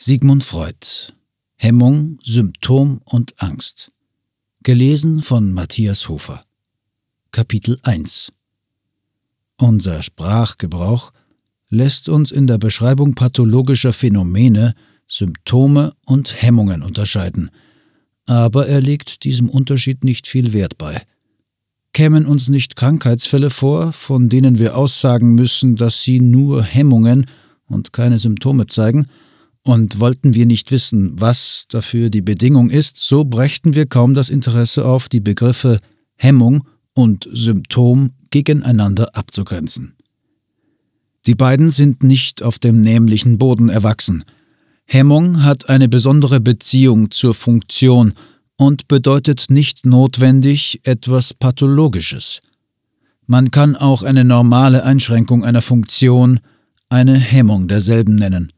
Sigmund Freud Hemmung, Symptom und Angst. Gelesen von Matthias Hofer. Kapitel 1 Unser Sprachgebrauch lässt uns in der Beschreibung pathologischer Phänomene Symptome und Hemmungen unterscheiden, aber er legt diesem Unterschied nicht viel Wert bei. Kämen uns nicht Krankheitsfälle vor, von denen wir aussagen müssen, dass sie nur Hemmungen und keine Symptome zeigen, und wollten wir nicht wissen, was dafür die Bedingung ist, so brächten wir kaum das Interesse auf, die Begriffe Hemmung und Symptom gegeneinander abzugrenzen. Die beiden sind nicht auf dem nämlichen Boden erwachsen. Hemmung hat eine besondere Beziehung zur Funktion und bedeutet nicht notwendig etwas Pathologisches. Man kann auch eine normale Einschränkung einer Funktion eine Hemmung derselben nennen.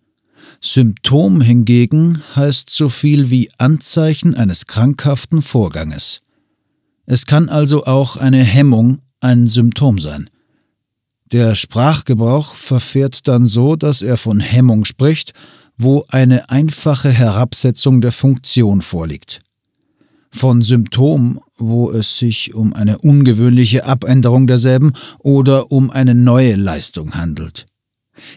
Symptom hingegen heißt so viel wie Anzeichen eines krankhaften Vorganges. Es kann also auch eine Hemmung ein Symptom sein. Der Sprachgebrauch verfährt dann so, dass er von Hemmung spricht, wo eine einfache Herabsetzung der Funktion vorliegt. Von Symptom, wo es sich um eine ungewöhnliche Abänderung derselben oder um eine neue Leistung handelt.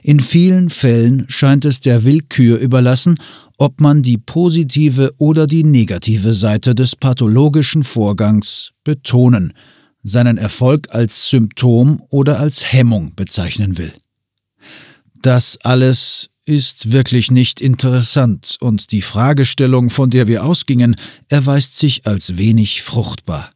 In vielen Fällen scheint es der Willkür überlassen, ob man die positive oder die negative Seite des pathologischen Vorgangs betonen, seinen Erfolg als Symptom oder als Hemmung bezeichnen will. Das alles ist wirklich nicht interessant und die Fragestellung, von der wir ausgingen, erweist sich als wenig fruchtbar.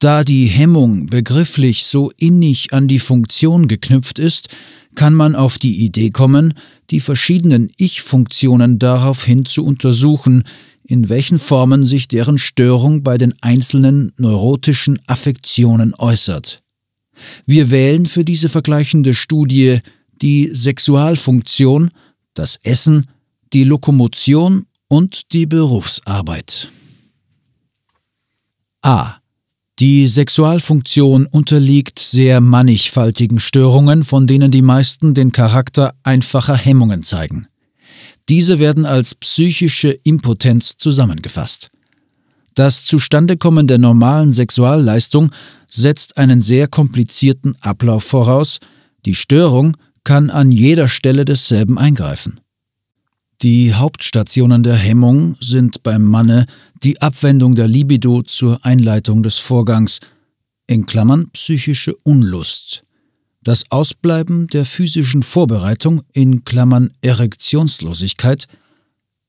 Da die Hemmung begrifflich so innig an die Funktion geknüpft ist, kann man auf die Idee kommen, die verschiedenen Ich-Funktionen daraufhin zu untersuchen, in welchen Formen sich deren Störung bei den einzelnen neurotischen Affektionen äußert. Wir wählen für diese vergleichende Studie die Sexualfunktion, das Essen, die Lokomotion und die Berufsarbeit. A. Die Sexualfunktion unterliegt sehr mannigfaltigen Störungen, von denen die meisten den Charakter einfacher Hemmungen zeigen. Diese werden als psychische Impotenz zusammengefasst. Das Zustandekommen der normalen Sexualleistung setzt einen sehr komplizierten Ablauf voraus, die Störung kann an jeder Stelle desselben eingreifen. Die Hauptstationen der Hemmung sind beim Manne die Abwendung der Libido zur Einleitung des Vorgangs, in Klammern psychische Unlust, das Ausbleiben der physischen Vorbereitung, in Klammern Erektionslosigkeit,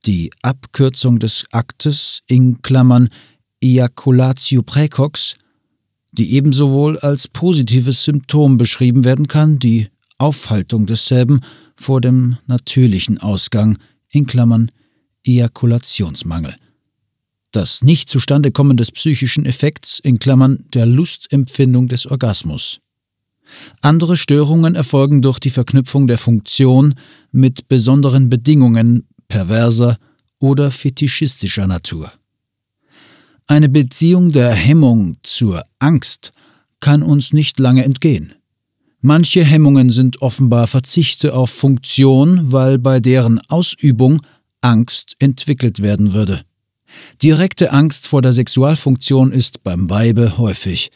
die Abkürzung des Aktes, in Klammern Ejaculatio praecox, die ebenso wohl als positives Symptom beschrieben werden kann, die Aufhaltung desselben vor dem natürlichen Ausgang in Klammern Ejakulationsmangel. Das Nichtzustandekommen des psychischen Effekts in Klammern der Lustempfindung des Orgasmus. Andere Störungen erfolgen durch die Verknüpfung der Funktion mit besonderen Bedingungen perverser oder fetischistischer Natur. Eine Beziehung der Hemmung zur Angst kann uns nicht lange entgehen. Manche Hemmungen sind offenbar Verzichte auf Funktion, weil bei deren Ausübung Angst entwickelt werden würde. Direkte Angst vor der Sexualfunktion ist beim Weibe häufig.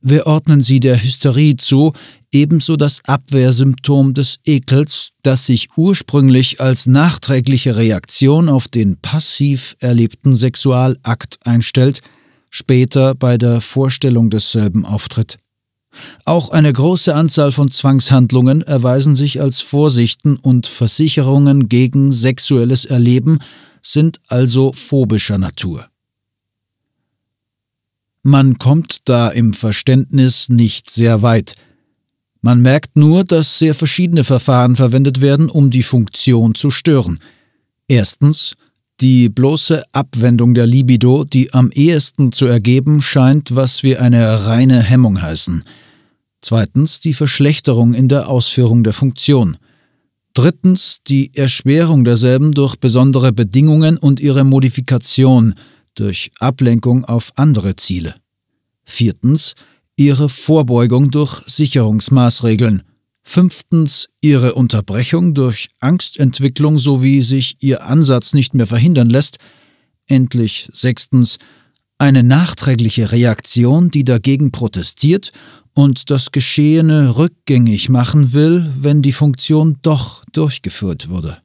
Wir ordnen sie der Hysterie zu, ebenso das Abwehrsymptom des Ekels, das sich ursprünglich als nachträgliche Reaktion auf den passiv erlebten Sexualakt einstellt, später bei der Vorstellung desselben auftritt. Auch eine große Anzahl von Zwangshandlungen erweisen sich als Vorsichten und Versicherungen gegen sexuelles Erleben, sind also phobischer Natur. Man kommt da im Verständnis nicht sehr weit. Man merkt nur, dass sehr verschiedene Verfahren verwendet werden, um die Funktion zu stören. Erstens die bloße Abwendung der Libido, die am ehesten zu ergeben scheint, was wir eine reine Hemmung heißen. Zweitens die Verschlechterung in der Ausführung der Funktion. Drittens die Erschwerung derselben durch besondere Bedingungen und ihre Modifikation durch Ablenkung auf andere Ziele. Viertens ihre Vorbeugung durch Sicherungsmaßregeln. Fünftens ihre Unterbrechung durch Angstentwicklung sowie sich ihr Ansatz nicht mehr verhindern lässt. Endlich sechstens eine nachträgliche Reaktion, die dagegen protestiert und das Geschehene rückgängig machen will, wenn die Funktion doch durchgeführt wurde.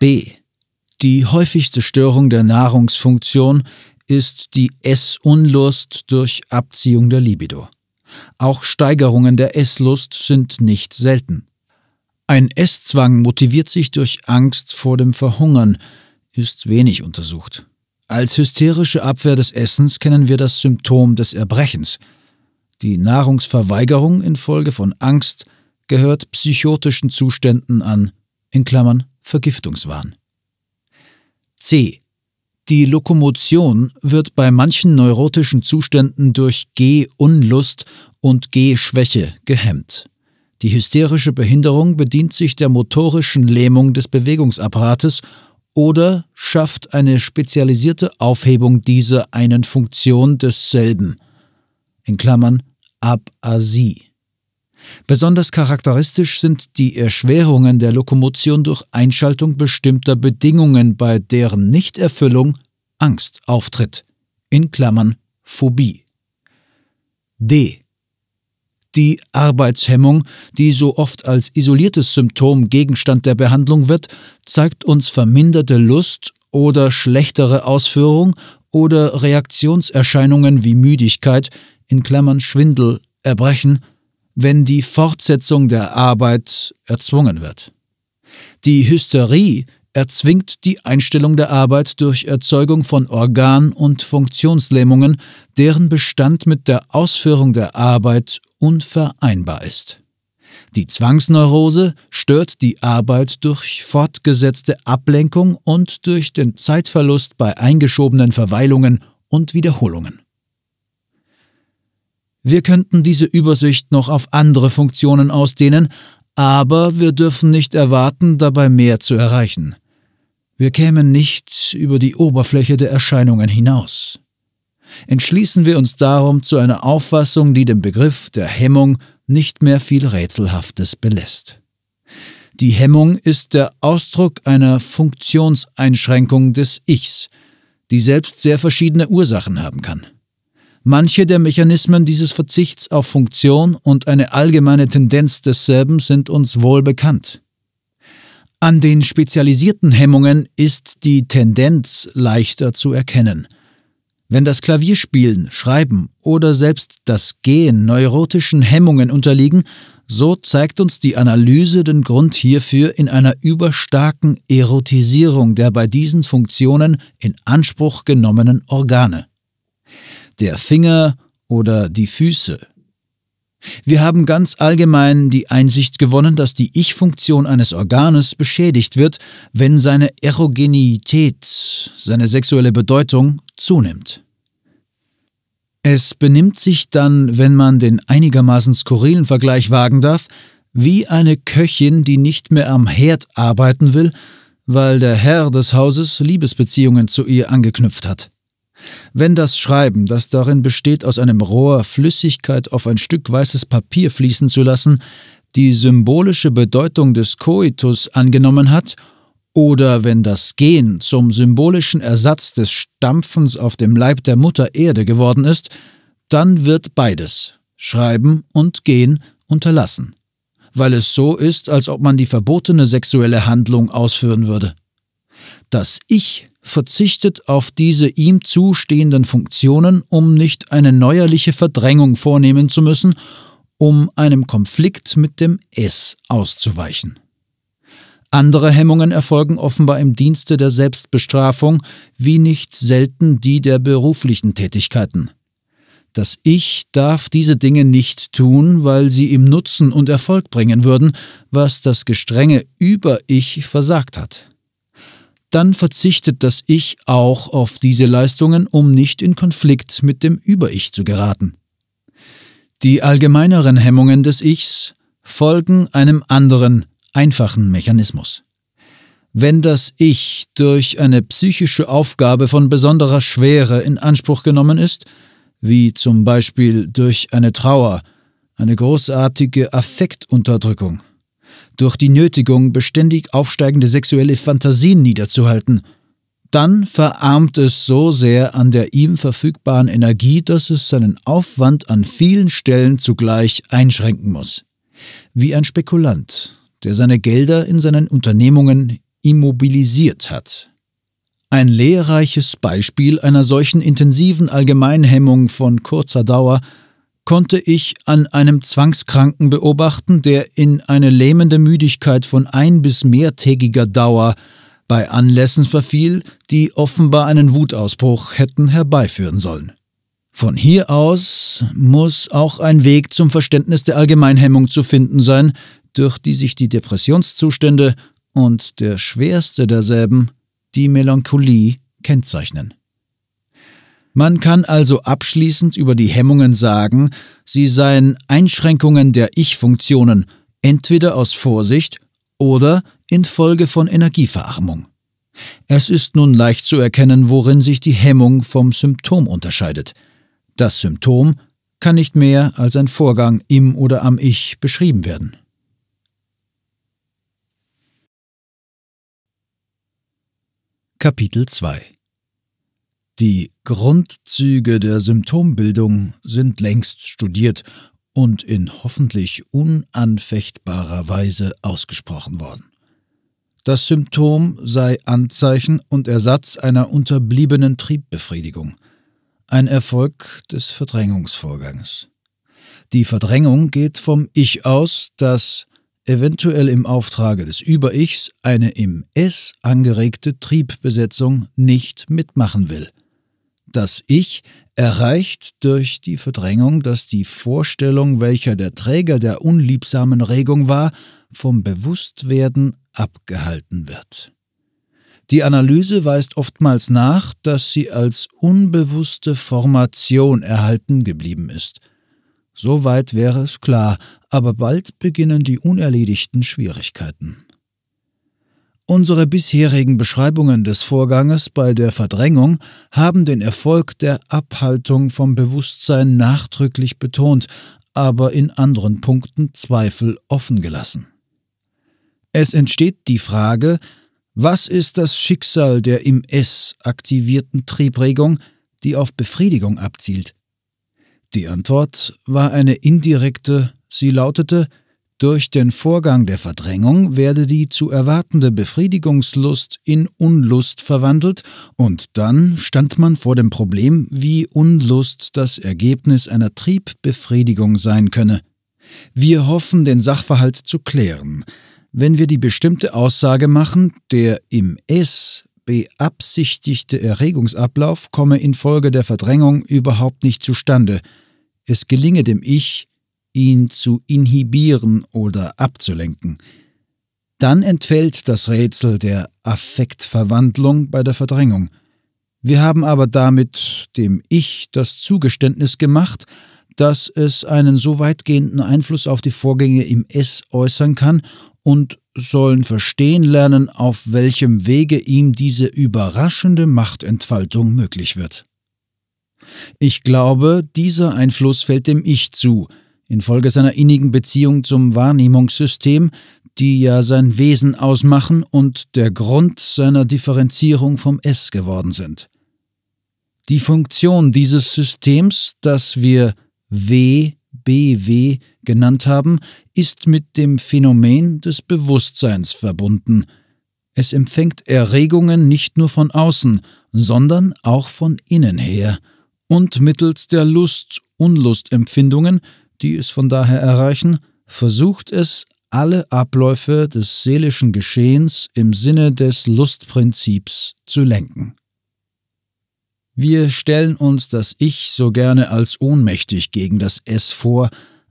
B. Die häufigste Störung der Nahrungsfunktion ist die Essunlust durch Abziehung der Libido. Auch Steigerungen der Esslust sind nicht selten. Ein Esszwang motiviert sich durch Angst vor dem Verhungern, ist wenig untersucht. Als hysterische Abwehr des Essens kennen wir das Symptom des Erbrechens. Die Nahrungsverweigerung infolge von Angst gehört psychotischen Zuständen an, in Klammern Vergiftungswahn. C. Die Lokomotion wird bei manchen neurotischen Zuständen durch Gehunlust und Gehschwäche gehemmt. Die hysterische Behinderung bedient sich der motorischen Lähmung des Bewegungsapparates oder schafft eine spezialisierte Aufhebung dieser einen Funktion desselben. In Klammern Abasie. Besonders charakteristisch sind die Erschwerungen der Lokomotion durch Einschaltung bestimmter Bedingungen, bei deren Nichterfüllung Angst auftritt. In Klammern Phobie. D. Die Arbeitshemmung, die so oft als isoliertes Symptom Gegenstand der Behandlung wird, zeigt uns verminderte Lust oder schlechtere Ausführung oder Reaktionserscheinungen wie Müdigkeit, in Klammern Schwindel, Erbrechen, wenn die Fortsetzung der Arbeit erzwungen wird. Die Hysterie erzwingt die Einstellung der Arbeit durch Erzeugung von Organ- und Funktionslähmungen, deren Bestand mit der Ausführung der Arbeit unvereinbar ist. Die Zwangsneurose stört die Arbeit durch fortgesetzte Ablenkung und durch den Zeitverlust bei eingeschobenen Verweilungen und Wiederholungen. Wir könnten diese Übersicht noch auf andere Funktionen ausdehnen, aber wir dürfen nicht erwarten, dabei mehr zu erreichen. Wir kämen nicht über die Oberfläche der Erscheinungen hinaus. Entschließen wir uns darum zu einer Auffassung, die dem Begriff der Hemmung nicht mehr viel Rätselhaftes belässt. Die Hemmung ist der Ausdruck einer Funktionseinschränkung des Ichs, die selbst sehr verschiedene Ursachen haben kann. Manche der Mechanismen dieses Verzichts auf Funktion und eine allgemeine Tendenz desselben sind uns wohl bekannt. An den spezialisierten Hemmungen ist die Tendenz leichter zu erkennen. Wenn das Klavierspielen, Schreiben oder selbst das Gehen neurotischen Hemmungen unterliegen, so zeigt uns die Analyse den Grund hierfür in einer überstarken Erotisierung der bei diesen Funktionen in Anspruch genommenen Organe der Finger oder die Füße. Wir haben ganz allgemein die Einsicht gewonnen, dass die Ich-Funktion eines Organes beschädigt wird, wenn seine Erogenität, seine sexuelle Bedeutung zunimmt. Es benimmt sich dann, wenn man den einigermaßen skurrilen Vergleich wagen darf, wie eine Köchin, die nicht mehr am Herd arbeiten will, weil der Herr des Hauses Liebesbeziehungen zu ihr angeknüpft hat. Wenn das Schreiben, das darin besteht, aus einem Rohr Flüssigkeit auf ein Stück weißes Papier fließen zu lassen, die symbolische Bedeutung des Koitus angenommen hat, oder wenn das Gehen zum symbolischen Ersatz des Stampfens auf dem Leib der Mutter Erde geworden ist, dann wird beides, Schreiben und Gehen, unterlassen, weil es so ist, als ob man die verbotene sexuelle Handlung ausführen würde. Das Ich verzichtet auf diese ihm zustehenden Funktionen, um nicht eine neuerliche Verdrängung vornehmen zu müssen, um einem Konflikt mit dem S auszuweichen. Andere Hemmungen erfolgen offenbar im Dienste der Selbstbestrafung, wie nicht selten die der beruflichen Tätigkeiten. Das Ich darf diese Dinge nicht tun, weil sie ihm Nutzen und Erfolg bringen würden, was das gestrenge Über-Ich versagt hat dann verzichtet das Ich auch auf diese Leistungen, um nicht in Konflikt mit dem Über-Ich zu geraten. Die allgemeineren Hemmungen des Ichs folgen einem anderen, einfachen Mechanismus. Wenn das Ich durch eine psychische Aufgabe von besonderer Schwere in Anspruch genommen ist, wie zum Beispiel durch eine Trauer, eine großartige Affektunterdrückung durch die Nötigung beständig aufsteigende sexuelle Fantasien niederzuhalten. Dann verarmt es so sehr an der ihm verfügbaren Energie, dass es seinen Aufwand an vielen Stellen zugleich einschränken muss. Wie ein Spekulant, der seine Gelder in seinen Unternehmungen immobilisiert hat. Ein lehrreiches Beispiel einer solchen intensiven Allgemeinhemmung von kurzer Dauer konnte ich an einem Zwangskranken beobachten, der in eine lähmende Müdigkeit von ein- bis mehrtägiger Dauer bei Anlässen verfiel, die offenbar einen Wutausbruch hätten herbeiführen sollen. Von hier aus muss auch ein Weg zum Verständnis der Allgemeinhemmung zu finden sein, durch die sich die Depressionszustände und der schwerste derselben, die Melancholie, kennzeichnen. Man kann also abschließend über die Hemmungen sagen, sie seien Einschränkungen der Ich-Funktionen, entweder aus Vorsicht oder infolge von Energieverarmung. Es ist nun leicht zu erkennen, worin sich die Hemmung vom Symptom unterscheidet. Das Symptom kann nicht mehr als ein Vorgang im oder am Ich beschrieben werden. Kapitel 2 die Grundzüge der Symptombildung sind längst studiert und in hoffentlich unanfechtbarer Weise ausgesprochen worden. Das Symptom sei Anzeichen und Ersatz einer unterbliebenen Triebbefriedigung, ein Erfolg des Verdrängungsvorganges. Die Verdrängung geht vom Ich aus, das eventuell im Auftrage des Über-Ichs eine im Es angeregte Triebbesetzung nicht mitmachen will. Das Ich erreicht durch die Verdrängung, dass die Vorstellung, welcher der Träger der unliebsamen Regung war, vom Bewusstwerden abgehalten wird. Die Analyse weist oftmals nach, dass sie als unbewusste Formation erhalten geblieben ist. Soweit wäre es klar, aber bald beginnen die unerledigten Schwierigkeiten. Unsere bisherigen Beschreibungen des Vorganges bei der Verdrängung haben den Erfolg der Abhaltung vom Bewusstsein nachdrücklich betont, aber in anderen Punkten Zweifel offen gelassen. Es entsteht die Frage, was ist das Schicksal der im S aktivierten Triebregung, die auf Befriedigung abzielt? Die Antwort war eine indirekte, sie lautete durch den Vorgang der Verdrängung werde die zu erwartende Befriedigungslust in Unlust verwandelt und dann stand man vor dem Problem, wie Unlust das Ergebnis einer Triebbefriedigung sein könne. Wir hoffen, den Sachverhalt zu klären. Wenn wir die bestimmte Aussage machen, der im S beabsichtigte Erregungsablauf komme infolge der Verdrängung überhaupt nicht zustande. Es gelinge dem Ich, ihn zu inhibieren oder abzulenken. Dann entfällt das Rätsel der Affektverwandlung bei der Verdrängung. Wir haben aber damit dem Ich das Zugeständnis gemacht, dass es einen so weitgehenden Einfluss auf die Vorgänge im S äußern kann und sollen verstehen lernen, auf welchem Wege ihm diese überraschende Machtentfaltung möglich wird. Ich glaube, dieser Einfluss fällt dem Ich zu, Infolge seiner innigen Beziehung zum Wahrnehmungssystem, die ja sein Wesen ausmachen und der Grund seiner Differenzierung vom S geworden sind. Die Funktion dieses Systems, das wir W, BW genannt haben, ist mit dem Phänomen des Bewusstseins verbunden. Es empfängt Erregungen nicht nur von außen, sondern auch von innen her und mittels der Lust-Unlustempfindungen die es von daher erreichen, versucht es, alle Abläufe des seelischen Geschehens im Sinne des Lustprinzips zu lenken. Wir stellen uns das Ich so gerne als ohnmächtig gegen das Es vor,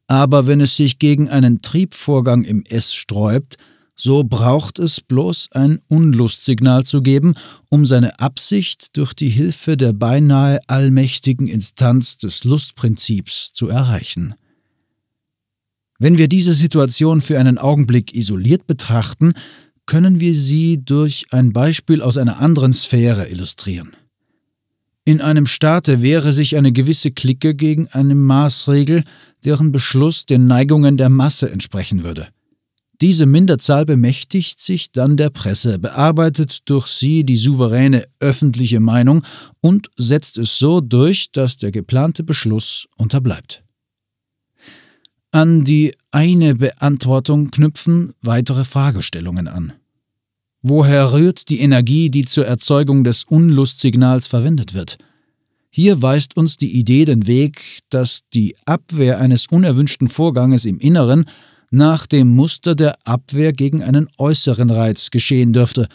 aber wenn es sich gegen einen Triebvorgang im S sträubt, so braucht es bloß ein Unlustsignal zu geben, um seine Absicht durch die Hilfe der beinahe allmächtigen Instanz des Lustprinzips zu erreichen. Wenn wir diese Situation für einen Augenblick isoliert betrachten, können wir sie durch ein Beispiel aus einer anderen Sphäre illustrieren. In einem Staate wehre sich eine gewisse Clique gegen eine Maßregel, deren Beschluss den Neigungen der Masse entsprechen würde. Diese Minderzahl bemächtigt sich dann der Presse, bearbeitet durch sie die souveräne öffentliche Meinung und setzt es so durch, dass der geplante Beschluss unterbleibt. An die eine Beantwortung knüpfen weitere Fragestellungen an. Woher rührt die Energie, die zur Erzeugung des Unlustsignals verwendet wird? Hier weist uns die Idee den Weg, dass die Abwehr eines unerwünschten Vorganges im Inneren nach dem Muster der Abwehr gegen einen äußeren Reiz geschehen dürfte,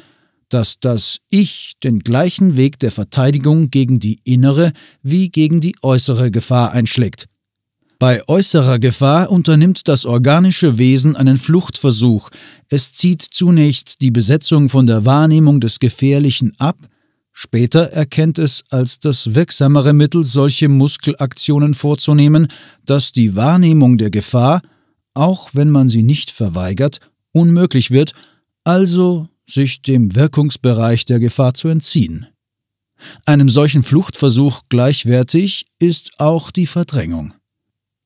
dass das Ich den gleichen Weg der Verteidigung gegen die innere wie gegen die äußere Gefahr einschlägt. Bei äußerer Gefahr unternimmt das organische Wesen einen Fluchtversuch. Es zieht zunächst die Besetzung von der Wahrnehmung des Gefährlichen ab, später erkennt es als das wirksamere Mittel, solche Muskelaktionen vorzunehmen, dass die Wahrnehmung der Gefahr, auch wenn man sie nicht verweigert, unmöglich wird, also sich dem Wirkungsbereich der Gefahr zu entziehen. Einem solchen Fluchtversuch gleichwertig ist auch die Verdrängung.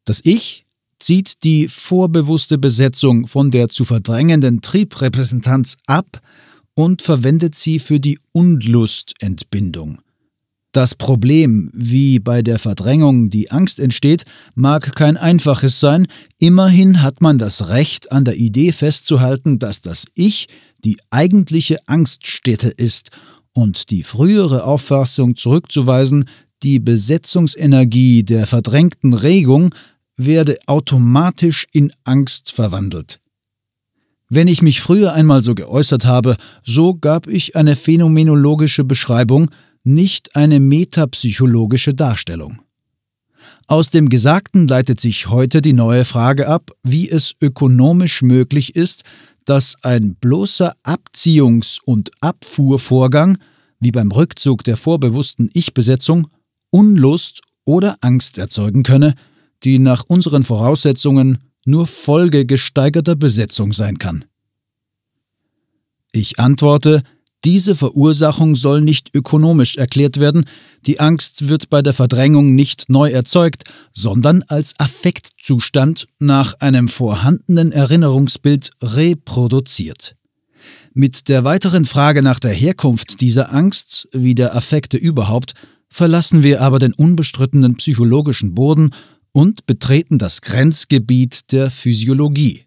Das Ich zieht die vorbewusste Besetzung von der zu verdrängenden Triebrepräsentanz ab und verwendet sie für die Unlustentbindung. Das Problem, wie bei der Verdrängung die Angst entsteht, mag kein einfaches sein, immerhin hat man das Recht, an der Idee festzuhalten, dass das Ich die eigentliche Angststätte ist und die frühere Auffassung zurückzuweisen, die Besetzungsenergie der verdrängten Regung werde automatisch in Angst verwandelt. Wenn ich mich früher einmal so geäußert habe, so gab ich eine phänomenologische Beschreibung, nicht eine metapsychologische Darstellung. Aus dem Gesagten leitet sich heute die neue Frage ab, wie es ökonomisch möglich ist, dass ein bloßer Abziehungs- und Abfuhrvorgang, wie beim Rückzug der vorbewussten Ich-Besetzung, Unlust oder Angst erzeugen könne, die nach unseren Voraussetzungen nur Folge gesteigerter Besetzung sein kann. Ich antworte, diese Verursachung soll nicht ökonomisch erklärt werden, die Angst wird bei der Verdrängung nicht neu erzeugt, sondern als Affektzustand nach einem vorhandenen Erinnerungsbild reproduziert. Mit der weiteren Frage nach der Herkunft dieser Angst, wie der Affekte überhaupt, verlassen wir aber den unbestrittenen psychologischen Boden und betreten das Grenzgebiet der Physiologie.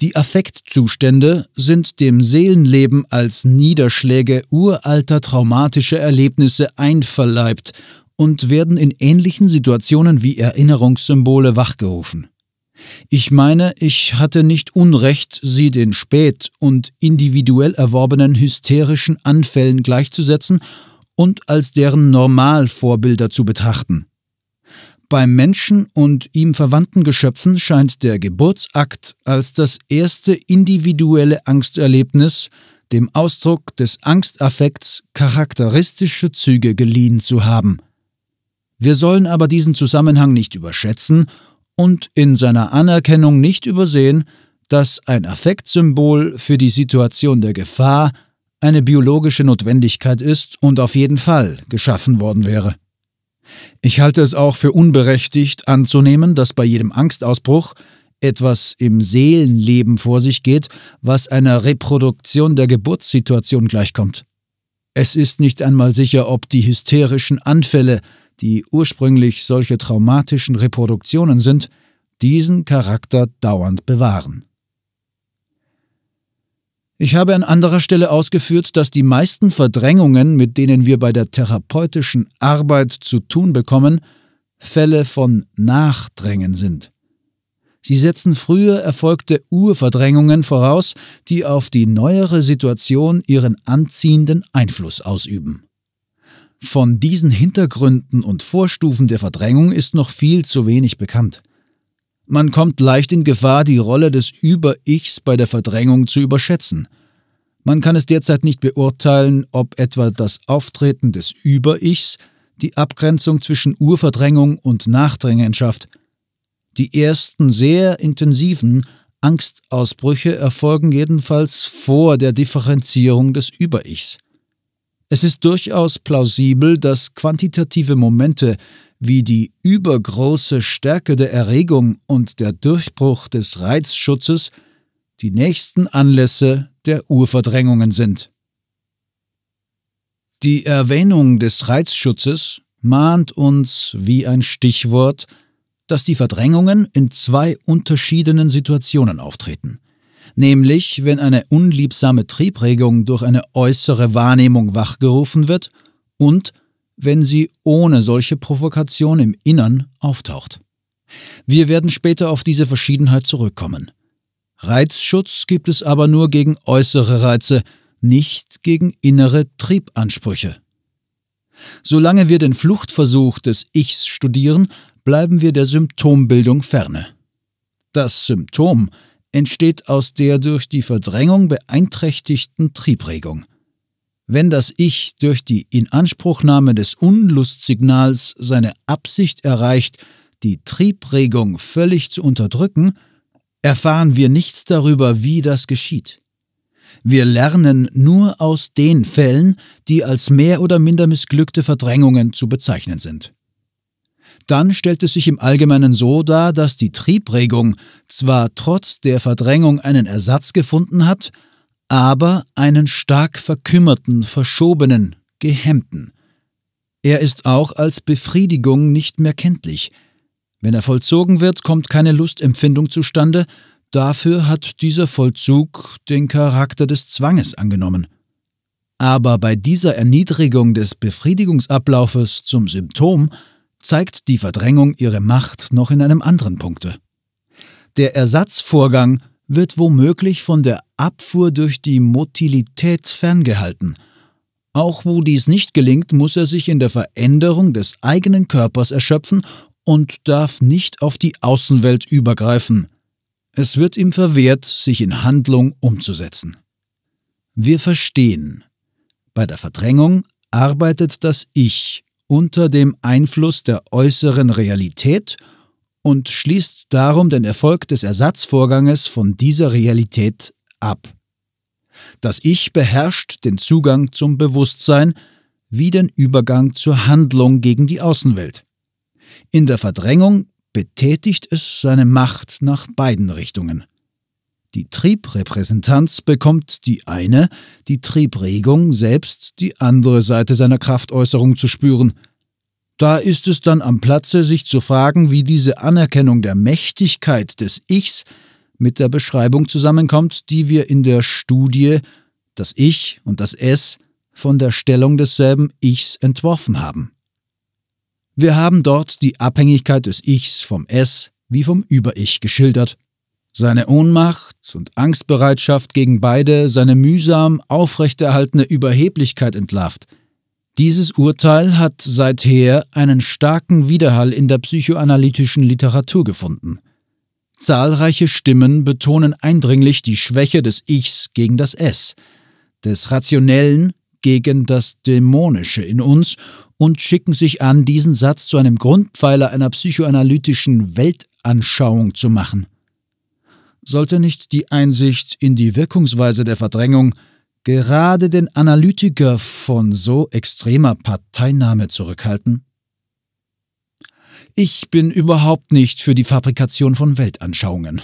Die Affektzustände sind dem Seelenleben als Niederschläge uralter traumatischer Erlebnisse einverleibt und werden in ähnlichen Situationen wie Erinnerungssymbole wachgerufen. Ich meine, ich hatte nicht Unrecht, sie den spät und individuell erworbenen hysterischen Anfällen gleichzusetzen und als deren Normalvorbilder zu betrachten. Beim Menschen und ihm verwandten Geschöpfen scheint der Geburtsakt als das erste individuelle Angsterlebnis dem Ausdruck des Angstaffekts charakteristische Züge geliehen zu haben. Wir sollen aber diesen Zusammenhang nicht überschätzen und in seiner Anerkennung nicht übersehen, dass ein Affektsymbol für die Situation der Gefahr eine biologische Notwendigkeit ist und auf jeden Fall geschaffen worden wäre. Ich halte es auch für unberechtigt anzunehmen, dass bei jedem Angstausbruch etwas im Seelenleben vor sich geht, was einer Reproduktion der Geburtssituation gleichkommt. Es ist nicht einmal sicher, ob die hysterischen Anfälle, die ursprünglich solche traumatischen Reproduktionen sind, diesen Charakter dauernd bewahren. Ich habe an anderer Stelle ausgeführt, dass die meisten Verdrängungen, mit denen wir bei der therapeutischen Arbeit zu tun bekommen, Fälle von Nachdrängen sind. Sie setzen früher erfolgte Urverdrängungen voraus, die auf die neuere Situation ihren anziehenden Einfluss ausüben. Von diesen Hintergründen und Vorstufen der Verdrängung ist noch viel zu wenig bekannt. Man kommt leicht in Gefahr, die Rolle des Über-Ichs bei der Verdrängung zu überschätzen. Man kann es derzeit nicht beurteilen, ob etwa das Auftreten des Über-Ichs die Abgrenzung zwischen Urverdrängung und Nachdrängen schafft. Die ersten sehr intensiven Angstausbrüche erfolgen jedenfalls vor der Differenzierung des Über-Ichs. Es ist durchaus plausibel, dass quantitative Momente, wie die übergroße Stärke der Erregung und der Durchbruch des Reizschutzes die nächsten Anlässe der Urverdrängungen sind. Die Erwähnung des Reizschutzes mahnt uns wie ein Stichwort, dass die Verdrängungen in zwei unterschiedenen Situationen auftreten, nämlich wenn eine unliebsame Triebregung durch eine äußere Wahrnehmung wachgerufen wird und wenn sie ohne solche Provokation im Innern auftaucht. Wir werden später auf diese Verschiedenheit zurückkommen. Reizschutz gibt es aber nur gegen äußere Reize, nicht gegen innere Triebansprüche. Solange wir den Fluchtversuch des Ichs studieren, bleiben wir der Symptombildung ferne. Das Symptom entsteht aus der durch die Verdrängung beeinträchtigten Triebregung wenn das Ich durch die Inanspruchnahme des Unlustsignals seine Absicht erreicht, die Triebregung völlig zu unterdrücken, erfahren wir nichts darüber, wie das geschieht. Wir lernen nur aus den Fällen, die als mehr oder minder missglückte Verdrängungen zu bezeichnen sind. Dann stellt es sich im Allgemeinen so dar, dass die Triebregung zwar trotz der Verdrängung einen Ersatz gefunden hat, aber einen stark verkümmerten, verschobenen, gehemmten. Er ist auch als Befriedigung nicht mehr kenntlich. Wenn er vollzogen wird, kommt keine Lustempfindung zustande, dafür hat dieser Vollzug den Charakter des Zwanges angenommen. Aber bei dieser Erniedrigung des Befriedigungsablaufes zum Symptom zeigt die Verdrängung ihre Macht noch in einem anderen Punkte. Der Ersatzvorgang wird womöglich von der Abfuhr durch die Motilität ferngehalten. Auch wo dies nicht gelingt, muss er sich in der Veränderung des eigenen Körpers erschöpfen und darf nicht auf die Außenwelt übergreifen. Es wird ihm verwehrt, sich in Handlung umzusetzen. Wir verstehen. Bei der Verdrängung arbeitet das Ich unter dem Einfluss der äußeren Realität und schließt darum den Erfolg des Ersatzvorganges von dieser Realität ab. Das Ich beherrscht den Zugang zum Bewusstsein wie den Übergang zur Handlung gegen die Außenwelt. In der Verdrängung betätigt es seine Macht nach beiden Richtungen. Die Triebrepräsentanz bekommt die eine, die Triebregung selbst die andere Seite seiner Kraftäußerung zu spüren. Da ist es dann am Platze, sich zu fragen, wie diese Anerkennung der Mächtigkeit des Ichs mit der Beschreibung zusammenkommt, die wir in der Studie das Ich und das Es von der Stellung desselben Ichs entworfen haben. Wir haben dort die Abhängigkeit des Ichs vom Es wie vom Über-Ich geschildert. Seine Ohnmacht und Angstbereitschaft gegen beide, seine mühsam aufrechterhaltene Überheblichkeit entlarvt. Dieses Urteil hat seither einen starken Widerhall in der psychoanalytischen Literatur gefunden. Zahlreiche Stimmen betonen eindringlich die Schwäche des Ichs gegen das Es, des Rationellen gegen das Dämonische in uns und schicken sich an, diesen Satz zu einem Grundpfeiler einer psychoanalytischen Weltanschauung zu machen. Sollte nicht die Einsicht in die Wirkungsweise der Verdrängung gerade den Analytiker von so extremer Parteinahme zurückhalten? Ich bin überhaupt nicht für die Fabrikation von Weltanschauungen.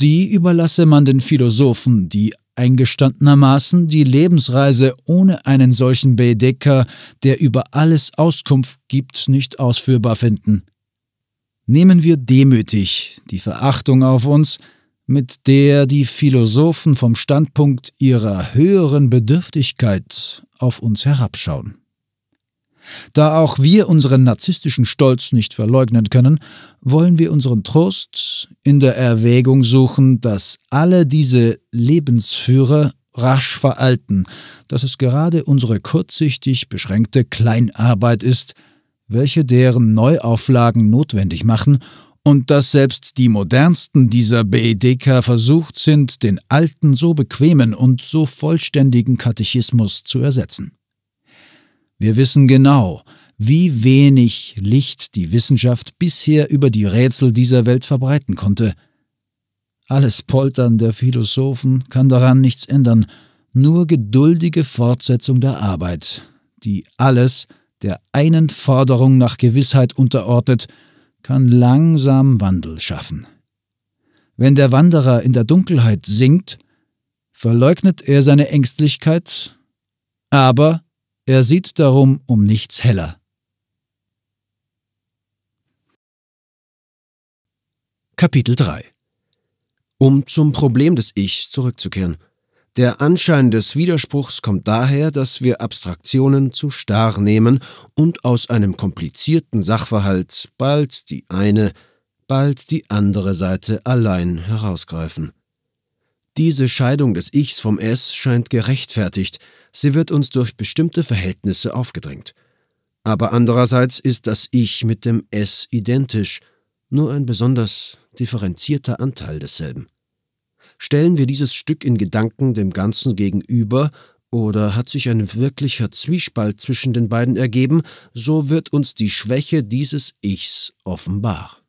Die überlasse man den Philosophen, die eingestandenermaßen die Lebensreise ohne einen solchen Bedecker, der über alles Auskunft gibt, nicht ausführbar finden. Nehmen wir demütig die Verachtung auf uns, mit der die Philosophen vom Standpunkt ihrer höheren Bedürftigkeit auf uns herabschauen. Da auch wir unseren narzisstischen Stolz nicht verleugnen können, wollen wir unseren Trost in der Erwägung suchen, dass alle diese Lebensführer rasch veralten, dass es gerade unsere kurzsichtig beschränkte Kleinarbeit ist, welche deren Neuauflagen notwendig machen und dass selbst die modernsten dieser BEDK versucht sind, den alten so bequemen und so vollständigen Katechismus zu ersetzen. Wir wissen genau, wie wenig Licht die Wissenschaft bisher über die Rätsel dieser Welt verbreiten konnte. Alles Poltern der Philosophen kann daran nichts ändern, nur geduldige Fortsetzung der Arbeit, die alles der einen Forderung nach Gewissheit unterordnet, kann langsam Wandel schaffen. Wenn der Wanderer in der Dunkelheit sinkt, verleugnet er seine Ängstlichkeit, aber er sieht darum um nichts heller. Kapitel 3 Um zum Problem des Ichs zurückzukehren. Der Anschein des Widerspruchs kommt daher, dass wir Abstraktionen zu starr nehmen und aus einem komplizierten Sachverhalt bald die eine, bald die andere Seite allein herausgreifen. Diese Scheidung des Ichs vom Es scheint gerechtfertigt, sie wird uns durch bestimmte Verhältnisse aufgedrängt. Aber andererseits ist das Ich mit dem Es identisch, nur ein besonders differenzierter Anteil desselben. Stellen wir dieses Stück in Gedanken dem Ganzen gegenüber, oder hat sich ein wirklicher Zwiespalt zwischen den beiden ergeben, so wird uns die Schwäche dieses Ichs offenbar.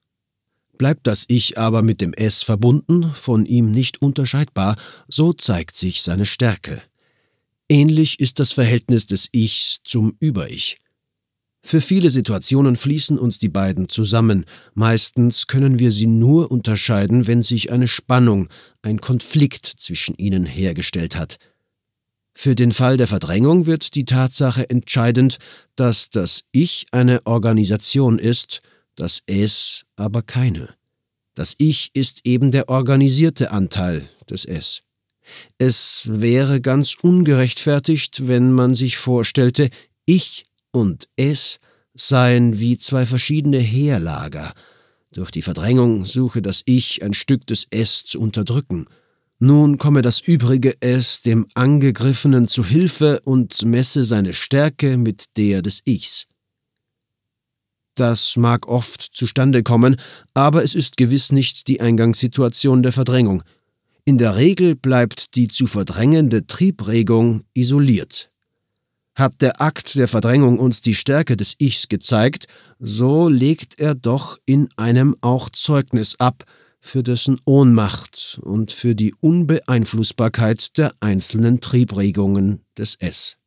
Bleibt das Ich aber mit dem Es verbunden, von ihm nicht unterscheidbar, so zeigt sich seine Stärke. Ähnlich ist das Verhältnis des Ichs zum Über-Ich. Für viele Situationen fließen uns die beiden zusammen, meistens können wir sie nur unterscheiden, wenn sich eine Spannung, ein Konflikt zwischen ihnen hergestellt hat. Für den Fall der Verdrängung wird die Tatsache entscheidend, dass das Ich eine Organisation ist, das S aber keine. Das Ich ist eben der organisierte Anteil des S. Es wäre ganz ungerechtfertigt, wenn man sich vorstellte, ich und es seien wie zwei verschiedene Heerlager. Durch die Verdrängung suche das Ich ein Stück des Es zu unterdrücken. Nun komme das übrige Es dem Angegriffenen zu Hilfe und messe seine Stärke mit der des Ichs. Das mag oft zustande kommen, aber es ist gewiss nicht die Eingangssituation der Verdrängung. In der Regel bleibt die zu verdrängende Triebregung isoliert. Hat der Akt der Verdrängung uns die Stärke des Ichs gezeigt, so legt er doch in einem auch Zeugnis ab, für dessen Ohnmacht und für die Unbeeinflussbarkeit der einzelnen Triebregungen des S.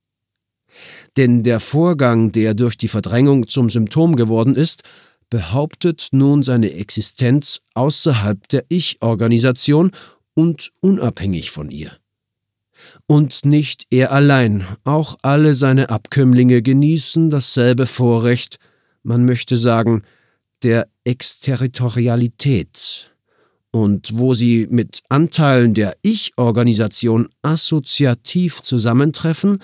Denn der Vorgang, der durch die Verdrängung zum Symptom geworden ist, behauptet nun seine Existenz außerhalb der Ich-Organisation und unabhängig von ihr. Und nicht er allein, auch alle seine Abkömmlinge genießen dasselbe Vorrecht, man möchte sagen, der Exterritorialität. Und wo sie mit Anteilen der Ich-Organisation assoziativ zusammentreffen,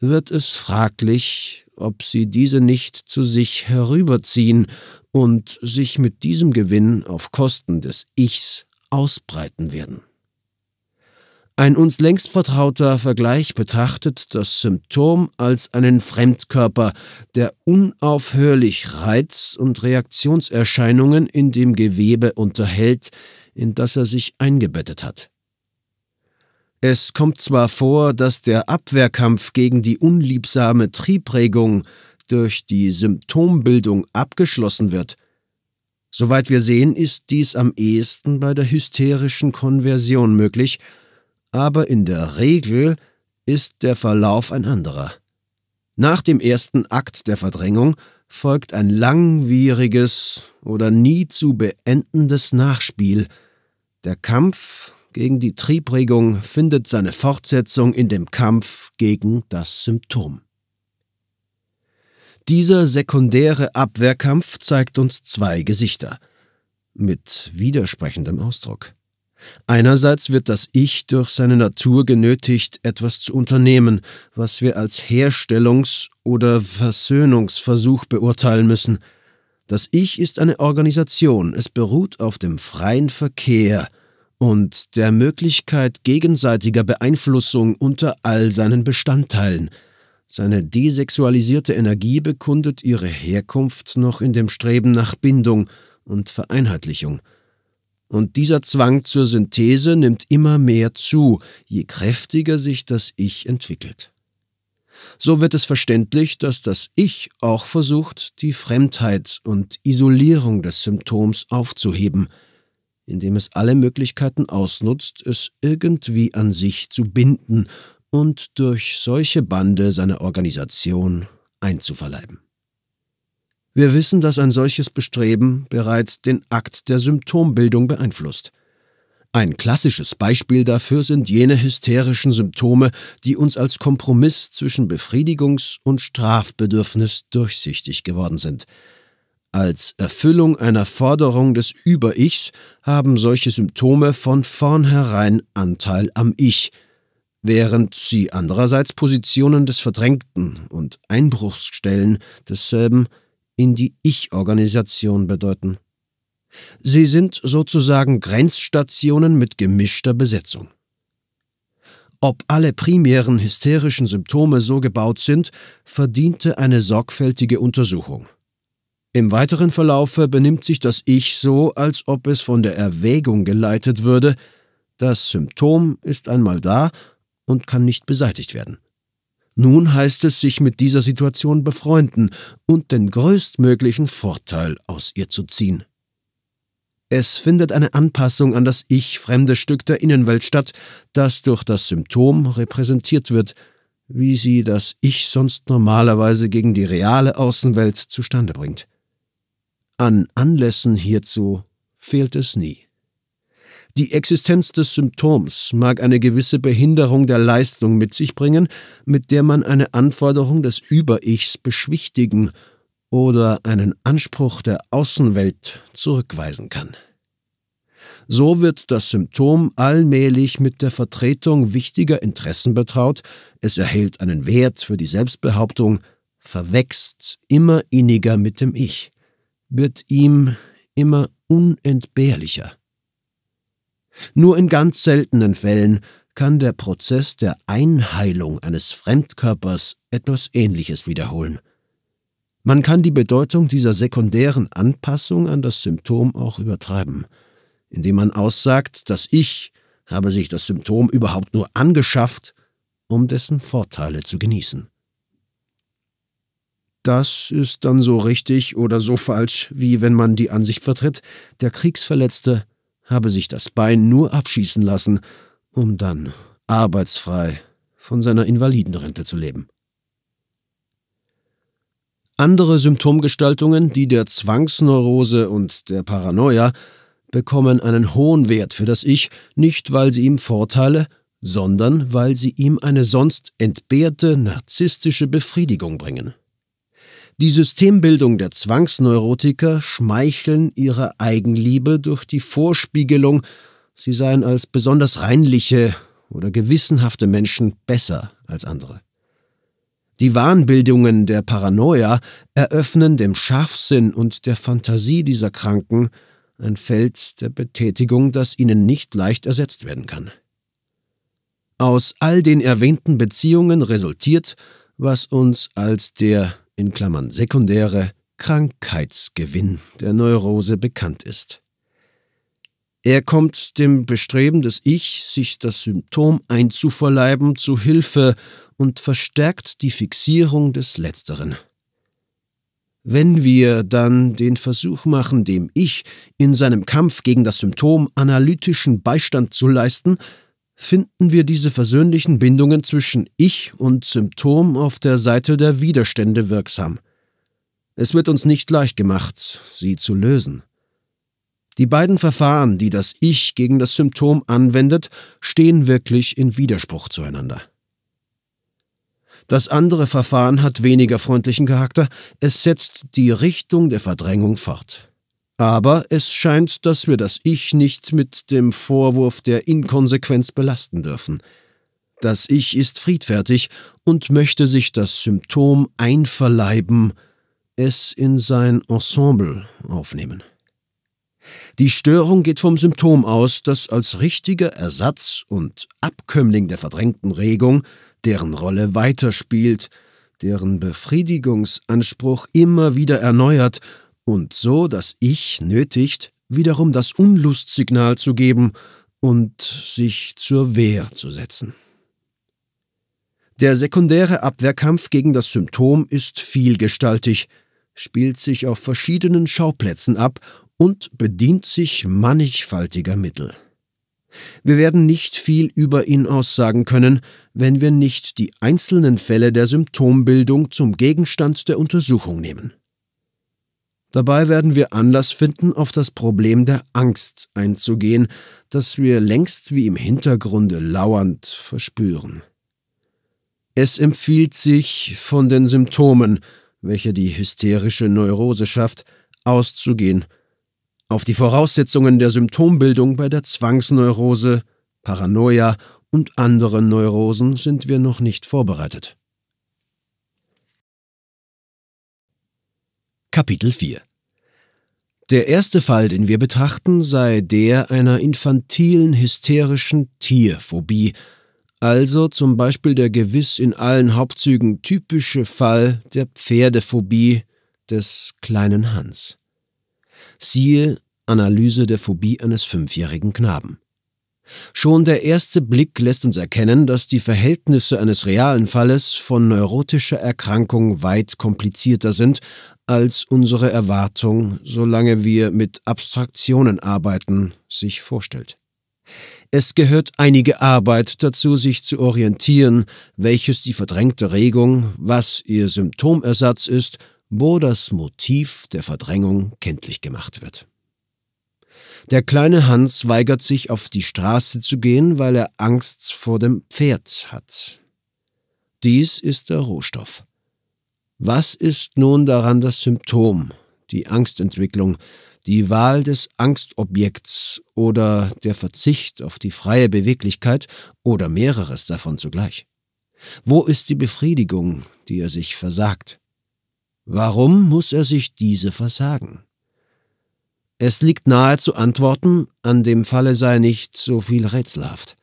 wird es fraglich, ob sie diese nicht zu sich herüberziehen und sich mit diesem Gewinn auf Kosten des Ichs ausbreiten werden. Ein uns längst vertrauter Vergleich betrachtet das Symptom als einen Fremdkörper, der unaufhörlich Reiz- und Reaktionserscheinungen in dem Gewebe unterhält, in das er sich eingebettet hat. Es kommt zwar vor, dass der Abwehrkampf gegen die unliebsame Triebregung durch die Symptombildung abgeschlossen wird. Soweit wir sehen, ist dies am ehesten bei der hysterischen Konversion möglich, aber in der Regel ist der Verlauf ein anderer. Nach dem ersten Akt der Verdrängung folgt ein langwieriges oder nie zu beendendes Nachspiel. Der Kampf gegen die Triebregung findet seine Fortsetzung in dem Kampf gegen das Symptom. Dieser sekundäre Abwehrkampf zeigt uns zwei Gesichter mit widersprechendem Ausdruck. Einerseits wird das Ich durch seine Natur genötigt, etwas zu unternehmen, was wir als Herstellungs- oder Versöhnungsversuch beurteilen müssen. Das Ich ist eine Organisation, es beruht auf dem freien Verkehr und der Möglichkeit gegenseitiger Beeinflussung unter all seinen Bestandteilen. Seine desexualisierte Energie bekundet ihre Herkunft noch in dem Streben nach Bindung und Vereinheitlichung. Und dieser Zwang zur Synthese nimmt immer mehr zu, je kräftiger sich das Ich entwickelt. So wird es verständlich, dass das Ich auch versucht, die Fremdheit und Isolierung des Symptoms aufzuheben – indem es alle Möglichkeiten ausnutzt, es irgendwie an sich zu binden und durch solche Bande seine Organisation einzuverleiben. Wir wissen, dass ein solches Bestreben bereits den Akt der Symptombildung beeinflusst. Ein klassisches Beispiel dafür sind jene hysterischen Symptome, die uns als Kompromiss zwischen Befriedigungs- und Strafbedürfnis durchsichtig geworden sind – als Erfüllung einer Forderung des Über-Ichs haben solche Symptome von vornherein Anteil am Ich, während sie andererseits Positionen des Verdrängten und Einbruchsstellen desselben in die Ich-Organisation bedeuten. Sie sind sozusagen Grenzstationen mit gemischter Besetzung. Ob alle primären hysterischen Symptome so gebaut sind, verdiente eine sorgfältige Untersuchung. Im weiteren Verlaufe benimmt sich das Ich so, als ob es von der Erwägung geleitet würde, das Symptom ist einmal da und kann nicht beseitigt werden. Nun heißt es, sich mit dieser Situation befreunden und den größtmöglichen Vorteil aus ihr zu ziehen. Es findet eine Anpassung an das Ich fremde Stück der Innenwelt statt, das durch das Symptom repräsentiert wird, wie sie das Ich sonst normalerweise gegen die reale Außenwelt zustande bringt. An Anlässen hierzu fehlt es nie. Die Existenz des Symptoms mag eine gewisse Behinderung der Leistung mit sich bringen, mit der man eine Anforderung des Über-Ichs beschwichtigen oder einen Anspruch der Außenwelt zurückweisen kann. So wird das Symptom allmählich mit der Vertretung wichtiger Interessen betraut, es erhält einen Wert für die Selbstbehauptung, verwächst immer inniger mit dem Ich wird ihm immer unentbehrlicher. Nur in ganz seltenen Fällen kann der Prozess der Einheilung eines Fremdkörpers etwas Ähnliches wiederholen. Man kann die Bedeutung dieser sekundären Anpassung an das Symptom auch übertreiben, indem man aussagt, dass Ich habe sich das Symptom überhaupt nur angeschafft, um dessen Vorteile zu genießen. Das ist dann so richtig oder so falsch, wie wenn man die Ansicht vertritt, der Kriegsverletzte habe sich das Bein nur abschießen lassen, um dann arbeitsfrei von seiner Invalidenrente zu leben. Andere Symptomgestaltungen, die der Zwangsneurose und der Paranoia, bekommen einen hohen Wert für das Ich, nicht weil sie ihm Vorteile, sondern weil sie ihm eine sonst entbehrte narzisstische Befriedigung bringen. Die Systembildung der Zwangsneurotiker schmeicheln ihrer Eigenliebe durch die Vorspiegelung, sie seien als besonders reinliche oder gewissenhafte Menschen besser als andere. Die Wahnbildungen der Paranoia eröffnen dem Scharfsinn und der Fantasie dieser Kranken ein Feld der Betätigung, das ihnen nicht leicht ersetzt werden kann. Aus all den erwähnten Beziehungen resultiert, was uns als der in Klammern sekundäre Krankheitsgewinn der Neurose bekannt ist. Er kommt dem Bestreben des Ich, sich das Symptom einzuverleiben, zu Hilfe und verstärkt die Fixierung des Letzteren. Wenn wir dann den Versuch machen, dem Ich in seinem Kampf gegen das Symptom analytischen Beistand zu leisten, finden wir diese versöhnlichen Bindungen zwischen Ich und Symptom auf der Seite der Widerstände wirksam. Es wird uns nicht leicht gemacht, sie zu lösen. Die beiden Verfahren, die das Ich gegen das Symptom anwendet, stehen wirklich in Widerspruch zueinander. Das andere Verfahren hat weniger freundlichen Charakter, es setzt die Richtung der Verdrängung fort. Aber es scheint, dass wir das Ich nicht mit dem Vorwurf der Inkonsequenz belasten dürfen. Das Ich ist friedfertig und möchte sich das Symptom einverleiben, es in sein Ensemble aufnehmen. Die Störung geht vom Symptom aus, das als richtiger Ersatz und Abkömmling der verdrängten Regung deren Rolle weiterspielt, deren Befriedigungsanspruch immer wieder erneuert und so das Ich nötigt, wiederum das Unlustsignal zu geben und sich zur Wehr zu setzen. Der sekundäre Abwehrkampf gegen das Symptom ist vielgestaltig, spielt sich auf verschiedenen Schauplätzen ab und bedient sich mannigfaltiger Mittel. Wir werden nicht viel über ihn aussagen können, wenn wir nicht die einzelnen Fälle der Symptombildung zum Gegenstand der Untersuchung nehmen. Dabei werden wir Anlass finden, auf das Problem der Angst einzugehen, das wir längst wie im Hintergrunde lauernd verspüren. Es empfiehlt sich, von den Symptomen, welche die hysterische Neurose schafft, auszugehen, auf die Voraussetzungen der Symptombildung bei der Zwangsneurose, Paranoia und anderen Neurosen sind wir noch nicht vorbereitet. Kapitel 4 Der erste Fall, den wir betrachten, sei der einer infantilen, hysterischen Tierphobie, also zum Beispiel der gewiss in allen Hauptzügen typische Fall der Pferdephobie des kleinen Hans. Siehe Analyse der Phobie eines fünfjährigen Knaben. Schon der erste Blick lässt uns erkennen, dass die Verhältnisse eines realen Falles von neurotischer Erkrankung weit komplizierter sind als unsere Erwartung, solange wir mit Abstraktionen arbeiten, sich vorstellt. Es gehört einige Arbeit dazu, sich zu orientieren, welches die verdrängte Regung, was ihr Symptomersatz ist, wo das Motiv der Verdrängung kenntlich gemacht wird. Der kleine Hans weigert sich, auf die Straße zu gehen, weil er Angst vor dem Pferd hat. Dies ist der Rohstoff. Was ist nun daran das Symptom, die Angstentwicklung, die Wahl des Angstobjekts oder der Verzicht auf die freie Beweglichkeit oder mehreres davon zugleich? Wo ist die Befriedigung, die er sich versagt? Warum muss er sich diese versagen? Es liegt nahe zu antworten, an dem Falle sei nicht so viel rätselhaft.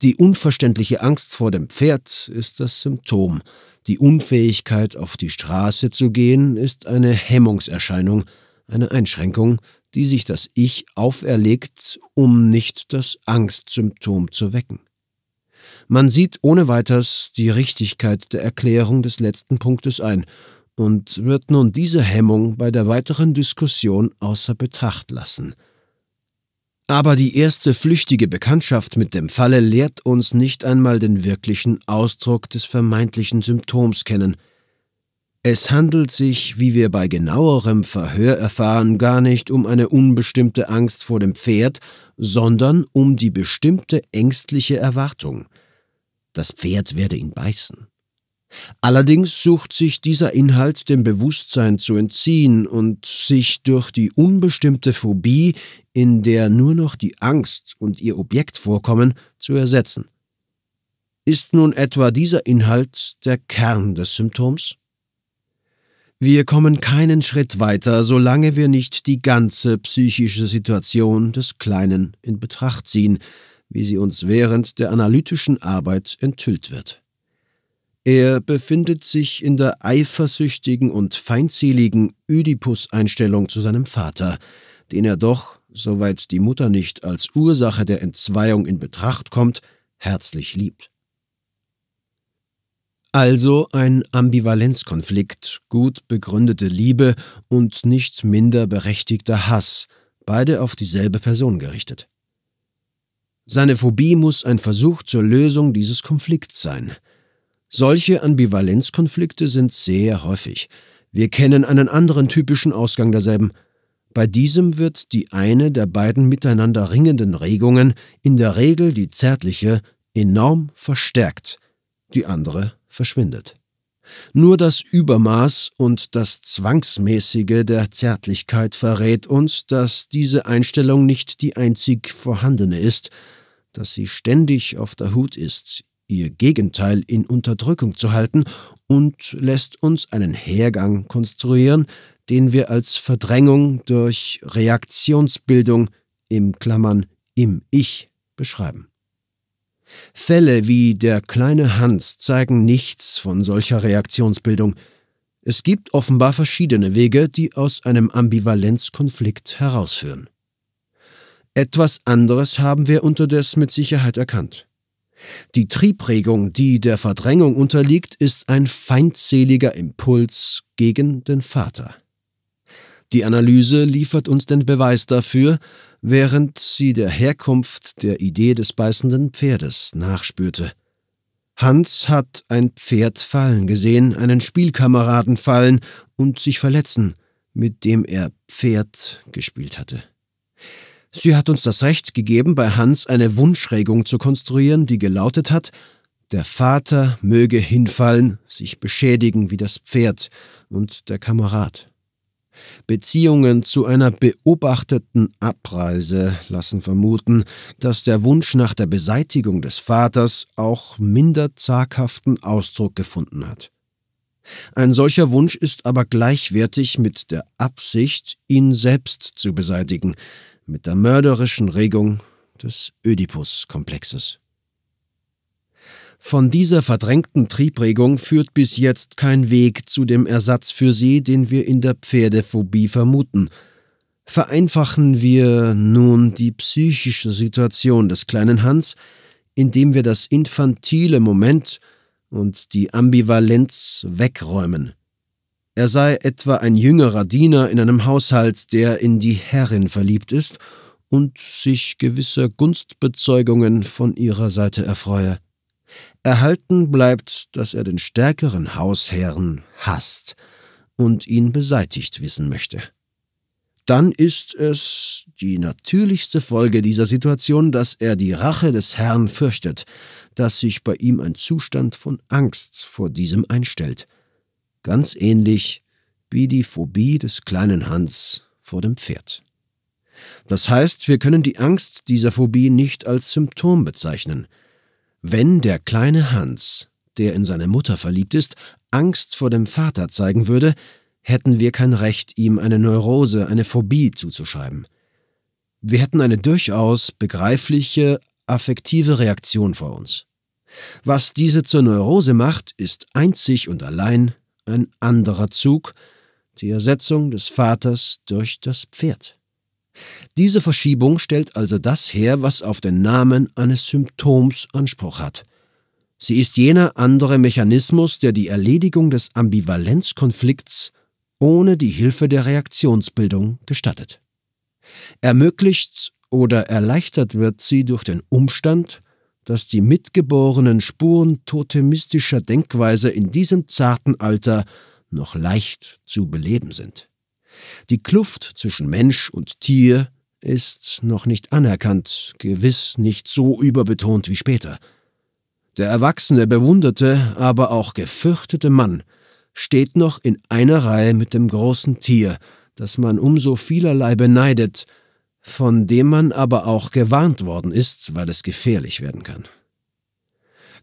Die unverständliche Angst vor dem Pferd ist das Symptom, die Unfähigkeit, auf die Straße zu gehen, ist eine Hemmungserscheinung, eine Einschränkung, die sich das Ich auferlegt, um nicht das Angstsymptom zu wecken. Man sieht ohne weiters die Richtigkeit der Erklärung des letzten Punktes ein und wird nun diese Hemmung bei der weiteren Diskussion außer Betracht lassen. Aber die erste flüchtige Bekanntschaft mit dem Falle lehrt uns nicht einmal den wirklichen Ausdruck des vermeintlichen Symptoms kennen. Es handelt sich, wie wir bei genauerem Verhör erfahren, gar nicht um eine unbestimmte Angst vor dem Pferd, sondern um die bestimmte ängstliche Erwartung. Das Pferd werde ihn beißen. Allerdings sucht sich dieser Inhalt dem Bewusstsein zu entziehen und sich durch die unbestimmte Phobie, in der nur noch die Angst und ihr Objekt vorkommen, zu ersetzen. Ist nun etwa dieser Inhalt der Kern des Symptoms? Wir kommen keinen Schritt weiter, solange wir nicht die ganze psychische Situation des Kleinen in Betracht ziehen, wie sie uns während der analytischen Arbeit enthüllt wird. Er befindet sich in der eifersüchtigen und feindseligen oedipus einstellung zu seinem Vater, den er doch, soweit die Mutter nicht als Ursache der Entzweiung in Betracht kommt, herzlich liebt. Also ein Ambivalenzkonflikt, gut begründete Liebe und nicht minder berechtigter Hass, beide auf dieselbe Person gerichtet. Seine Phobie muss ein Versuch zur Lösung dieses Konflikts sein. Solche Ambivalenzkonflikte sind sehr häufig. Wir kennen einen anderen typischen Ausgang derselben. Bei diesem wird die eine der beiden miteinander ringenden Regungen, in der Regel die zärtliche, enorm verstärkt, die andere verschwindet. Nur das Übermaß und das Zwangsmäßige der Zärtlichkeit verrät uns, dass diese Einstellung nicht die einzig vorhandene ist, dass sie ständig auf der Hut ist, ihr Gegenteil in Unterdrückung zu halten und lässt uns einen Hergang konstruieren, den wir als Verdrängung durch Reaktionsbildung im Klammern im Ich beschreiben. Fälle wie der kleine Hans zeigen nichts von solcher Reaktionsbildung. Es gibt offenbar verschiedene Wege, die aus einem Ambivalenzkonflikt herausführen. Etwas anderes haben wir unterdessen mit Sicherheit erkannt. Die Triebregung, die der Verdrängung unterliegt, ist ein feindseliger Impuls gegen den Vater. Die Analyse liefert uns den Beweis dafür, während sie der Herkunft der Idee des beißenden Pferdes nachspürte. Hans hat ein Pferd fallen gesehen, einen Spielkameraden fallen und sich verletzen, mit dem er Pferd gespielt hatte. Sie hat uns das Recht gegeben, bei Hans eine Wunschregung zu konstruieren, die gelautet hat, der Vater möge hinfallen, sich beschädigen wie das Pferd und der Kamerad. Beziehungen zu einer beobachteten Abreise lassen vermuten, dass der Wunsch nach der Beseitigung des Vaters auch minder zaghaften Ausdruck gefunden hat. Ein solcher Wunsch ist aber gleichwertig mit der Absicht, ihn selbst zu beseitigen, mit der mörderischen Regung des Ödipus-Komplexes. Von dieser verdrängten Triebregung führt bis jetzt kein Weg zu dem Ersatz für sie, den wir in der Pferdephobie vermuten. Vereinfachen wir nun die psychische Situation des kleinen Hans, indem wir das infantile Moment und die Ambivalenz wegräumen. Er sei etwa ein jüngerer Diener in einem Haushalt, der in die Herrin verliebt ist und sich gewisser Gunstbezeugungen von ihrer Seite erfreue. Erhalten bleibt, dass er den stärkeren Hausherrn hasst und ihn beseitigt wissen möchte. Dann ist es die natürlichste Folge dieser Situation, dass er die Rache des Herrn fürchtet, dass sich bei ihm ein Zustand von Angst vor diesem einstellt ganz ähnlich wie die Phobie des kleinen Hans vor dem Pferd. Das heißt, wir können die Angst dieser Phobie nicht als Symptom bezeichnen. Wenn der kleine Hans, der in seine Mutter verliebt ist, Angst vor dem Vater zeigen würde, hätten wir kein Recht, ihm eine Neurose, eine Phobie zuzuschreiben. Wir hätten eine durchaus begreifliche, affektive Reaktion vor uns. Was diese zur Neurose macht, ist einzig und allein ein anderer Zug, die Ersetzung des Vaters durch das Pferd. Diese Verschiebung stellt also das her, was auf den Namen eines Symptoms Anspruch hat. Sie ist jener andere Mechanismus, der die Erledigung des Ambivalenzkonflikts ohne die Hilfe der Reaktionsbildung gestattet. Ermöglicht oder erleichtert wird sie durch den Umstand, dass die mitgeborenen Spuren totemistischer Denkweise in diesem zarten Alter noch leicht zu beleben sind. Die Kluft zwischen Mensch und Tier ist noch nicht anerkannt, gewiss nicht so überbetont wie später. Der erwachsene, bewunderte, aber auch gefürchtete Mann steht noch in einer Reihe mit dem großen Tier, das man um so vielerlei beneidet, von dem man aber auch gewarnt worden ist, weil es gefährlich werden kann.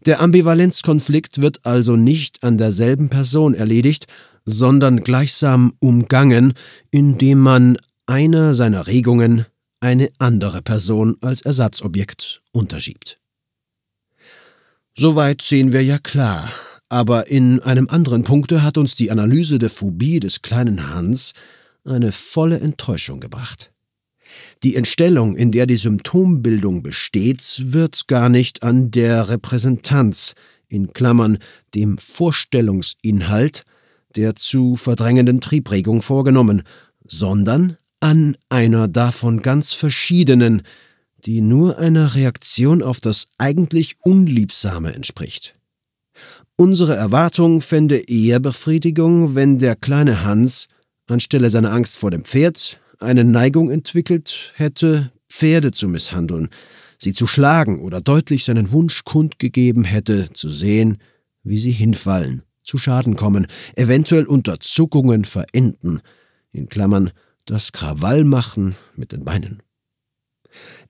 Der Ambivalenzkonflikt wird also nicht an derselben Person erledigt, sondern gleichsam umgangen, indem man einer seiner Regungen eine andere Person als Ersatzobjekt unterschiebt. Soweit sehen wir ja klar, aber in einem anderen Punkte hat uns die Analyse der Phobie des kleinen Hans eine volle Enttäuschung gebracht. Die Entstellung, in der die Symptombildung besteht, wird gar nicht an der Repräsentanz, in Klammern dem Vorstellungsinhalt, der zu verdrängenden Triebregung vorgenommen, sondern an einer davon ganz verschiedenen, die nur einer Reaktion auf das eigentlich Unliebsame entspricht. Unsere Erwartung fände eher Befriedigung, wenn der kleine Hans anstelle seiner Angst vor dem Pferd eine Neigung entwickelt hätte, Pferde zu misshandeln, sie zu schlagen oder deutlich seinen Wunsch kundgegeben hätte, zu sehen, wie sie hinfallen, zu Schaden kommen, eventuell unter Zuckungen verenden, in Klammern das Krawall machen mit den Beinen.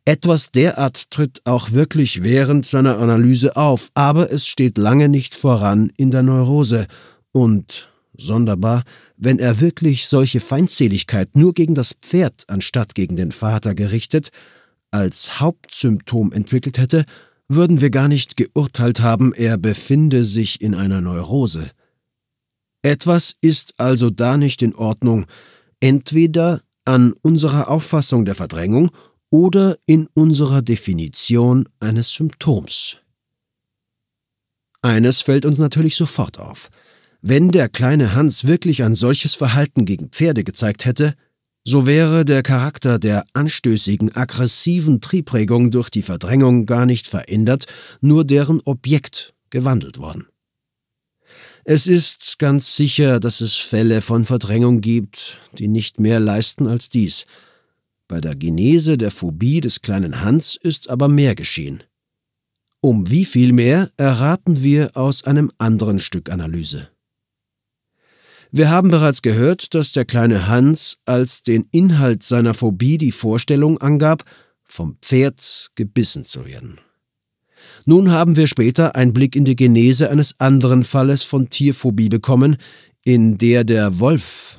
Etwas derart tritt auch wirklich während seiner Analyse auf, aber es steht lange nicht voran in der Neurose und, sonderbar, wenn er wirklich solche Feindseligkeit nur gegen das Pferd anstatt gegen den Vater gerichtet, als Hauptsymptom entwickelt hätte, würden wir gar nicht geurteilt haben, er befinde sich in einer Neurose. Etwas ist also da nicht in Ordnung, entweder an unserer Auffassung der Verdrängung oder in unserer Definition eines Symptoms. Eines fällt uns natürlich sofort auf – wenn der kleine Hans wirklich ein solches Verhalten gegen Pferde gezeigt hätte, so wäre der Charakter der anstößigen, aggressiven Triebregung durch die Verdrängung gar nicht verändert, nur deren Objekt gewandelt worden. Es ist ganz sicher, dass es Fälle von Verdrängung gibt, die nicht mehr leisten als dies. Bei der Genese der Phobie des kleinen Hans ist aber mehr geschehen. Um wie viel mehr erraten wir aus einem anderen Stück Analyse. Wir haben bereits gehört, dass der kleine Hans als den Inhalt seiner Phobie die Vorstellung angab, vom Pferd gebissen zu werden. Nun haben wir später einen Blick in die Genese eines anderen Falles von Tierphobie bekommen, in der der Wolf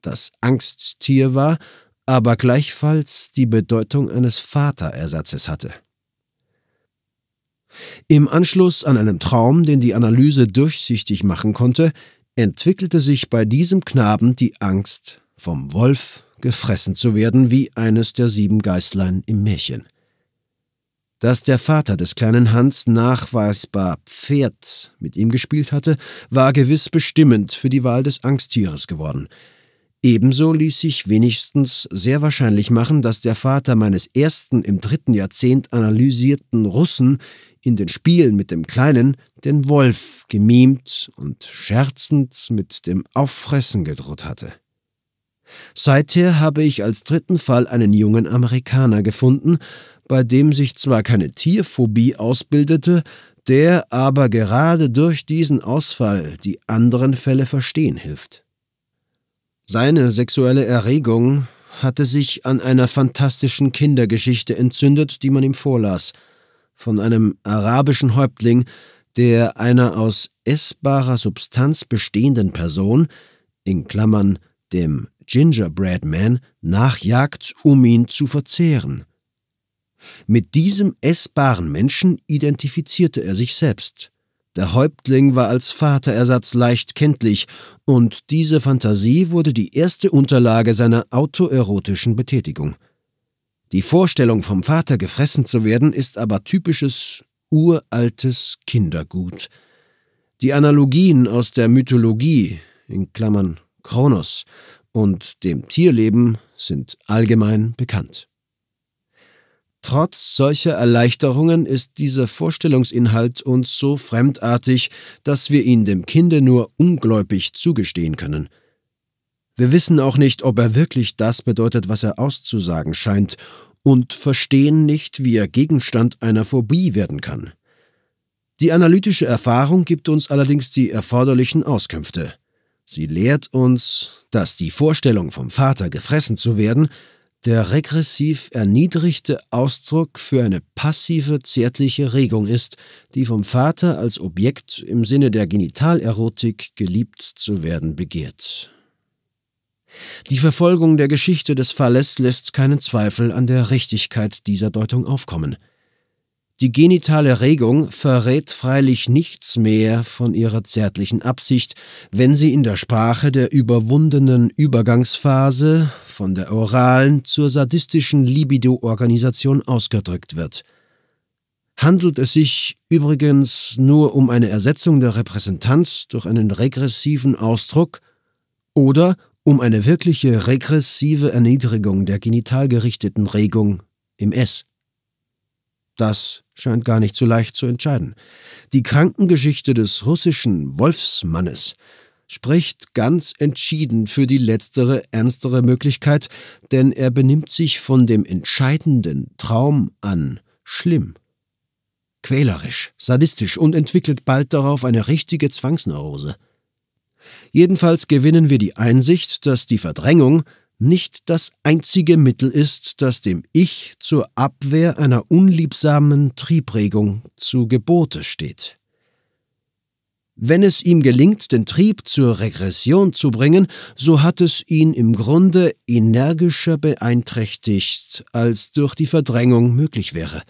das Angsttier war, aber gleichfalls die Bedeutung eines Vaterersatzes hatte. Im Anschluss an einen Traum, den die Analyse durchsichtig machen konnte, entwickelte sich bei diesem Knaben die Angst, vom Wolf gefressen zu werden, wie eines der sieben Geißlein im Märchen. Dass der Vater des kleinen Hans nachweisbar Pferd mit ihm gespielt hatte, war gewiss bestimmend für die Wahl des Angsttieres geworden – Ebenso ließ sich wenigstens sehr wahrscheinlich machen, dass der Vater meines ersten im dritten Jahrzehnt analysierten Russen in den Spielen mit dem Kleinen den Wolf gemimt und scherzend mit dem Auffressen gedroht hatte. Seither habe ich als dritten Fall einen jungen Amerikaner gefunden, bei dem sich zwar keine Tierphobie ausbildete, der aber gerade durch diesen Ausfall die anderen Fälle verstehen hilft. Seine sexuelle Erregung hatte sich an einer fantastischen Kindergeschichte entzündet, die man ihm vorlas, von einem arabischen Häuptling, der einer aus essbarer Substanz bestehenden Person, in Klammern dem Gingerbread Man, nachjagt, um ihn zu verzehren. Mit diesem essbaren Menschen identifizierte er sich selbst. Der Häuptling war als Vaterersatz leicht kenntlich, und diese Fantasie wurde die erste Unterlage seiner autoerotischen Betätigung. Die Vorstellung, vom Vater gefressen zu werden, ist aber typisches, uraltes Kindergut. Die Analogien aus der Mythologie, in Klammern Kronos, und dem Tierleben sind allgemein bekannt. Trotz solcher Erleichterungen ist dieser Vorstellungsinhalt uns so fremdartig, dass wir ihn dem Kinde nur ungläubig zugestehen können. Wir wissen auch nicht, ob er wirklich das bedeutet, was er auszusagen scheint, und verstehen nicht, wie er Gegenstand einer Phobie werden kann. Die analytische Erfahrung gibt uns allerdings die erforderlichen Auskünfte. Sie lehrt uns, dass die Vorstellung, vom Vater gefressen zu werden, der regressiv erniedrigte Ausdruck für eine passive zärtliche Regung ist, die vom Vater als Objekt im Sinne der Genitalerotik geliebt zu werden begehrt. Die Verfolgung der Geschichte des Falles lässt keinen Zweifel an der Richtigkeit dieser Deutung aufkommen. Die genitale Regung verrät freilich nichts mehr von ihrer zärtlichen Absicht, wenn sie in der Sprache der überwundenen Übergangsphase von der oralen zur sadistischen Libido-Organisation ausgedrückt wird. Handelt es sich übrigens nur um eine Ersetzung der Repräsentanz durch einen regressiven Ausdruck oder um eine wirkliche regressive Erniedrigung der genital gerichteten Regung im S? Das scheint gar nicht so leicht zu entscheiden. Die Krankengeschichte des russischen Wolfsmannes spricht ganz entschieden für die letztere, ernstere Möglichkeit, denn er benimmt sich von dem entscheidenden Traum an schlimm, quälerisch, sadistisch und entwickelt bald darauf eine richtige Zwangsneurose. Jedenfalls gewinnen wir die Einsicht, dass die Verdrängung nicht das einzige Mittel ist, das dem Ich zur Abwehr einer unliebsamen Triebregung zu Gebote steht. Wenn es ihm gelingt, den Trieb zur Regression zu bringen, so hat es ihn im Grunde energischer beeinträchtigt, als durch die Verdrängung möglich wäre.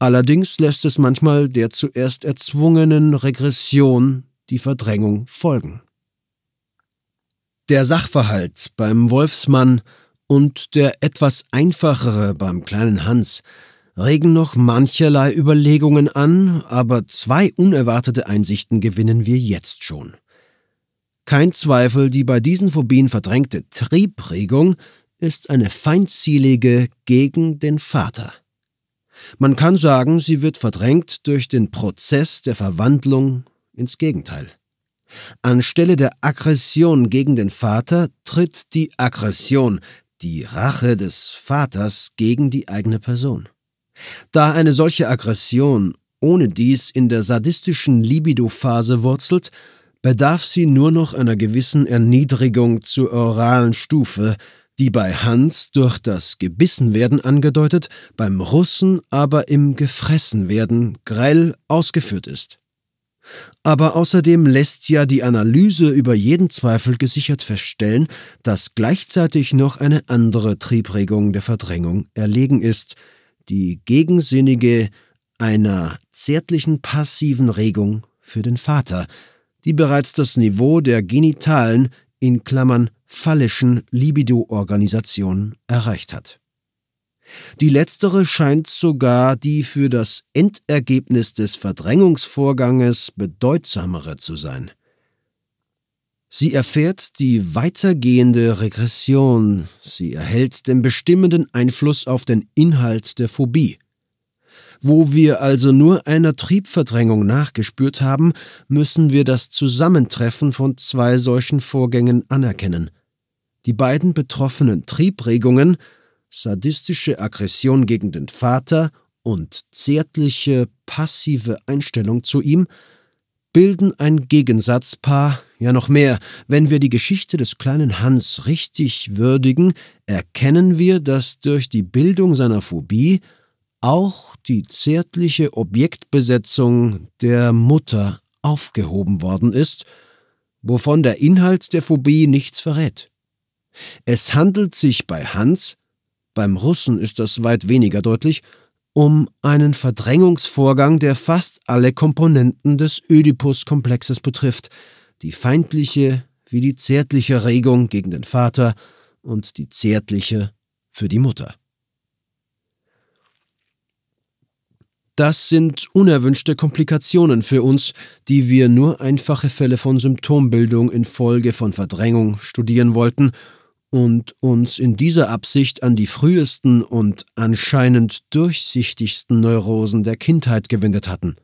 Allerdings lässt es manchmal der zuerst erzwungenen Regression die Verdrängung folgen. Der Sachverhalt beim Wolfsmann und der etwas einfachere beim kleinen Hans regen noch mancherlei Überlegungen an, aber zwei unerwartete Einsichten gewinnen wir jetzt schon. Kein Zweifel, die bei diesen Phobien verdrängte Triebregung ist eine feindselige gegen den Vater. Man kann sagen, sie wird verdrängt durch den Prozess der Verwandlung ins Gegenteil. Anstelle der Aggression gegen den Vater tritt die Aggression, die Rache des Vaters gegen die eigene Person. Da eine solche Aggression ohne dies in der sadistischen Libido-Phase wurzelt, bedarf sie nur noch einer gewissen Erniedrigung zur oralen Stufe, die bei Hans durch das Gebissenwerden angedeutet, beim Russen aber im Gefressenwerden grell ausgeführt ist. Aber außerdem lässt ja die Analyse über jeden Zweifel gesichert feststellen, dass gleichzeitig noch eine andere Triebregung der Verdrängung erlegen ist, die gegensinnige einer zärtlichen passiven Regung für den Vater, die bereits das Niveau der genitalen in Klammern phallischen Libido-Organisation erreicht hat. Die letztere scheint sogar die für das Endergebnis des Verdrängungsvorganges bedeutsamere zu sein. Sie erfährt die weitergehende Regression, sie erhält den bestimmenden Einfluss auf den Inhalt der Phobie. Wo wir also nur einer Triebverdrängung nachgespürt haben, müssen wir das Zusammentreffen von zwei solchen Vorgängen anerkennen. Die beiden betroffenen Triebregungen sadistische Aggression gegen den Vater und zärtliche, passive Einstellung zu ihm bilden ein Gegensatzpaar, ja noch mehr, wenn wir die Geschichte des kleinen Hans richtig würdigen, erkennen wir, dass durch die Bildung seiner Phobie auch die zärtliche Objektbesetzung der Mutter aufgehoben worden ist, wovon der Inhalt der Phobie nichts verrät. Es handelt sich bei Hans beim Russen ist das weit weniger deutlich, um einen Verdrängungsvorgang, der fast alle Komponenten des Ödipus-Komplexes betrifft, die feindliche wie die zärtliche Regung gegen den Vater und die zärtliche für die Mutter. Das sind unerwünschte Komplikationen für uns, die wir nur einfache Fälle von Symptombildung infolge von Verdrängung studieren wollten und uns in dieser Absicht an die frühesten und anscheinend durchsichtigsten Neurosen der Kindheit gewendet hatten.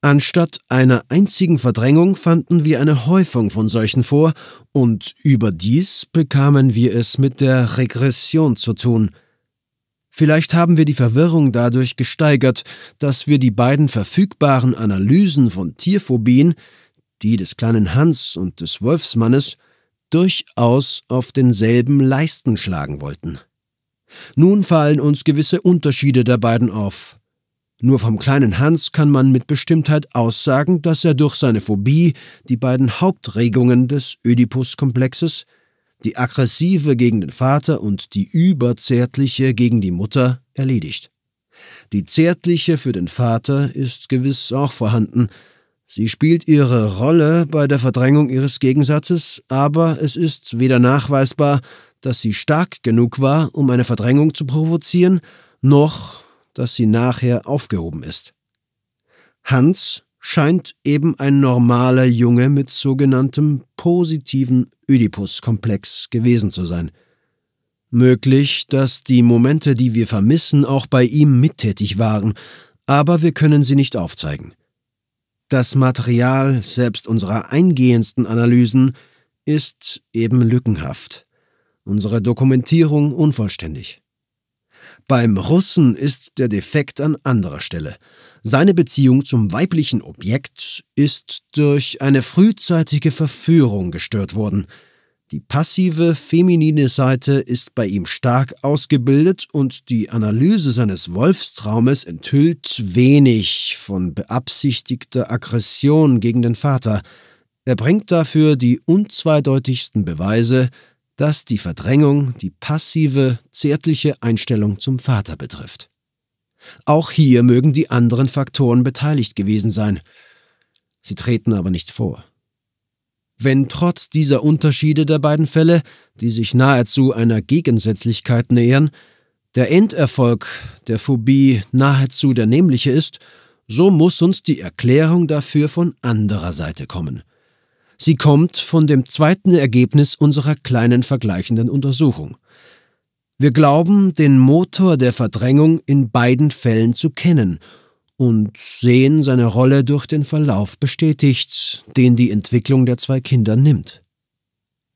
Anstatt einer einzigen Verdrängung fanden wir eine Häufung von solchen vor, und überdies bekamen wir es mit der Regression zu tun. Vielleicht haben wir die Verwirrung dadurch gesteigert, dass wir die beiden verfügbaren Analysen von Tierphobien, die des kleinen Hans und des Wolfsmannes, durchaus auf denselben Leisten schlagen wollten. Nun fallen uns gewisse Unterschiede der beiden auf. Nur vom kleinen Hans kann man mit Bestimmtheit aussagen, dass er durch seine Phobie die beiden Hauptregungen des Ödipus-Komplexes, die aggressive gegen den Vater und die überzärtliche gegen die Mutter, erledigt. Die zärtliche für den Vater ist gewiss auch vorhanden, Sie spielt ihre Rolle bei der Verdrängung ihres Gegensatzes, aber es ist weder nachweisbar, dass sie stark genug war, um eine Verdrängung zu provozieren, noch dass sie nachher aufgehoben ist. Hans scheint eben ein normaler Junge mit sogenanntem positiven Oedipus-Komplex gewesen zu sein. Möglich, dass die Momente, die wir vermissen, auch bei ihm mittätig waren, aber wir können sie nicht aufzeigen. Das Material selbst unserer eingehendsten Analysen ist eben lückenhaft, unsere Dokumentierung unvollständig. Beim Russen ist der Defekt an anderer Stelle. Seine Beziehung zum weiblichen Objekt ist durch eine frühzeitige Verführung gestört worden, die passive feminine Seite ist bei ihm stark ausgebildet und die Analyse seines Wolfstraumes enthüllt wenig von beabsichtigter Aggression gegen den Vater. Er bringt dafür die unzweideutigsten Beweise, dass die Verdrängung die passive, zärtliche Einstellung zum Vater betrifft. Auch hier mögen die anderen Faktoren beteiligt gewesen sein. Sie treten aber nicht vor wenn trotz dieser Unterschiede der beiden Fälle, die sich nahezu einer Gegensätzlichkeit nähern, der Enderfolg der Phobie nahezu der nämliche ist, so muss uns die Erklärung dafür von anderer Seite kommen. Sie kommt von dem zweiten Ergebnis unserer kleinen vergleichenden Untersuchung. Wir glauben, den Motor der Verdrängung in beiden Fällen zu kennen – und sehen seine Rolle durch den Verlauf bestätigt, den die Entwicklung der zwei Kinder nimmt.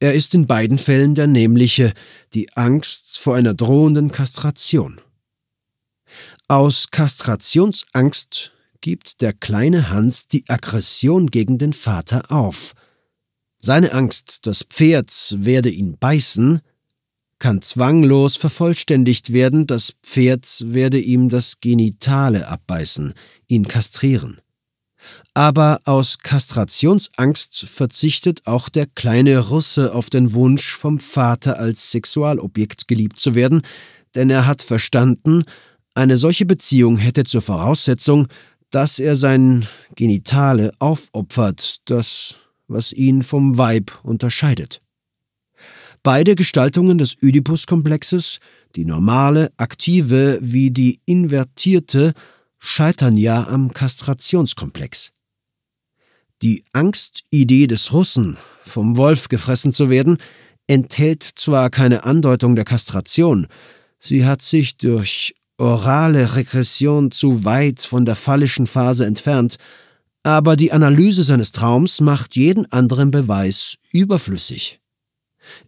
Er ist in beiden Fällen der nämliche, die Angst vor einer drohenden Kastration. Aus Kastrationsangst gibt der kleine Hans die Aggression gegen den Vater auf. Seine Angst, das Pferd werde ihn beißen, kann zwanglos vervollständigt werden, das Pferd werde ihm das Genitale abbeißen, ihn kastrieren. Aber aus Kastrationsangst verzichtet auch der kleine Russe auf den Wunsch, vom Vater als Sexualobjekt geliebt zu werden, denn er hat verstanden, eine solche Beziehung hätte zur Voraussetzung, dass er sein Genitale aufopfert, das, was ihn vom Weib unterscheidet. Beide Gestaltungen des Oedipus-Komplexes, die normale, aktive wie die invertierte, scheitern ja am Kastrationskomplex. Die Angstidee des Russen, vom Wolf gefressen zu werden, enthält zwar keine Andeutung der Kastration, sie hat sich durch orale Regression zu weit von der phallischen Phase entfernt, aber die Analyse seines Traums macht jeden anderen Beweis überflüssig.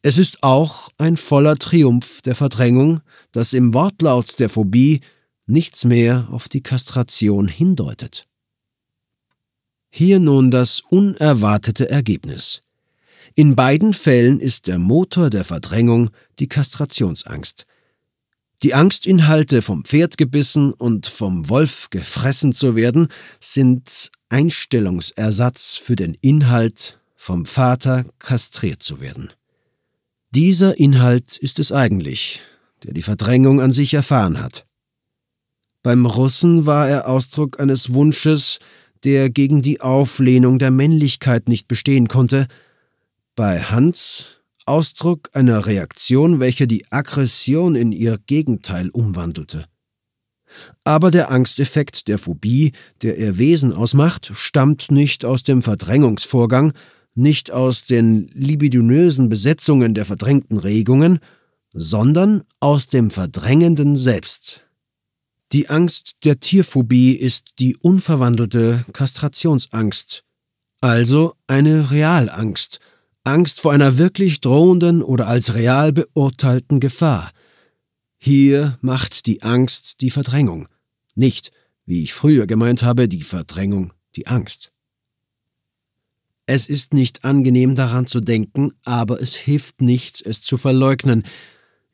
Es ist auch ein voller Triumph der Verdrängung, dass im Wortlaut der Phobie nichts mehr auf die Kastration hindeutet. Hier nun das unerwartete Ergebnis. In beiden Fällen ist der Motor der Verdrängung die Kastrationsangst. Die Angstinhalte, vom Pferd gebissen und vom Wolf gefressen zu werden, sind Einstellungsersatz für den Inhalt, vom Vater kastriert zu werden. Dieser Inhalt ist es eigentlich, der die Verdrängung an sich erfahren hat. Beim Russen war er Ausdruck eines Wunsches, der gegen die Auflehnung der Männlichkeit nicht bestehen konnte, bei Hans Ausdruck einer Reaktion, welche die Aggression in ihr Gegenteil umwandelte. Aber der Angsteffekt der Phobie, der ihr Wesen ausmacht, stammt nicht aus dem Verdrängungsvorgang, nicht aus den libidinösen Besetzungen der verdrängten Regungen, sondern aus dem Verdrängenden selbst. Die Angst der Tierphobie ist die unverwandelte Kastrationsangst, also eine Realangst, Angst vor einer wirklich drohenden oder als real beurteilten Gefahr. Hier macht die Angst die Verdrängung, nicht, wie ich früher gemeint habe, die Verdrängung die Angst. Es ist nicht angenehm daran zu denken, aber es hilft nichts, es zu verleugnen.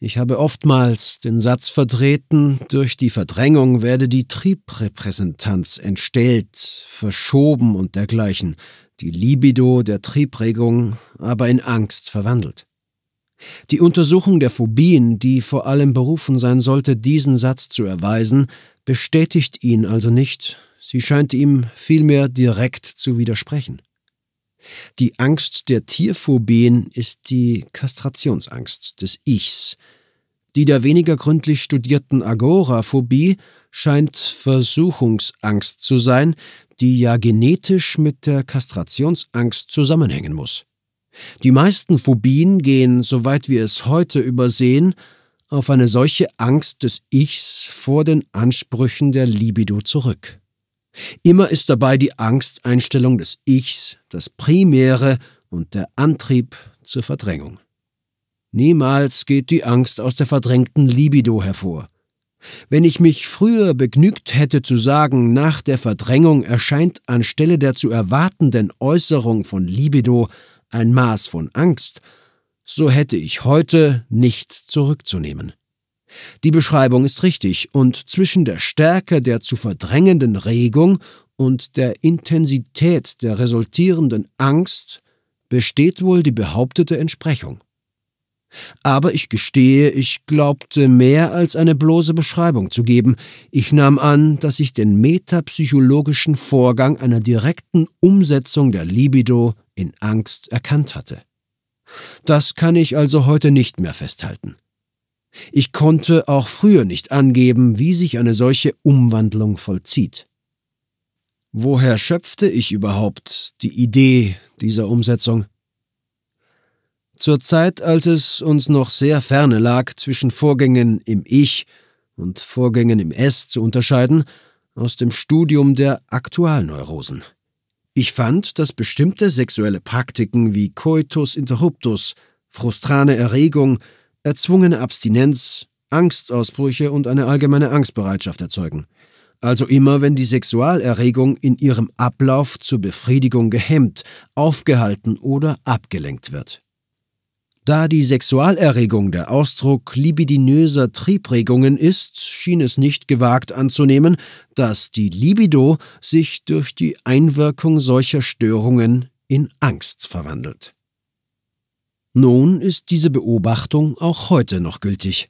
Ich habe oftmals den Satz vertreten, durch die Verdrängung werde die Triebrepräsentanz entstellt, verschoben und dergleichen, die Libido der Triebregung aber in Angst verwandelt. Die Untersuchung der Phobien, die vor allem berufen sein sollte, diesen Satz zu erweisen, bestätigt ihn also nicht, sie scheint ihm vielmehr direkt zu widersprechen. Die Angst der Tierphobien ist die Kastrationsangst des Ichs. Die der weniger gründlich studierten Agoraphobie scheint Versuchungsangst zu sein, die ja genetisch mit der Kastrationsangst zusammenhängen muss. Die meisten Phobien gehen, soweit wir es heute übersehen, auf eine solche Angst des Ichs vor den Ansprüchen der Libido zurück. Immer ist dabei die Angsteinstellung des Ichs, das Primäre und der Antrieb zur Verdrängung. Niemals geht die Angst aus der verdrängten Libido hervor. Wenn ich mich früher begnügt hätte zu sagen, nach der Verdrängung erscheint anstelle der zu erwartenden Äußerung von Libido ein Maß von Angst, so hätte ich heute nichts zurückzunehmen. Die Beschreibung ist richtig und zwischen der Stärke der zu verdrängenden Regung und der Intensität der resultierenden Angst besteht wohl die behauptete Entsprechung. Aber ich gestehe, ich glaubte mehr als eine bloße Beschreibung zu geben. Ich nahm an, dass ich den metapsychologischen Vorgang einer direkten Umsetzung der Libido in Angst erkannt hatte. Das kann ich also heute nicht mehr festhalten. Ich konnte auch früher nicht angeben, wie sich eine solche Umwandlung vollzieht. Woher schöpfte ich überhaupt die Idee dieser Umsetzung? Zur Zeit, als es uns noch sehr ferne lag, zwischen Vorgängen im Ich und Vorgängen im Es zu unterscheiden, aus dem Studium der Aktualneurosen. Ich fand, dass bestimmte sexuelle Praktiken wie Coitus interruptus, frustrane Erregung, erzwungene Abstinenz, Angstausbrüche und eine allgemeine Angstbereitschaft erzeugen. Also immer, wenn die Sexualerregung in ihrem Ablauf zur Befriedigung gehemmt, aufgehalten oder abgelenkt wird. Da die Sexualerregung der Ausdruck libidinöser Triebregungen ist, schien es nicht gewagt anzunehmen, dass die Libido sich durch die Einwirkung solcher Störungen in Angst verwandelt. Nun ist diese Beobachtung auch heute noch gültig.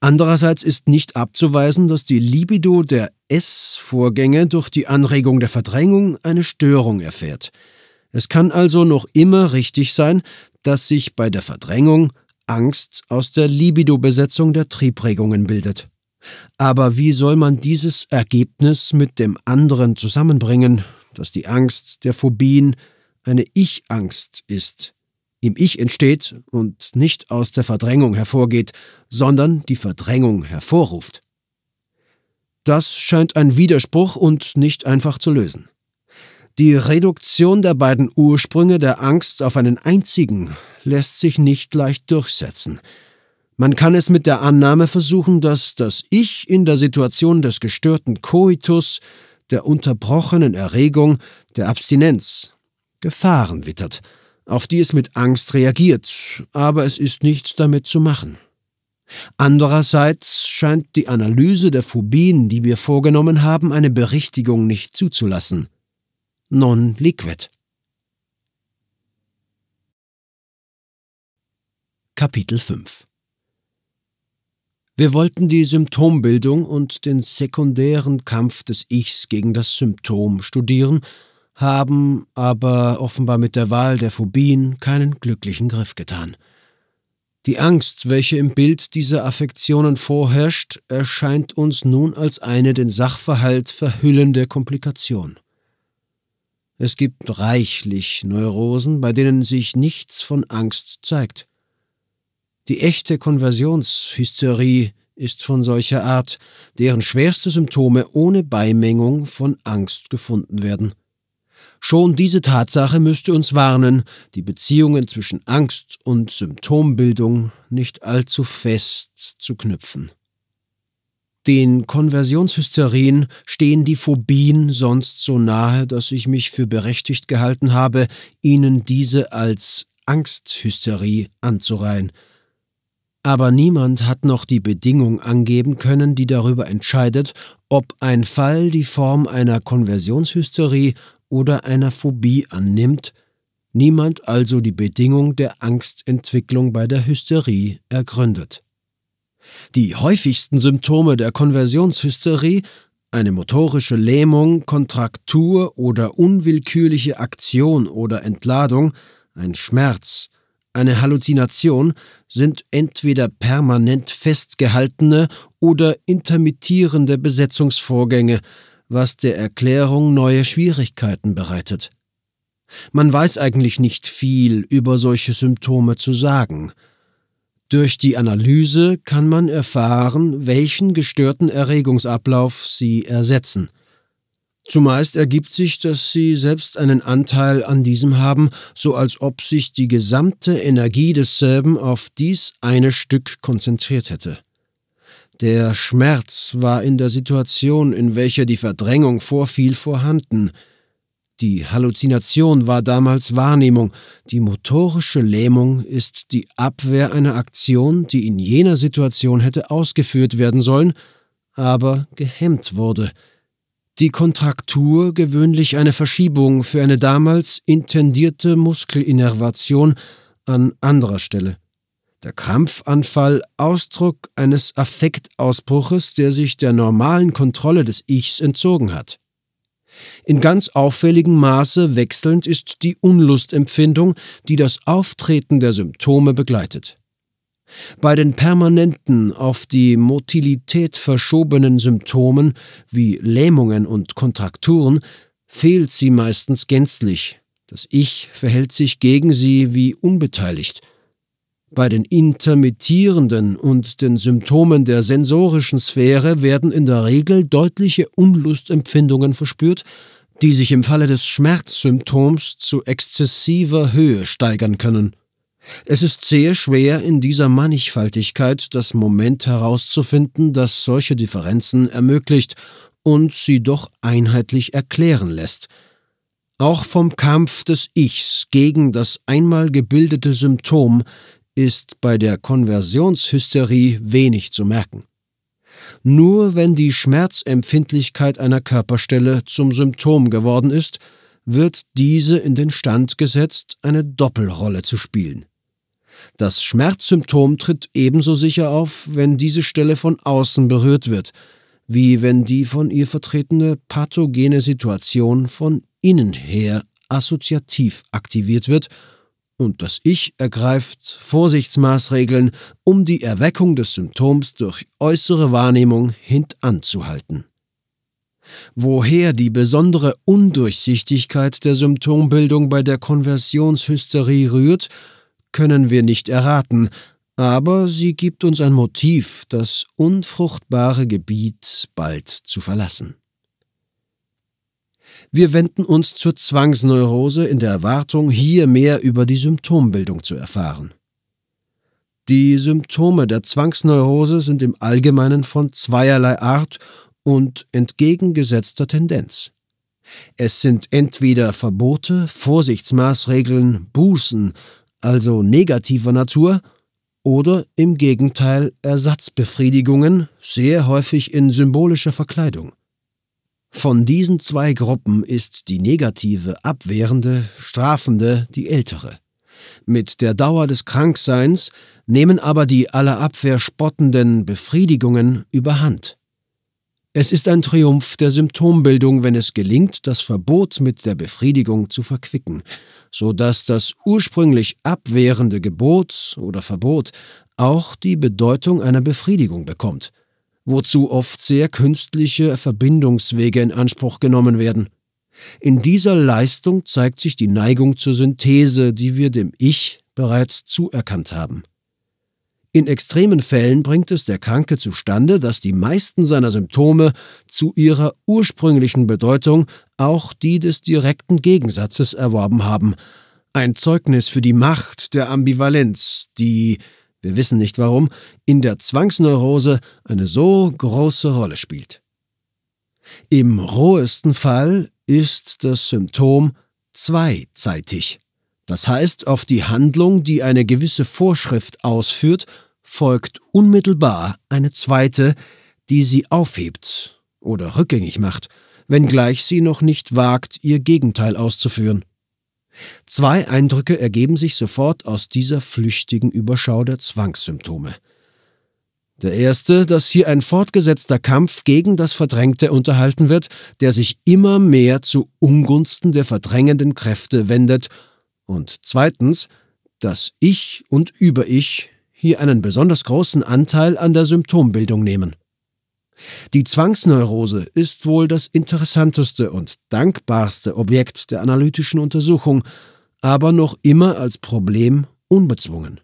Andererseits ist nicht abzuweisen, dass die Libido der S-Vorgänge durch die Anregung der Verdrängung eine Störung erfährt. Es kann also noch immer richtig sein, dass sich bei der Verdrängung Angst aus der Libido-Besetzung der Triebregungen bildet. Aber wie soll man dieses Ergebnis mit dem anderen zusammenbringen, dass die Angst der Phobien eine Ich-Angst ist? im Ich entsteht und nicht aus der Verdrängung hervorgeht, sondern die Verdrängung hervorruft. Das scheint ein Widerspruch und nicht einfach zu lösen. Die Reduktion der beiden Ursprünge der Angst auf einen einzigen lässt sich nicht leicht durchsetzen. Man kann es mit der Annahme versuchen, dass das Ich in der Situation des gestörten Koitus, der unterbrochenen Erregung, der Abstinenz Gefahren wittert – auf die es mit Angst reagiert, aber es ist nichts damit zu machen. Andererseits scheint die Analyse der Phobien, die wir vorgenommen haben, eine Berichtigung nicht zuzulassen. Non liquid. Kapitel 5 Wir wollten die Symptombildung und den sekundären Kampf des Ichs gegen das Symptom studieren haben aber offenbar mit der Wahl der Phobien keinen glücklichen Griff getan. Die Angst, welche im Bild dieser Affektionen vorherrscht, erscheint uns nun als eine den Sachverhalt verhüllende Komplikation. Es gibt reichlich Neurosen, bei denen sich nichts von Angst zeigt. Die echte Konversionshysterie ist von solcher Art, deren schwerste Symptome ohne Beimengung von Angst gefunden werden. Schon diese Tatsache müsste uns warnen, die Beziehungen zwischen Angst und Symptombildung nicht allzu fest zu knüpfen. Den Konversionshysterien stehen die Phobien sonst so nahe, dass ich mich für berechtigt gehalten habe, ihnen diese als Angsthysterie anzureihen. Aber niemand hat noch die Bedingung angeben können, die darüber entscheidet, ob ein Fall die Form einer Konversionshysterie oder einer Phobie annimmt, niemand also die Bedingung der Angstentwicklung bei der Hysterie ergründet. Die häufigsten Symptome der Konversionshysterie eine motorische Lähmung, Kontraktur oder unwillkürliche Aktion oder Entladung, ein Schmerz, eine Halluzination sind entweder permanent festgehaltene oder intermittierende Besetzungsvorgänge, was der Erklärung neue Schwierigkeiten bereitet. Man weiß eigentlich nicht viel über solche Symptome zu sagen. Durch die Analyse kann man erfahren, welchen gestörten Erregungsablauf sie ersetzen. Zumeist ergibt sich, dass sie selbst einen Anteil an diesem haben, so als ob sich die gesamte Energie desselben auf dies eine Stück konzentriert hätte. Der Schmerz war in der Situation, in welcher die Verdrängung vorfiel, vorhanden. Die Halluzination war damals Wahrnehmung, die motorische Lähmung ist die Abwehr einer Aktion, die in jener Situation hätte ausgeführt werden sollen, aber gehemmt wurde. Die Kontraktur, gewöhnlich eine Verschiebung für eine damals intendierte Muskelinnervation an anderer Stelle. Der Krampfanfall Ausdruck eines Affektausbruches, der sich der normalen Kontrolle des Ichs entzogen hat. In ganz auffälligem Maße wechselnd ist die Unlustempfindung, die das Auftreten der Symptome begleitet. Bei den permanenten, auf die Motilität verschobenen Symptomen wie Lähmungen und Kontrakturen fehlt sie meistens gänzlich. Das Ich verhält sich gegen sie wie unbeteiligt. Bei den intermittierenden und den Symptomen der sensorischen Sphäre werden in der Regel deutliche Unlustempfindungen verspürt, die sich im Falle des Schmerzsymptoms zu exzessiver Höhe steigern können. Es ist sehr schwer, in dieser Mannigfaltigkeit das Moment herauszufinden, das solche Differenzen ermöglicht und sie doch einheitlich erklären lässt. Auch vom Kampf des Ichs gegen das einmal gebildete Symptom ist bei der Konversionshysterie wenig zu merken. Nur wenn die Schmerzempfindlichkeit einer Körperstelle zum Symptom geworden ist, wird diese in den Stand gesetzt, eine Doppelrolle zu spielen. Das Schmerzsymptom tritt ebenso sicher auf, wenn diese Stelle von außen berührt wird, wie wenn die von ihr vertretene pathogene Situation von innen her assoziativ aktiviert wird und das Ich ergreift Vorsichtsmaßregeln, um die Erweckung des Symptoms durch äußere Wahrnehmung hintanzuhalten. Woher die besondere Undurchsichtigkeit der Symptombildung bei der Konversionshysterie rührt, können wir nicht erraten, aber sie gibt uns ein Motiv, das unfruchtbare Gebiet bald zu verlassen. Wir wenden uns zur Zwangsneurose in der Erwartung, hier mehr über die Symptombildung zu erfahren. Die Symptome der Zwangsneurose sind im Allgemeinen von zweierlei Art und entgegengesetzter Tendenz. Es sind entweder Verbote, Vorsichtsmaßregeln, Bußen, also negativer Natur, oder im Gegenteil Ersatzbefriedigungen, sehr häufig in symbolischer Verkleidung. Von diesen zwei Gruppen ist die negative, abwehrende, strafende die ältere. Mit der Dauer des Krankseins nehmen aber die aller Abwehr spottenden Befriedigungen überhand. Es ist ein Triumph der Symptombildung, wenn es gelingt, das Verbot mit der Befriedigung zu verquicken, so dass das ursprünglich abwehrende Gebot oder Verbot auch die Bedeutung einer Befriedigung bekommt – wozu oft sehr künstliche Verbindungswege in Anspruch genommen werden. In dieser Leistung zeigt sich die Neigung zur Synthese, die wir dem Ich bereits zuerkannt haben. In extremen Fällen bringt es der Kranke zustande, dass die meisten seiner Symptome zu ihrer ursprünglichen Bedeutung auch die des direkten Gegensatzes erworben haben. Ein Zeugnis für die Macht der Ambivalenz, die wir wissen nicht warum, in der Zwangsneurose eine so große Rolle spielt. Im rohesten Fall ist das Symptom zweizeitig. Das heißt, auf die Handlung, die eine gewisse Vorschrift ausführt, folgt unmittelbar eine zweite, die sie aufhebt oder rückgängig macht, wenngleich sie noch nicht wagt, ihr Gegenteil auszuführen. Zwei Eindrücke ergeben sich sofort aus dieser flüchtigen Überschau der Zwangssymptome. Der erste, dass hier ein fortgesetzter Kampf gegen das Verdrängte unterhalten wird, der sich immer mehr zu Ungunsten der verdrängenden Kräfte wendet, und zweitens, dass Ich und Über-Ich hier einen besonders großen Anteil an der Symptombildung nehmen. Die Zwangsneurose ist wohl das interessanteste und dankbarste Objekt der analytischen Untersuchung, aber noch immer als Problem unbezwungen.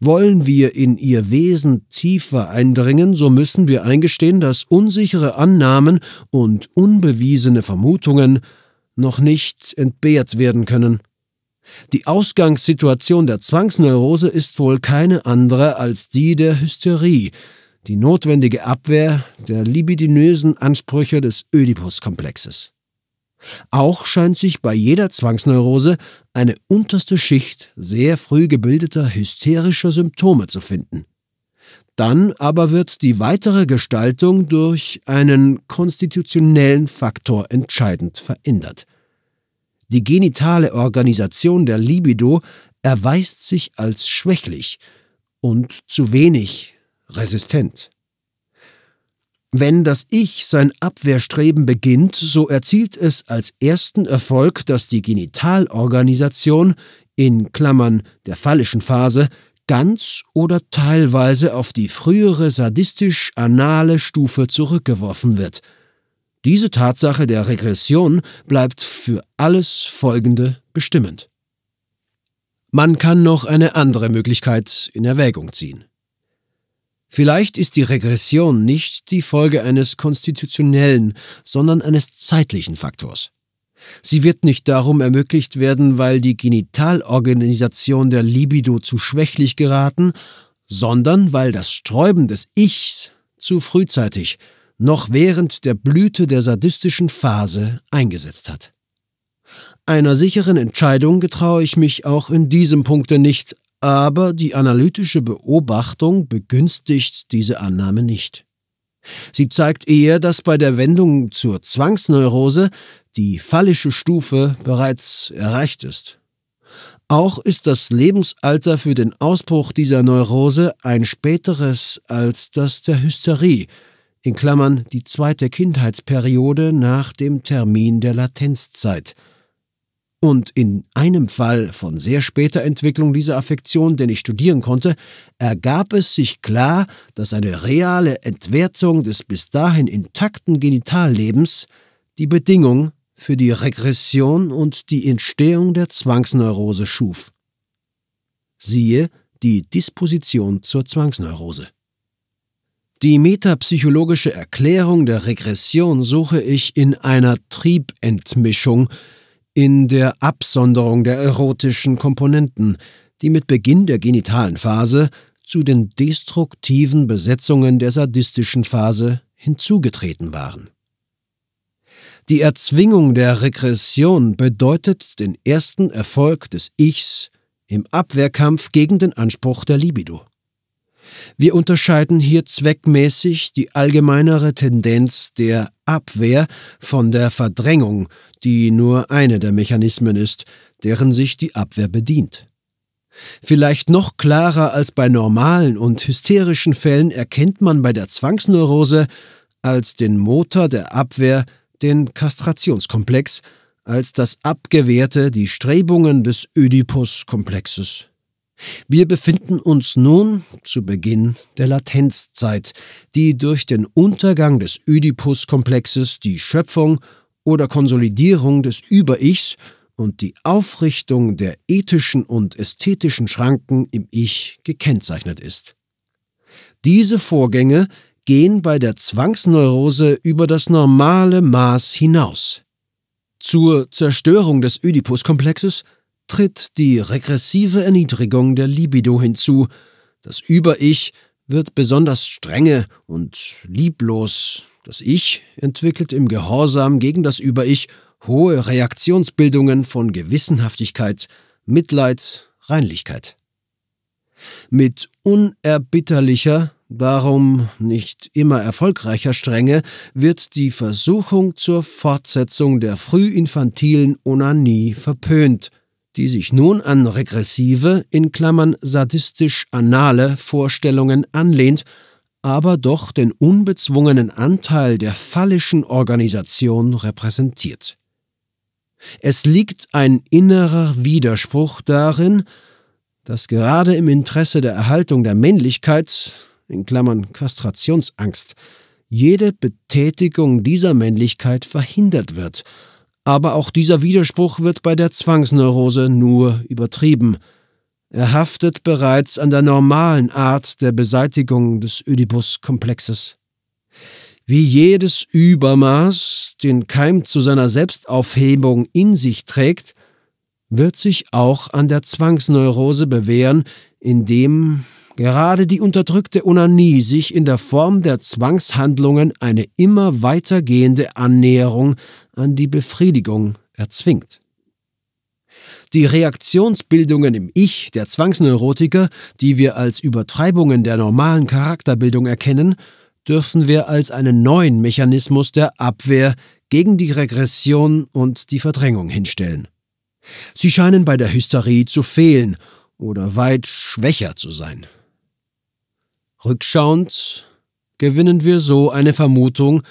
Wollen wir in ihr Wesen tiefer eindringen, so müssen wir eingestehen, dass unsichere Annahmen und unbewiesene Vermutungen noch nicht entbehrt werden können. Die Ausgangssituation der Zwangsneurose ist wohl keine andere als die der Hysterie, die notwendige Abwehr der libidinösen Ansprüche des Ödipus-Komplexes. Auch scheint sich bei jeder Zwangsneurose eine unterste Schicht sehr früh gebildeter hysterischer Symptome zu finden. Dann aber wird die weitere Gestaltung durch einen konstitutionellen Faktor entscheidend verändert. Die genitale Organisation der Libido erweist sich als schwächlich und zu wenig resistent. Wenn das Ich sein Abwehrstreben beginnt, so erzielt es als ersten Erfolg, dass die Genitalorganisation in Klammern der phallischen Phase ganz oder teilweise auf die frühere sadistisch-anale Stufe zurückgeworfen wird. Diese Tatsache der Regression bleibt für alles Folgende bestimmend. Man kann noch eine andere Möglichkeit in Erwägung ziehen. Vielleicht ist die Regression nicht die Folge eines konstitutionellen, sondern eines zeitlichen Faktors. Sie wird nicht darum ermöglicht werden, weil die Genitalorganisation der Libido zu schwächlich geraten, sondern weil das Sträuben des Ichs zu frühzeitig, noch während der Blüte der sadistischen Phase eingesetzt hat. Einer sicheren Entscheidung getraue ich mich auch in diesem Punkte nicht, aber die analytische Beobachtung begünstigt diese Annahme nicht. Sie zeigt eher, dass bei der Wendung zur Zwangsneurose die fallische Stufe bereits erreicht ist. Auch ist das Lebensalter für den Ausbruch dieser Neurose ein späteres als das der Hysterie, in Klammern die zweite Kindheitsperiode nach dem Termin der Latenzzeit – und in einem Fall von sehr später Entwicklung dieser Affektion, den ich studieren konnte, ergab es sich klar, dass eine reale Entwertung des bis dahin intakten Genitallebens die Bedingung für die Regression und die Entstehung der Zwangsneurose schuf. Siehe die Disposition zur Zwangsneurose. Die metapsychologische Erklärung der Regression suche ich in einer Triebentmischung, in der Absonderung der erotischen Komponenten, die mit Beginn der genitalen Phase zu den destruktiven Besetzungen der sadistischen Phase hinzugetreten waren. Die Erzwingung der Regression bedeutet den ersten Erfolg des Ichs im Abwehrkampf gegen den Anspruch der Libido. Wir unterscheiden hier zweckmäßig die allgemeinere Tendenz der Abwehr von der Verdrängung, die nur eine der Mechanismen ist, deren sich die Abwehr bedient. Vielleicht noch klarer als bei normalen und hysterischen Fällen erkennt man bei der Zwangsneurose als den Motor der Abwehr den Kastrationskomplex, als das Abgewehrte die Strebungen des Oedipus-Komplexes. Wir befinden uns nun zu Beginn der Latenzzeit, die durch den Untergang des Oedipus-Komplexes die Schöpfung oder Konsolidierung des Über-Ichs und die Aufrichtung der ethischen und ästhetischen Schranken im Ich gekennzeichnet ist. Diese Vorgänge gehen bei der Zwangsneurose über das normale Maß hinaus. Zur Zerstörung des Oedipus-Komplexes tritt die regressive Erniedrigung der Libido hinzu. Das Über-Ich wird besonders strenge und lieblos. Das Ich entwickelt im Gehorsam gegen das Über-Ich hohe Reaktionsbildungen von Gewissenhaftigkeit, Mitleid, Reinlichkeit. Mit unerbitterlicher, darum nicht immer erfolgreicher Strenge wird die Versuchung zur Fortsetzung der frühinfantilen Onanie verpönt – die sich nun an regressive, in Klammern sadistisch-anale Vorstellungen anlehnt, aber doch den unbezwungenen Anteil der phallischen Organisation repräsentiert. Es liegt ein innerer Widerspruch darin, dass gerade im Interesse der Erhaltung der Männlichkeit, in Klammern Kastrationsangst, jede Betätigung dieser Männlichkeit verhindert wird – aber auch dieser Widerspruch wird bei der Zwangsneurose nur übertrieben. Er haftet bereits an der normalen Art der Beseitigung des Oedipus-Komplexes. Wie jedes Übermaß den Keim zu seiner Selbstaufhebung in sich trägt, wird sich auch an der Zwangsneurose bewähren, indem gerade die unterdrückte Onanie sich in der Form der Zwangshandlungen eine immer weitergehende Annäherung an die Befriedigung erzwingt. Die Reaktionsbildungen im Ich der Zwangsneurotiker, die wir als Übertreibungen der normalen Charakterbildung erkennen, dürfen wir als einen neuen Mechanismus der Abwehr gegen die Regression und die Verdrängung hinstellen. Sie scheinen bei der Hysterie zu fehlen oder weit schwächer zu sein. Rückschauend gewinnen wir so eine Vermutung,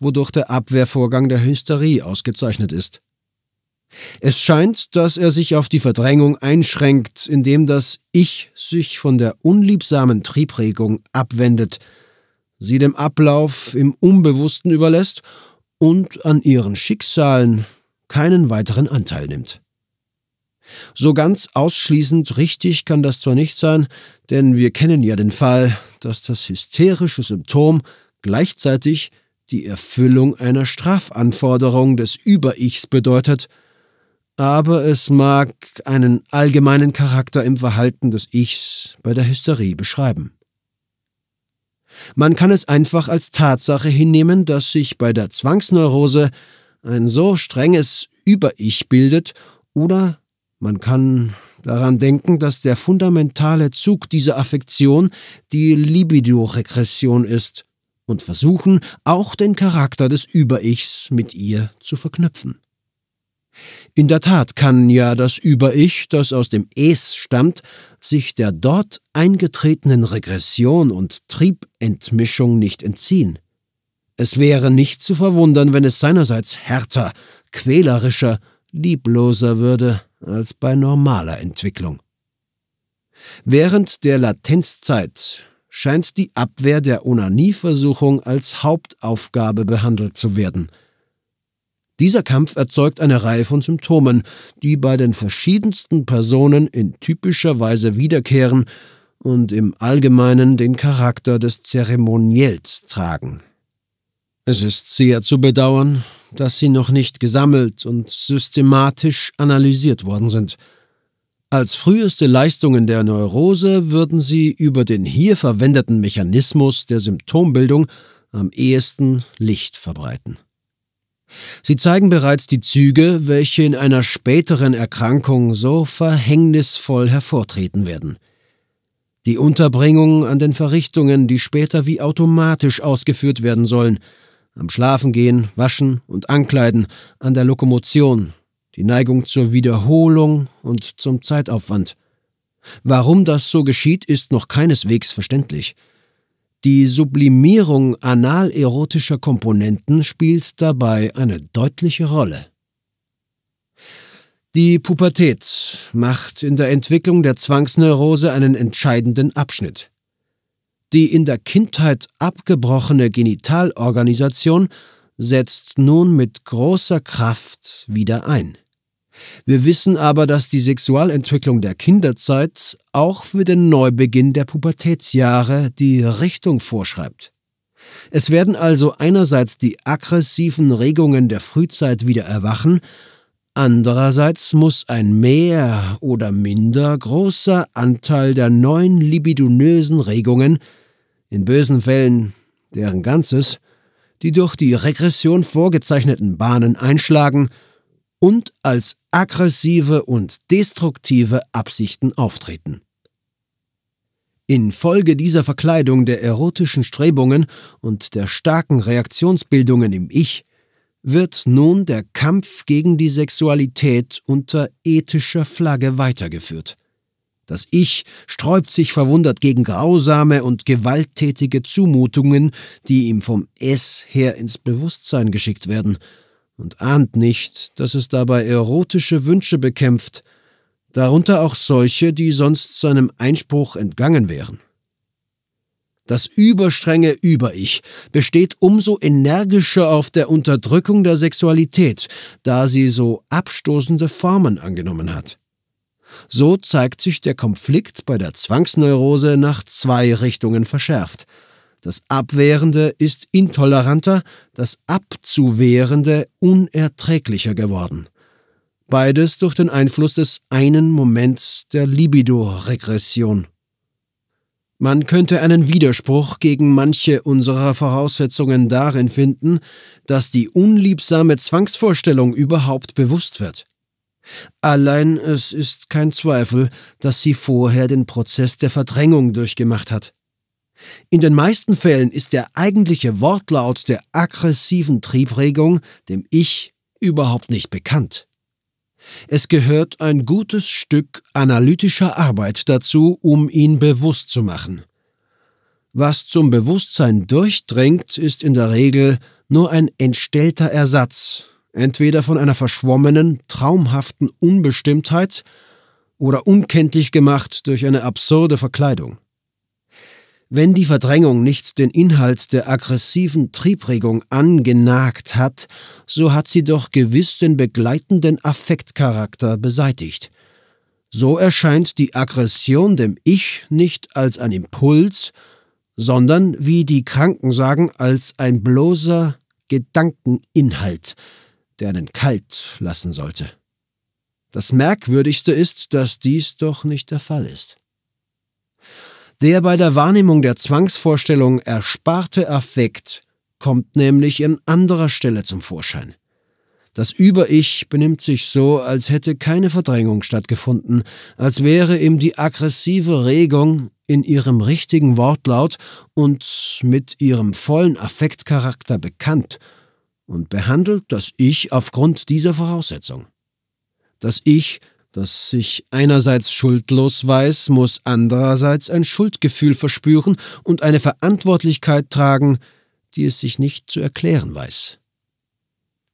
wodurch der Abwehrvorgang der Hysterie ausgezeichnet ist. Es scheint, dass er sich auf die Verdrängung einschränkt, indem das Ich sich von der unliebsamen Triebregung abwendet, sie dem Ablauf im Unbewussten überlässt und an ihren Schicksalen keinen weiteren Anteil nimmt. So ganz ausschließend richtig kann das zwar nicht sein, denn wir kennen ja den Fall, dass das hysterische Symptom gleichzeitig die Erfüllung einer Strafanforderung des Über-Ichs bedeutet, aber es mag einen allgemeinen Charakter im Verhalten des Ichs bei der Hysterie beschreiben. Man kann es einfach als Tatsache hinnehmen, dass sich bei der Zwangsneurose ein so strenges Über-Ich bildet oder man kann daran denken, dass der fundamentale Zug dieser Affektion die Libido-Regression ist und versuchen, auch den Charakter des Über-Ichs mit ihr zu verknüpfen. In der Tat kann ja das Über-Ich, das aus dem Es stammt, sich der dort eingetretenen Regression und Triebentmischung nicht entziehen. Es wäre nicht zu verwundern, wenn es seinerseits härter, quälerischer, liebloser würde als bei normaler Entwicklung. Während der Latenzzeit scheint die Abwehr der Onanieversuchung als Hauptaufgabe behandelt zu werden. Dieser Kampf erzeugt eine Reihe von Symptomen, die bei den verschiedensten Personen in typischer Weise wiederkehren und im Allgemeinen den Charakter des Zeremoniells tragen. Es ist sehr zu bedauern, dass sie noch nicht gesammelt und systematisch analysiert worden sind. Als früheste Leistungen der Neurose würden sie über den hier verwendeten Mechanismus der Symptombildung am ehesten Licht verbreiten. Sie zeigen bereits die Züge, welche in einer späteren Erkrankung so verhängnisvoll hervortreten werden. Die Unterbringung an den Verrichtungen, die später wie automatisch ausgeführt werden sollen – am Schlafengehen, Waschen und Ankleiden, an der Lokomotion, die Neigung zur Wiederholung und zum Zeitaufwand. Warum das so geschieht, ist noch keineswegs verständlich. Die Sublimierung analerotischer Komponenten spielt dabei eine deutliche Rolle. Die Pubertät macht in der Entwicklung der Zwangsneurose einen entscheidenden Abschnitt. Die in der Kindheit abgebrochene Genitalorganisation setzt nun mit großer Kraft wieder ein. Wir wissen aber, dass die Sexualentwicklung der Kinderzeit auch für den Neubeginn der Pubertätsjahre die Richtung vorschreibt. Es werden also einerseits die aggressiven Regungen der Frühzeit wieder erwachen, andererseits muss ein mehr oder minder großer Anteil der neuen libidonösen Regungen in bösen Fällen, deren Ganzes, die durch die Regression vorgezeichneten Bahnen einschlagen und als aggressive und destruktive Absichten auftreten. Infolge dieser Verkleidung der erotischen Strebungen und der starken Reaktionsbildungen im Ich wird nun der Kampf gegen die Sexualität unter ethischer Flagge weitergeführt. Das Ich sträubt sich verwundert gegen grausame und gewalttätige Zumutungen, die ihm vom Es her ins Bewusstsein geschickt werden, und ahnt nicht, dass es dabei erotische Wünsche bekämpft, darunter auch solche, die sonst seinem Einspruch entgangen wären. Das überstrenge Über-Ich besteht umso energischer auf der Unterdrückung der Sexualität, da sie so abstoßende Formen angenommen hat. So zeigt sich der Konflikt bei der Zwangsneurose nach zwei Richtungen verschärft. Das Abwehrende ist intoleranter, das Abzuwehrende unerträglicher geworden. Beides durch den Einfluss des einen Moments der Libido-Regression. Man könnte einen Widerspruch gegen manche unserer Voraussetzungen darin finden, dass die unliebsame Zwangsvorstellung überhaupt bewusst wird. Allein es ist kein Zweifel, dass sie vorher den Prozess der Verdrängung durchgemacht hat. In den meisten Fällen ist der eigentliche Wortlaut der aggressiven Triebregung dem Ich überhaupt nicht bekannt. Es gehört ein gutes Stück analytischer Arbeit dazu, um ihn bewusst zu machen. Was zum Bewusstsein durchdringt, ist in der Regel nur ein entstellter Ersatz entweder von einer verschwommenen, traumhaften Unbestimmtheit oder unkenntlich gemacht durch eine absurde Verkleidung. Wenn die Verdrängung nicht den Inhalt der aggressiven Triebregung angenagt hat, so hat sie doch gewiss den begleitenden Affektcharakter beseitigt. So erscheint die Aggression dem Ich nicht als ein Impuls, sondern, wie die Kranken sagen, als ein bloßer Gedankeninhalt, der einen kalt lassen sollte. Das Merkwürdigste ist, dass dies doch nicht der Fall ist. Der bei der Wahrnehmung der Zwangsvorstellung ersparte Affekt kommt nämlich an anderer Stelle zum Vorschein. Das Über-Ich benimmt sich so, als hätte keine Verdrängung stattgefunden, als wäre ihm die aggressive Regung in ihrem richtigen Wortlaut und mit ihrem vollen Affektcharakter bekannt und behandelt das Ich aufgrund dieser Voraussetzung. Das Ich, das sich einerseits schuldlos weiß, muss andererseits ein Schuldgefühl verspüren und eine Verantwortlichkeit tragen, die es sich nicht zu erklären weiß.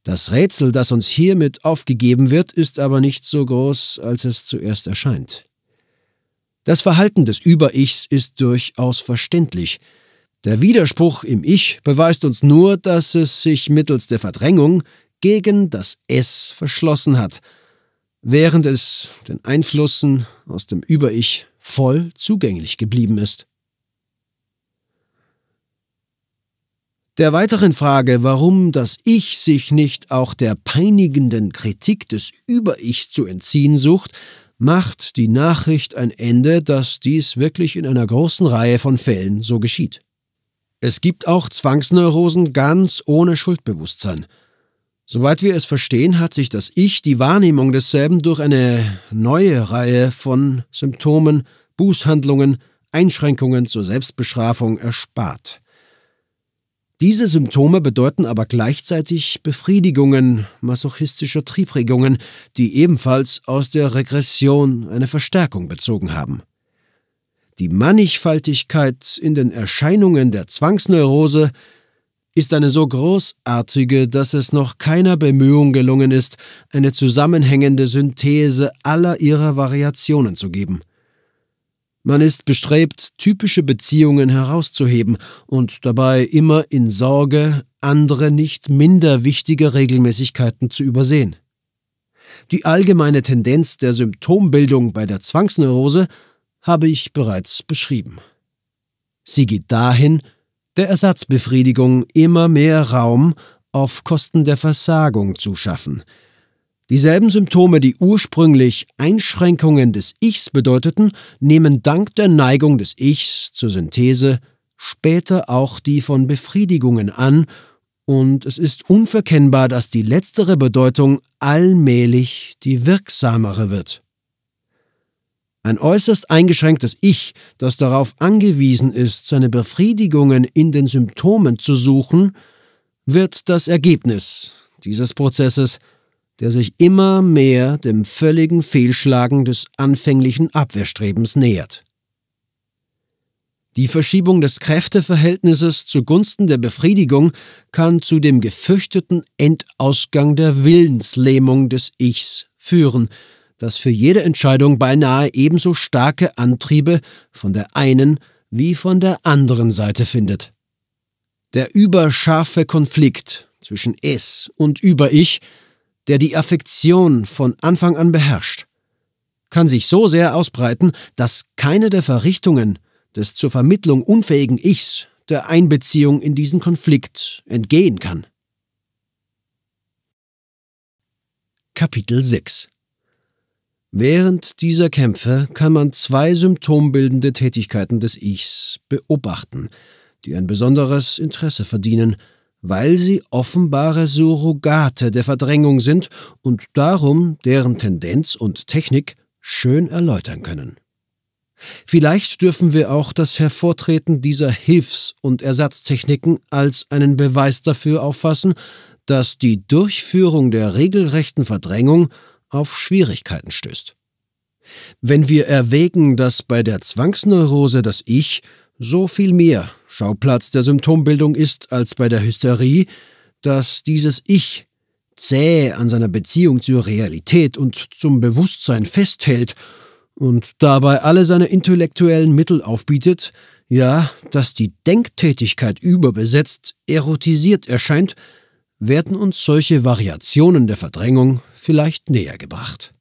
Das Rätsel, das uns hiermit aufgegeben wird, ist aber nicht so groß, als es zuerst erscheint. Das Verhalten des Über-Ichs ist durchaus verständlich, der Widerspruch im Ich beweist uns nur, dass es sich mittels der Verdrängung gegen das Es verschlossen hat, während es den Einflüssen aus dem Über-Ich voll zugänglich geblieben ist. Der weiteren Frage, warum das Ich sich nicht auch der peinigenden Kritik des Über-Ichs zu entziehen sucht, macht die Nachricht ein Ende, dass dies wirklich in einer großen Reihe von Fällen so geschieht. Es gibt auch Zwangsneurosen ganz ohne Schuldbewusstsein. Soweit wir es verstehen, hat sich das Ich, die Wahrnehmung desselben, durch eine neue Reihe von Symptomen, Bußhandlungen, Einschränkungen zur Selbstbestrafung erspart. Diese Symptome bedeuten aber gleichzeitig Befriedigungen masochistischer Triebregungen, die ebenfalls aus der Regression eine Verstärkung bezogen haben. Die Mannigfaltigkeit in den Erscheinungen der Zwangsneurose ist eine so großartige, dass es noch keiner Bemühung gelungen ist, eine zusammenhängende Synthese aller ihrer Variationen zu geben. Man ist bestrebt, typische Beziehungen herauszuheben und dabei immer in Sorge, andere nicht minder wichtige Regelmäßigkeiten zu übersehen. Die allgemeine Tendenz der Symptombildung bei der Zwangsneurose habe ich bereits beschrieben. Sie geht dahin, der Ersatzbefriedigung immer mehr Raum auf Kosten der Versagung zu schaffen. Dieselben Symptome, die ursprünglich Einschränkungen des Ichs bedeuteten, nehmen dank der Neigung des Ichs zur Synthese später auch die von Befriedigungen an, und es ist unverkennbar, dass die letztere Bedeutung allmählich die wirksamere wird. Ein äußerst eingeschränktes Ich, das darauf angewiesen ist, seine Befriedigungen in den Symptomen zu suchen, wird das Ergebnis dieses Prozesses, der sich immer mehr dem völligen Fehlschlagen des anfänglichen Abwehrstrebens nähert. Die Verschiebung des Kräfteverhältnisses zugunsten der Befriedigung kann zu dem gefürchteten Endausgang der Willenslähmung des Ichs führen, dass für jede Entscheidung beinahe ebenso starke Antriebe von der einen wie von der anderen Seite findet. Der überscharfe Konflikt zwischen Es und Über-Ich, der die Affektion von Anfang an beherrscht, kann sich so sehr ausbreiten, dass keine der Verrichtungen des zur Vermittlung unfähigen Ichs der Einbeziehung in diesen Konflikt entgehen kann. Kapitel 6 Während dieser Kämpfe kann man zwei symptombildende Tätigkeiten des Ichs beobachten, die ein besonderes Interesse verdienen, weil sie offenbare Surrogate der Verdrängung sind und darum deren Tendenz und Technik schön erläutern können. Vielleicht dürfen wir auch das Hervortreten dieser Hilfs- und Ersatztechniken als einen Beweis dafür auffassen, dass die Durchführung der regelrechten Verdrängung auf Schwierigkeiten stößt. Wenn wir erwägen, dass bei der Zwangsneurose das Ich so viel mehr Schauplatz der Symptombildung ist als bei der Hysterie, dass dieses Ich zäh an seiner Beziehung zur Realität und zum Bewusstsein festhält und dabei alle seine intellektuellen Mittel aufbietet, ja, dass die Denktätigkeit überbesetzt, erotisiert erscheint werden uns solche Variationen der Verdrängung vielleicht näher gebracht.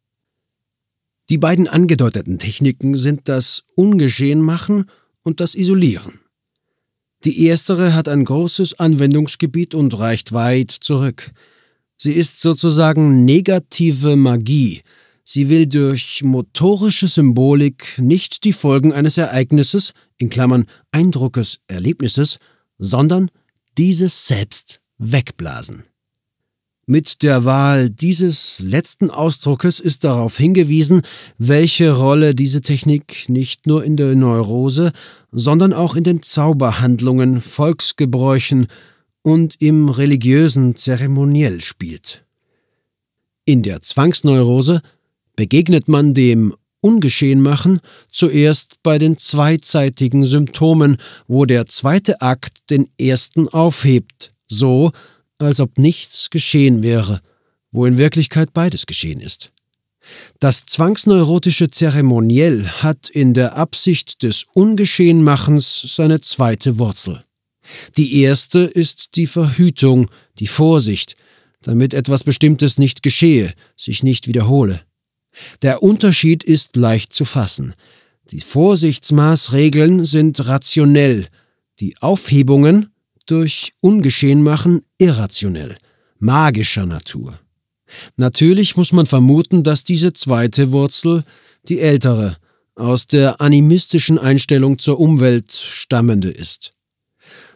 Die beiden angedeuteten Techniken sind das Ungeschehenmachen und das Isolieren. Die erstere hat ein großes Anwendungsgebiet und reicht weit zurück. Sie ist sozusagen negative Magie. Sie will durch motorische Symbolik nicht die Folgen eines Ereignisses, in Klammern Eindruckes, Erlebnisses, sondern dieses selbst wegblasen. Mit der Wahl dieses letzten Ausdruckes ist darauf hingewiesen, welche Rolle diese Technik nicht nur in der Neurose, sondern auch in den Zauberhandlungen, Volksgebräuchen und im religiösen Zeremoniell spielt. In der Zwangsneurose begegnet man dem Ungeschehen machen zuerst bei den zweizeitigen Symptomen, wo der zweite Akt den ersten aufhebt so, als ob nichts geschehen wäre, wo in Wirklichkeit beides geschehen ist. Das zwangsneurotische Zeremoniell hat in der Absicht des Ungeschehenmachens seine zweite Wurzel. Die erste ist die Verhütung, die Vorsicht, damit etwas Bestimmtes nicht geschehe, sich nicht wiederhole. Der Unterschied ist leicht zu fassen. Die Vorsichtsmaßregeln sind rationell, die Aufhebungen durch Ungeschehenmachen irrationell, magischer Natur. Natürlich muss man vermuten, dass diese zweite Wurzel, die ältere, aus der animistischen Einstellung zur Umwelt stammende ist.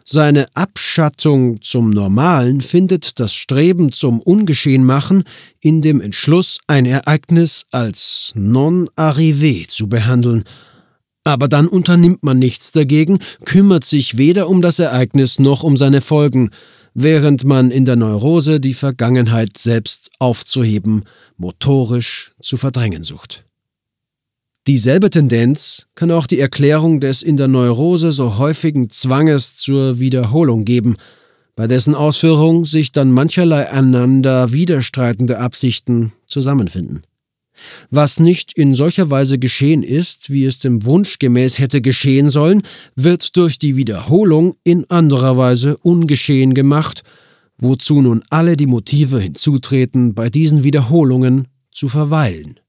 Seine Abschattung zum Normalen findet das Streben zum Ungeschehenmachen in dem Entschluss, ein Ereignis als non arrivé zu behandeln aber dann unternimmt man nichts dagegen, kümmert sich weder um das Ereignis noch um seine Folgen, während man in der Neurose die Vergangenheit selbst aufzuheben, motorisch zu verdrängen sucht. Dieselbe Tendenz kann auch die Erklärung des in der Neurose so häufigen Zwanges zur Wiederholung geben, bei dessen Ausführung sich dann mancherlei einander widerstreitende Absichten zusammenfinden. Was nicht in solcher Weise geschehen ist, wie es dem Wunsch gemäß hätte geschehen sollen, wird durch die Wiederholung in anderer Weise ungeschehen gemacht, wozu nun alle die Motive hinzutreten, bei diesen Wiederholungen zu verweilen.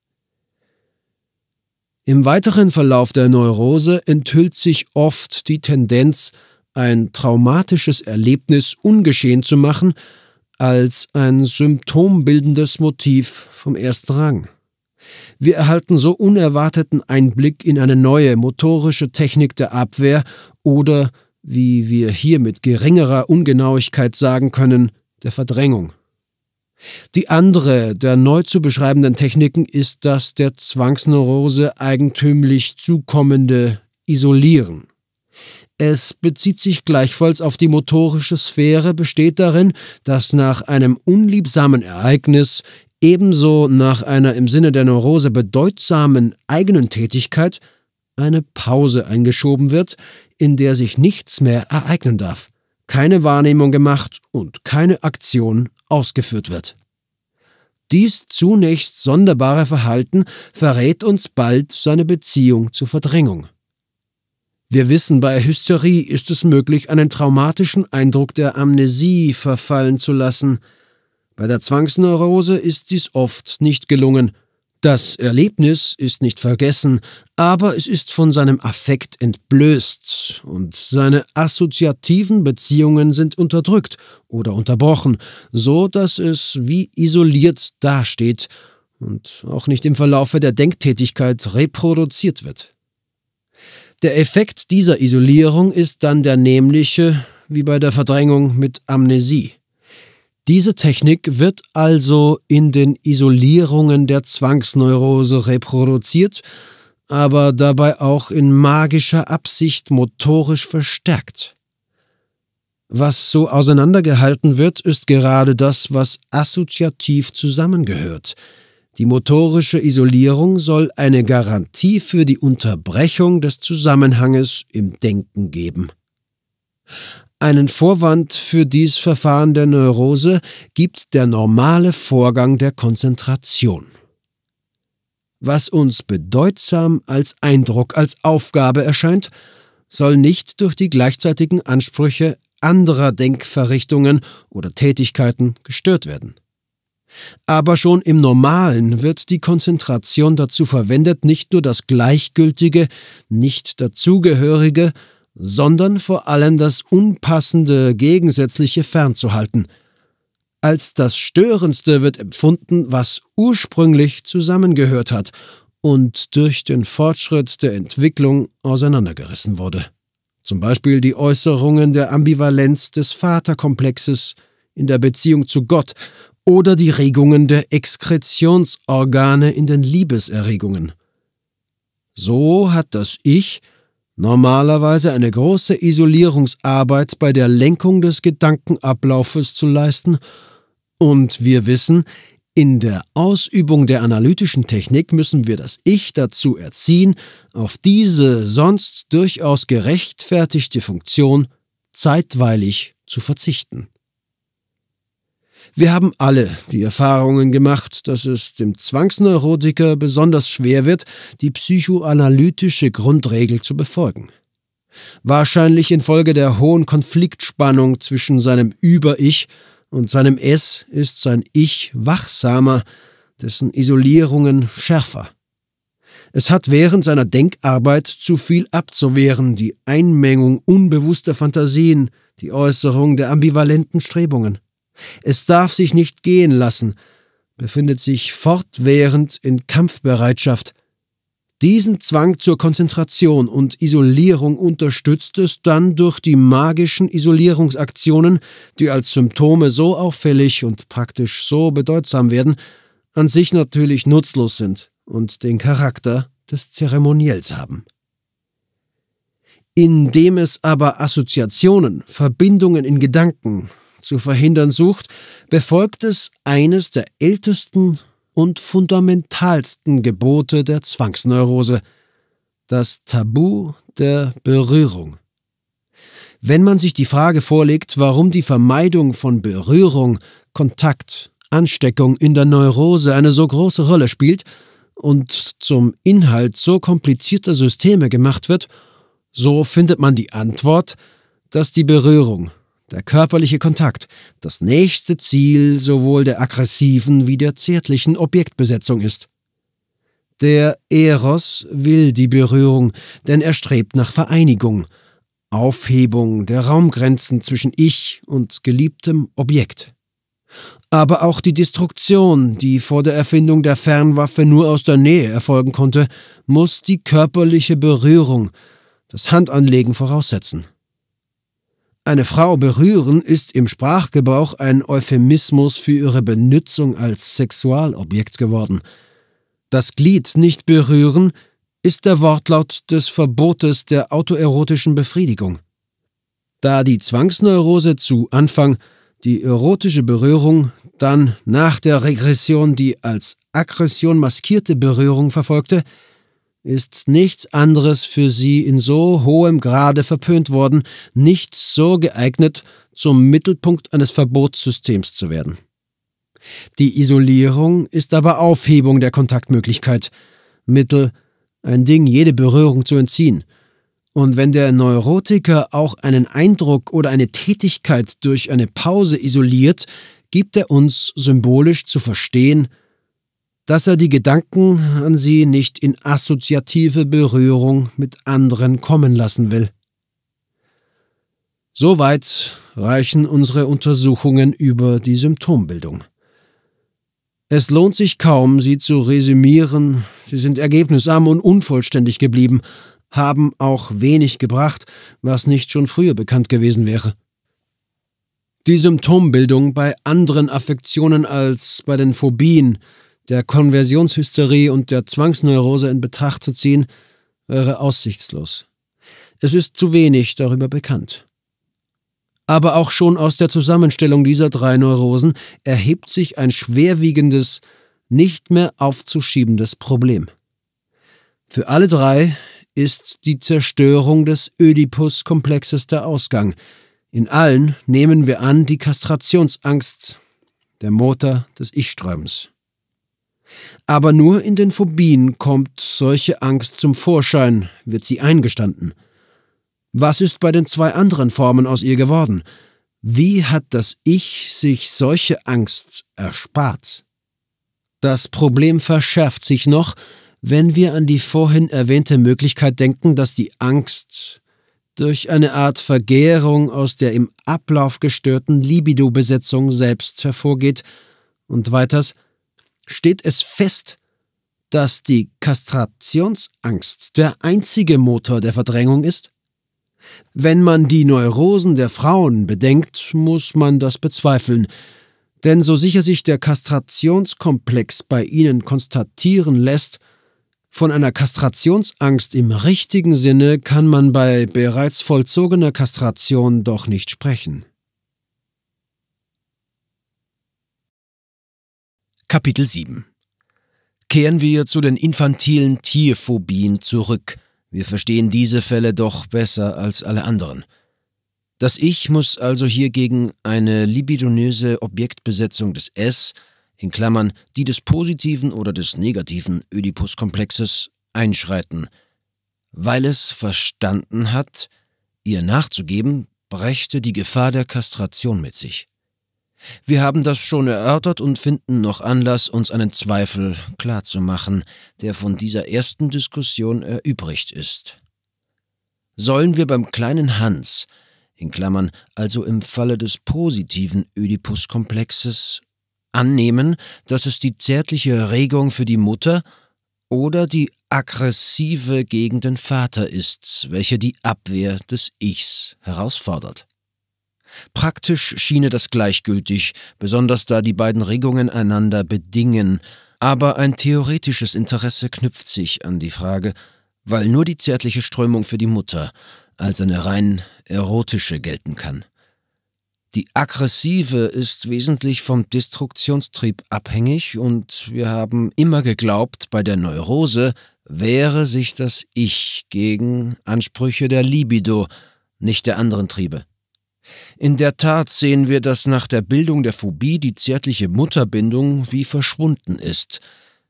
Im weiteren Verlauf der Neurose enthüllt sich oft die Tendenz, ein traumatisches Erlebnis ungeschehen zu machen, als ein symptombildendes Motiv vom ersten Rang. Wir erhalten so unerwarteten Einblick in eine neue motorische Technik der Abwehr oder, wie wir hier mit geringerer Ungenauigkeit sagen können, der Verdrängung. Die andere der neu zu beschreibenden Techniken ist das der Zwangsneurose eigentümlich zukommende Isolieren. Es bezieht sich gleichfalls auf die motorische Sphäre, besteht darin, dass nach einem unliebsamen Ereignis ebenso nach einer im Sinne der Neurose bedeutsamen eigenen Tätigkeit eine Pause eingeschoben wird, in der sich nichts mehr ereignen darf, keine Wahrnehmung gemacht und keine Aktion ausgeführt wird. Dies zunächst sonderbare Verhalten verrät uns bald seine Beziehung zur Verdrängung. Wir wissen, bei Hysterie ist es möglich, einen traumatischen Eindruck der Amnesie verfallen zu lassen, bei der Zwangsneurose ist dies oft nicht gelungen. Das Erlebnis ist nicht vergessen, aber es ist von seinem Affekt entblößt und seine assoziativen Beziehungen sind unterdrückt oder unterbrochen, so dass es wie isoliert dasteht und auch nicht im Verlaufe der Denktätigkeit reproduziert wird. Der Effekt dieser Isolierung ist dann der nämliche, wie bei der Verdrängung mit Amnesie. Diese Technik wird also in den Isolierungen der Zwangsneurose reproduziert, aber dabei auch in magischer Absicht motorisch verstärkt. Was so auseinandergehalten wird, ist gerade das, was assoziativ zusammengehört. Die motorische Isolierung soll eine Garantie für die Unterbrechung des Zusammenhanges im Denken geben. Einen Vorwand für dies Verfahren der Neurose gibt der normale Vorgang der Konzentration. Was uns bedeutsam als Eindruck, als Aufgabe erscheint, soll nicht durch die gleichzeitigen Ansprüche anderer Denkverrichtungen oder Tätigkeiten gestört werden. Aber schon im Normalen wird die Konzentration dazu verwendet, nicht nur das Gleichgültige, nicht dazugehörige, sondern vor allem das Unpassende, Gegensätzliche fernzuhalten. Als das Störendste wird empfunden, was ursprünglich zusammengehört hat und durch den Fortschritt der Entwicklung auseinandergerissen wurde. Zum Beispiel die Äußerungen der Ambivalenz des Vaterkomplexes in der Beziehung zu Gott oder die Regungen der Exkretionsorgane in den Liebeserregungen. So hat das Ich Normalerweise eine große Isolierungsarbeit bei der Lenkung des Gedankenablaufes zu leisten, und wir wissen, in der Ausübung der analytischen Technik müssen wir das Ich dazu erziehen, auf diese sonst durchaus gerechtfertigte Funktion zeitweilig zu verzichten. Wir haben alle die Erfahrungen gemacht, dass es dem Zwangsneurotiker besonders schwer wird, die psychoanalytische Grundregel zu befolgen. Wahrscheinlich infolge der hohen Konfliktspannung zwischen seinem Über-Ich und seinem Es ist sein Ich wachsamer, dessen Isolierungen schärfer. Es hat während seiner Denkarbeit zu viel abzuwehren, die Einmengung unbewusster Fantasien, die Äußerung der ambivalenten Strebungen. Es darf sich nicht gehen lassen, befindet sich fortwährend in Kampfbereitschaft. Diesen Zwang zur Konzentration und Isolierung unterstützt es dann durch die magischen Isolierungsaktionen, die als Symptome so auffällig und praktisch so bedeutsam werden, an sich natürlich nutzlos sind und den Charakter des Zeremoniells haben. Indem es aber Assoziationen, Verbindungen in Gedanken, zu verhindern sucht, befolgt es eines der ältesten und fundamentalsten Gebote der Zwangsneurose, das Tabu der Berührung. Wenn man sich die Frage vorlegt, warum die Vermeidung von Berührung, Kontakt, Ansteckung in der Neurose eine so große Rolle spielt und zum Inhalt so komplizierter Systeme gemacht wird, so findet man die Antwort, dass die Berührung der körperliche Kontakt, das nächste Ziel sowohl der aggressiven wie der zärtlichen Objektbesetzung ist. Der Eros will die Berührung, denn er strebt nach Vereinigung, Aufhebung der Raumgrenzen zwischen Ich und geliebtem Objekt. Aber auch die Destruktion, die vor der Erfindung der Fernwaffe nur aus der Nähe erfolgen konnte, muss die körperliche Berührung, das Handanlegen voraussetzen. Eine Frau berühren ist im Sprachgebrauch ein Euphemismus für ihre Benützung als Sexualobjekt geworden. Das Glied nicht berühren ist der Wortlaut des Verbotes der autoerotischen Befriedigung. Da die Zwangsneurose zu Anfang die erotische Berührung, dann nach der Regression die als Aggression maskierte Berührung verfolgte, ist nichts anderes für sie in so hohem Grade verpönt worden, nichts so geeignet, zum Mittelpunkt eines Verbotssystems zu werden. Die Isolierung ist aber Aufhebung der Kontaktmöglichkeit, Mittel, ein Ding jede Berührung zu entziehen. Und wenn der Neurotiker auch einen Eindruck oder eine Tätigkeit durch eine Pause isoliert, gibt er uns symbolisch zu verstehen, dass er die Gedanken an sie nicht in assoziative Berührung mit anderen kommen lassen will. Soweit reichen unsere Untersuchungen über die Symptombildung. Es lohnt sich kaum, sie zu resümieren, sie sind ergebnisarm und unvollständig geblieben, haben auch wenig gebracht, was nicht schon früher bekannt gewesen wäre. Die Symptombildung bei anderen Affektionen als bei den Phobien der Konversionshysterie und der Zwangsneurose in Betracht zu ziehen, wäre aussichtslos. Es ist zu wenig darüber bekannt. Aber auch schon aus der Zusammenstellung dieser drei Neurosen erhebt sich ein schwerwiegendes, nicht mehr aufzuschiebendes Problem. Für alle drei ist die Zerstörung des Ödipus-Komplexes der Ausgang. In allen nehmen wir an die Kastrationsangst, der Motor des Ich-Sträubens. Aber nur in den Phobien kommt solche Angst zum Vorschein, wird sie eingestanden. Was ist bei den zwei anderen Formen aus ihr geworden? Wie hat das Ich sich solche Angst erspart? Das Problem verschärft sich noch, wenn wir an die vorhin erwähnte Möglichkeit denken, dass die Angst durch eine Art Vergärung aus der im Ablauf gestörten Libido-Besetzung selbst hervorgeht und weiters, steht es fest, dass die Kastrationsangst der einzige Motor der Verdrängung ist? Wenn man die Neurosen der Frauen bedenkt, muss man das bezweifeln, denn so sicher sich der Kastrationskomplex bei ihnen konstatieren lässt, von einer Kastrationsangst im richtigen Sinne kann man bei bereits vollzogener Kastration doch nicht sprechen. Kapitel 7 Kehren wir zu den infantilen Tierphobien zurück. Wir verstehen diese Fälle doch besser als alle anderen. Das Ich muss also hiergegen eine libidonöse Objektbesetzung des S, in Klammern die des positiven oder des negativen Oedipus-Komplexes, einschreiten. Weil es verstanden hat, ihr nachzugeben, brächte die Gefahr der Kastration mit sich. Wir haben das schon erörtert und finden noch Anlass, uns einen Zweifel klarzumachen, der von dieser ersten Diskussion erübrigt ist. Sollen wir beim kleinen Hans, in Klammern, also im Falle des positiven Ödipuskomplexes, annehmen, dass es die zärtliche Erregung für die Mutter oder die aggressive gegen den Vater ist, welche die Abwehr des Ichs herausfordert. Praktisch schiene das gleichgültig, besonders da die beiden Regungen einander bedingen, aber ein theoretisches Interesse knüpft sich an die Frage, weil nur die zärtliche Strömung für die Mutter als eine rein erotische gelten kann. Die aggressive ist wesentlich vom Destruktionstrieb abhängig und wir haben immer geglaubt, bei der Neurose wäre sich das Ich gegen Ansprüche der Libido, nicht der anderen Triebe. In der Tat sehen wir, dass nach der Bildung der Phobie die zärtliche Mutterbindung wie verschwunden ist.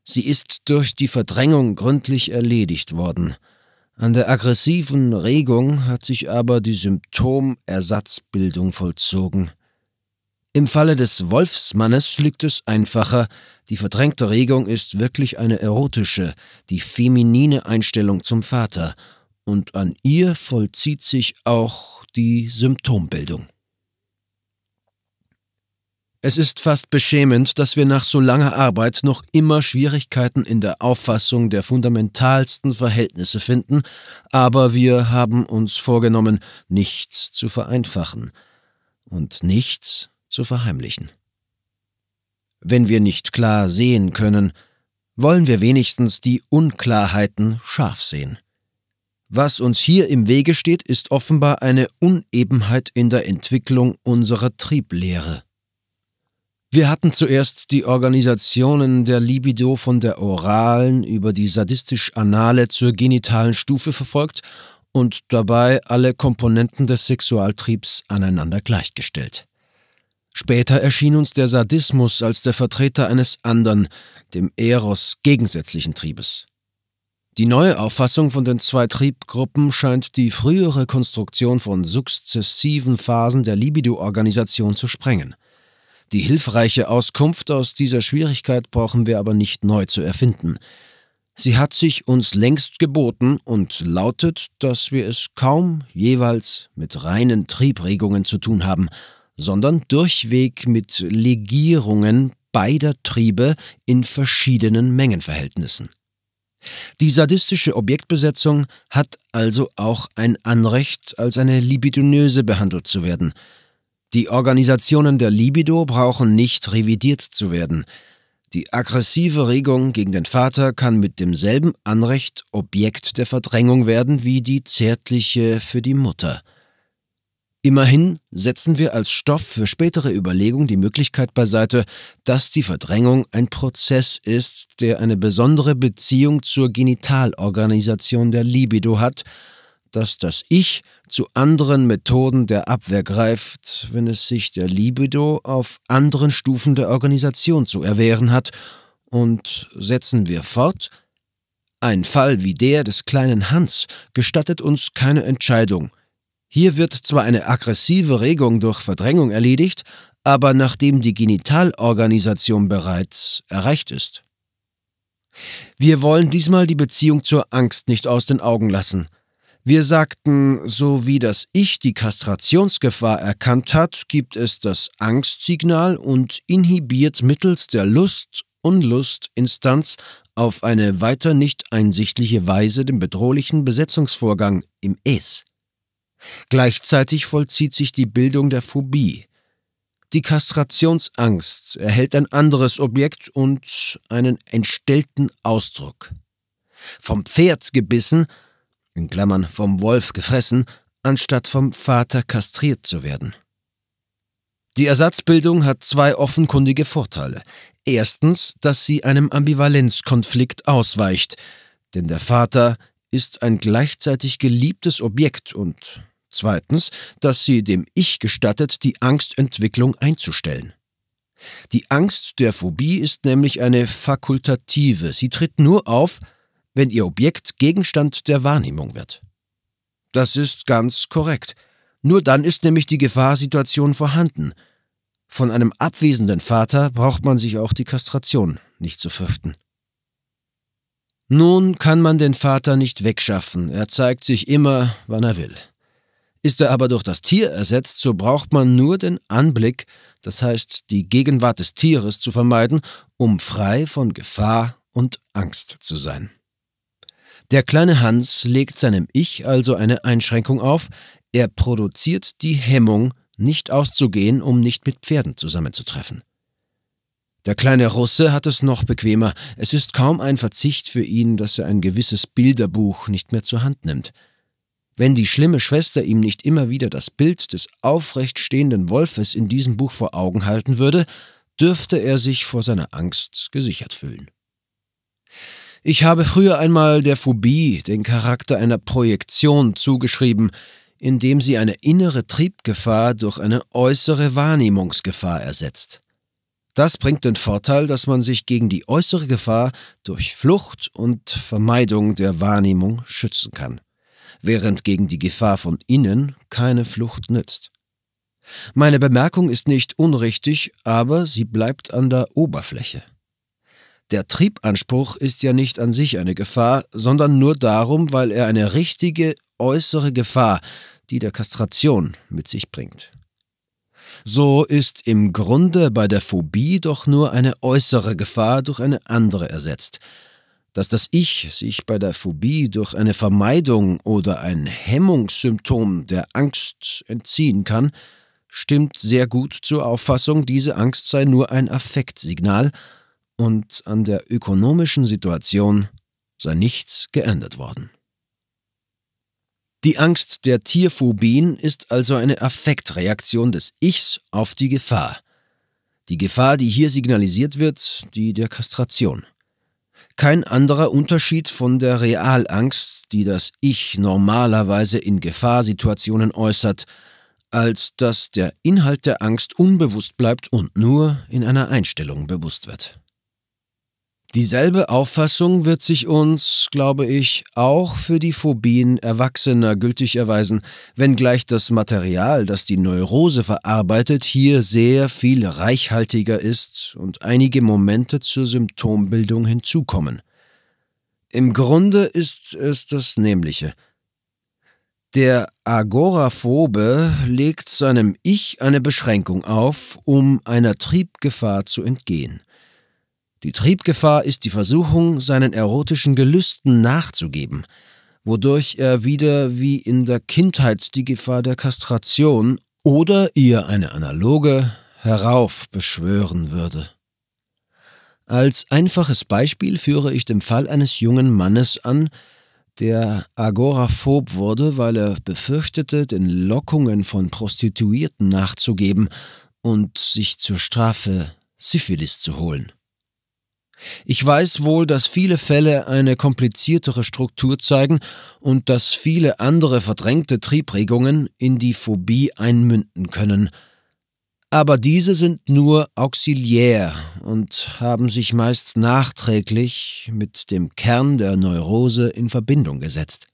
Sie ist durch die Verdrängung gründlich erledigt worden. An der aggressiven Regung hat sich aber die Symptomersatzbildung vollzogen. Im Falle des Wolfsmannes liegt es einfacher. Die verdrängte Regung ist wirklich eine erotische, die feminine Einstellung zum Vater – und an ihr vollzieht sich auch die Symptombildung. Es ist fast beschämend, dass wir nach so langer Arbeit noch immer Schwierigkeiten in der Auffassung der fundamentalsten Verhältnisse finden, aber wir haben uns vorgenommen, nichts zu vereinfachen und nichts zu verheimlichen. Wenn wir nicht klar sehen können, wollen wir wenigstens die Unklarheiten scharf sehen. Was uns hier im Wege steht, ist offenbar eine Unebenheit in der Entwicklung unserer Trieblehre. Wir hatten zuerst die Organisationen der Libido von der oralen über die sadistisch-anale zur genitalen Stufe verfolgt und dabei alle Komponenten des Sexualtriebs aneinander gleichgestellt. Später erschien uns der Sadismus als der Vertreter eines anderen, dem Eros gegensätzlichen Triebes. Die neue Auffassung von den zwei Triebgruppen scheint die frühere Konstruktion von sukzessiven Phasen der Libido-Organisation zu sprengen. Die hilfreiche Auskunft aus dieser Schwierigkeit brauchen wir aber nicht neu zu erfinden. Sie hat sich uns längst geboten und lautet, dass wir es kaum jeweils mit reinen Triebregungen zu tun haben, sondern durchweg mit Legierungen beider Triebe in verschiedenen Mengenverhältnissen. Die sadistische Objektbesetzung hat also auch ein Anrecht, als eine libidinöse behandelt zu werden. Die Organisationen der Libido brauchen nicht revidiert zu werden. Die aggressive Regung gegen den Vater kann mit demselben Anrecht Objekt der Verdrängung werden wie die zärtliche für die Mutter. Immerhin setzen wir als Stoff für spätere Überlegung die Möglichkeit beiseite, dass die Verdrängung ein Prozess ist, der eine besondere Beziehung zur Genitalorganisation der Libido hat, dass das Ich zu anderen Methoden der Abwehr greift, wenn es sich der Libido auf anderen Stufen der Organisation zu erwehren hat, und setzen wir fort, ein Fall wie der des kleinen Hans gestattet uns keine Entscheidung, hier wird zwar eine aggressive Regung durch Verdrängung erledigt, aber nachdem die Genitalorganisation bereits erreicht ist. Wir wollen diesmal die Beziehung zur Angst nicht aus den Augen lassen. Wir sagten, so wie das Ich die Kastrationsgefahr erkannt hat, gibt es das Angstsignal und inhibiert mittels der Lust-Unlust-Instanz auf eine weiter nicht einsichtliche Weise den bedrohlichen Besetzungsvorgang im Es. Gleichzeitig vollzieht sich die Bildung der Phobie. Die Kastrationsangst erhält ein anderes Objekt und einen entstellten Ausdruck. Vom Pferd gebissen, in Klammern vom Wolf gefressen, anstatt vom Vater kastriert zu werden. Die Ersatzbildung hat zwei offenkundige Vorteile. Erstens, dass sie einem Ambivalenzkonflikt ausweicht, denn der Vater ist ein gleichzeitig geliebtes Objekt und Zweitens, dass sie dem Ich gestattet, die Angstentwicklung einzustellen. Die Angst der Phobie ist nämlich eine fakultative. Sie tritt nur auf, wenn ihr Objekt Gegenstand der Wahrnehmung wird. Das ist ganz korrekt. Nur dann ist nämlich die Gefahrsituation vorhanden. Von einem abwesenden Vater braucht man sich auch die Kastration nicht zu fürchten. Nun kann man den Vater nicht wegschaffen. Er zeigt sich immer, wann er will. Ist er aber durch das Tier ersetzt, so braucht man nur den Anblick, das heißt die Gegenwart des Tieres zu vermeiden, um frei von Gefahr und Angst zu sein. Der kleine Hans legt seinem Ich also eine Einschränkung auf, er produziert die Hemmung, nicht auszugehen, um nicht mit Pferden zusammenzutreffen. Der kleine Russe hat es noch bequemer. Es ist kaum ein Verzicht für ihn, dass er ein gewisses Bilderbuch nicht mehr zur Hand nimmt. Wenn die schlimme Schwester ihm nicht immer wieder das Bild des aufrecht stehenden Wolfes in diesem Buch vor Augen halten würde, dürfte er sich vor seiner Angst gesichert fühlen. Ich habe früher einmal der Phobie den Charakter einer Projektion zugeschrieben, indem sie eine innere Triebgefahr durch eine äußere Wahrnehmungsgefahr ersetzt. Das bringt den Vorteil, dass man sich gegen die äußere Gefahr durch Flucht und Vermeidung der Wahrnehmung schützen kann während gegen die Gefahr von innen keine Flucht nützt. Meine Bemerkung ist nicht unrichtig, aber sie bleibt an der Oberfläche. Der Triebanspruch ist ja nicht an sich eine Gefahr, sondern nur darum, weil er eine richtige äußere Gefahr, die der Kastration mit sich bringt. So ist im Grunde bei der Phobie doch nur eine äußere Gefahr durch eine andere ersetzt, dass das Ich sich bei der Phobie durch eine Vermeidung oder ein Hemmungssymptom der Angst entziehen kann, stimmt sehr gut zur Auffassung, diese Angst sei nur ein Affektsignal und an der ökonomischen Situation sei nichts geändert worden. Die Angst der Tierphobien ist also eine Affektreaktion des Ichs auf die Gefahr. Die Gefahr, die hier signalisiert wird, die der Kastration. Kein anderer Unterschied von der Realangst, die das Ich normalerweise in Gefahrsituationen äußert, als dass der Inhalt der Angst unbewusst bleibt und nur in einer Einstellung bewusst wird. Dieselbe Auffassung wird sich uns, glaube ich, auch für die Phobien Erwachsener gültig erweisen, wenngleich das Material, das die Neurose verarbeitet, hier sehr viel reichhaltiger ist und einige Momente zur Symptombildung hinzukommen. Im Grunde ist es das Nämliche. Der Agoraphobe legt seinem Ich eine Beschränkung auf, um einer Triebgefahr zu entgehen – die Triebgefahr ist die Versuchung, seinen erotischen Gelüsten nachzugeben, wodurch er wieder wie in der Kindheit die Gefahr der Kastration oder ihr eine analoge heraufbeschwören würde. Als einfaches Beispiel führe ich den Fall eines jungen Mannes an, der agoraphob wurde, weil er befürchtete, den Lockungen von Prostituierten nachzugeben und sich zur Strafe Syphilis zu holen. Ich weiß wohl, dass viele Fälle eine kompliziertere Struktur zeigen und dass viele andere verdrängte Triebregungen in die Phobie einmünden können. Aber diese sind nur auxiliär und haben sich meist nachträglich mit dem Kern der Neurose in Verbindung gesetzt.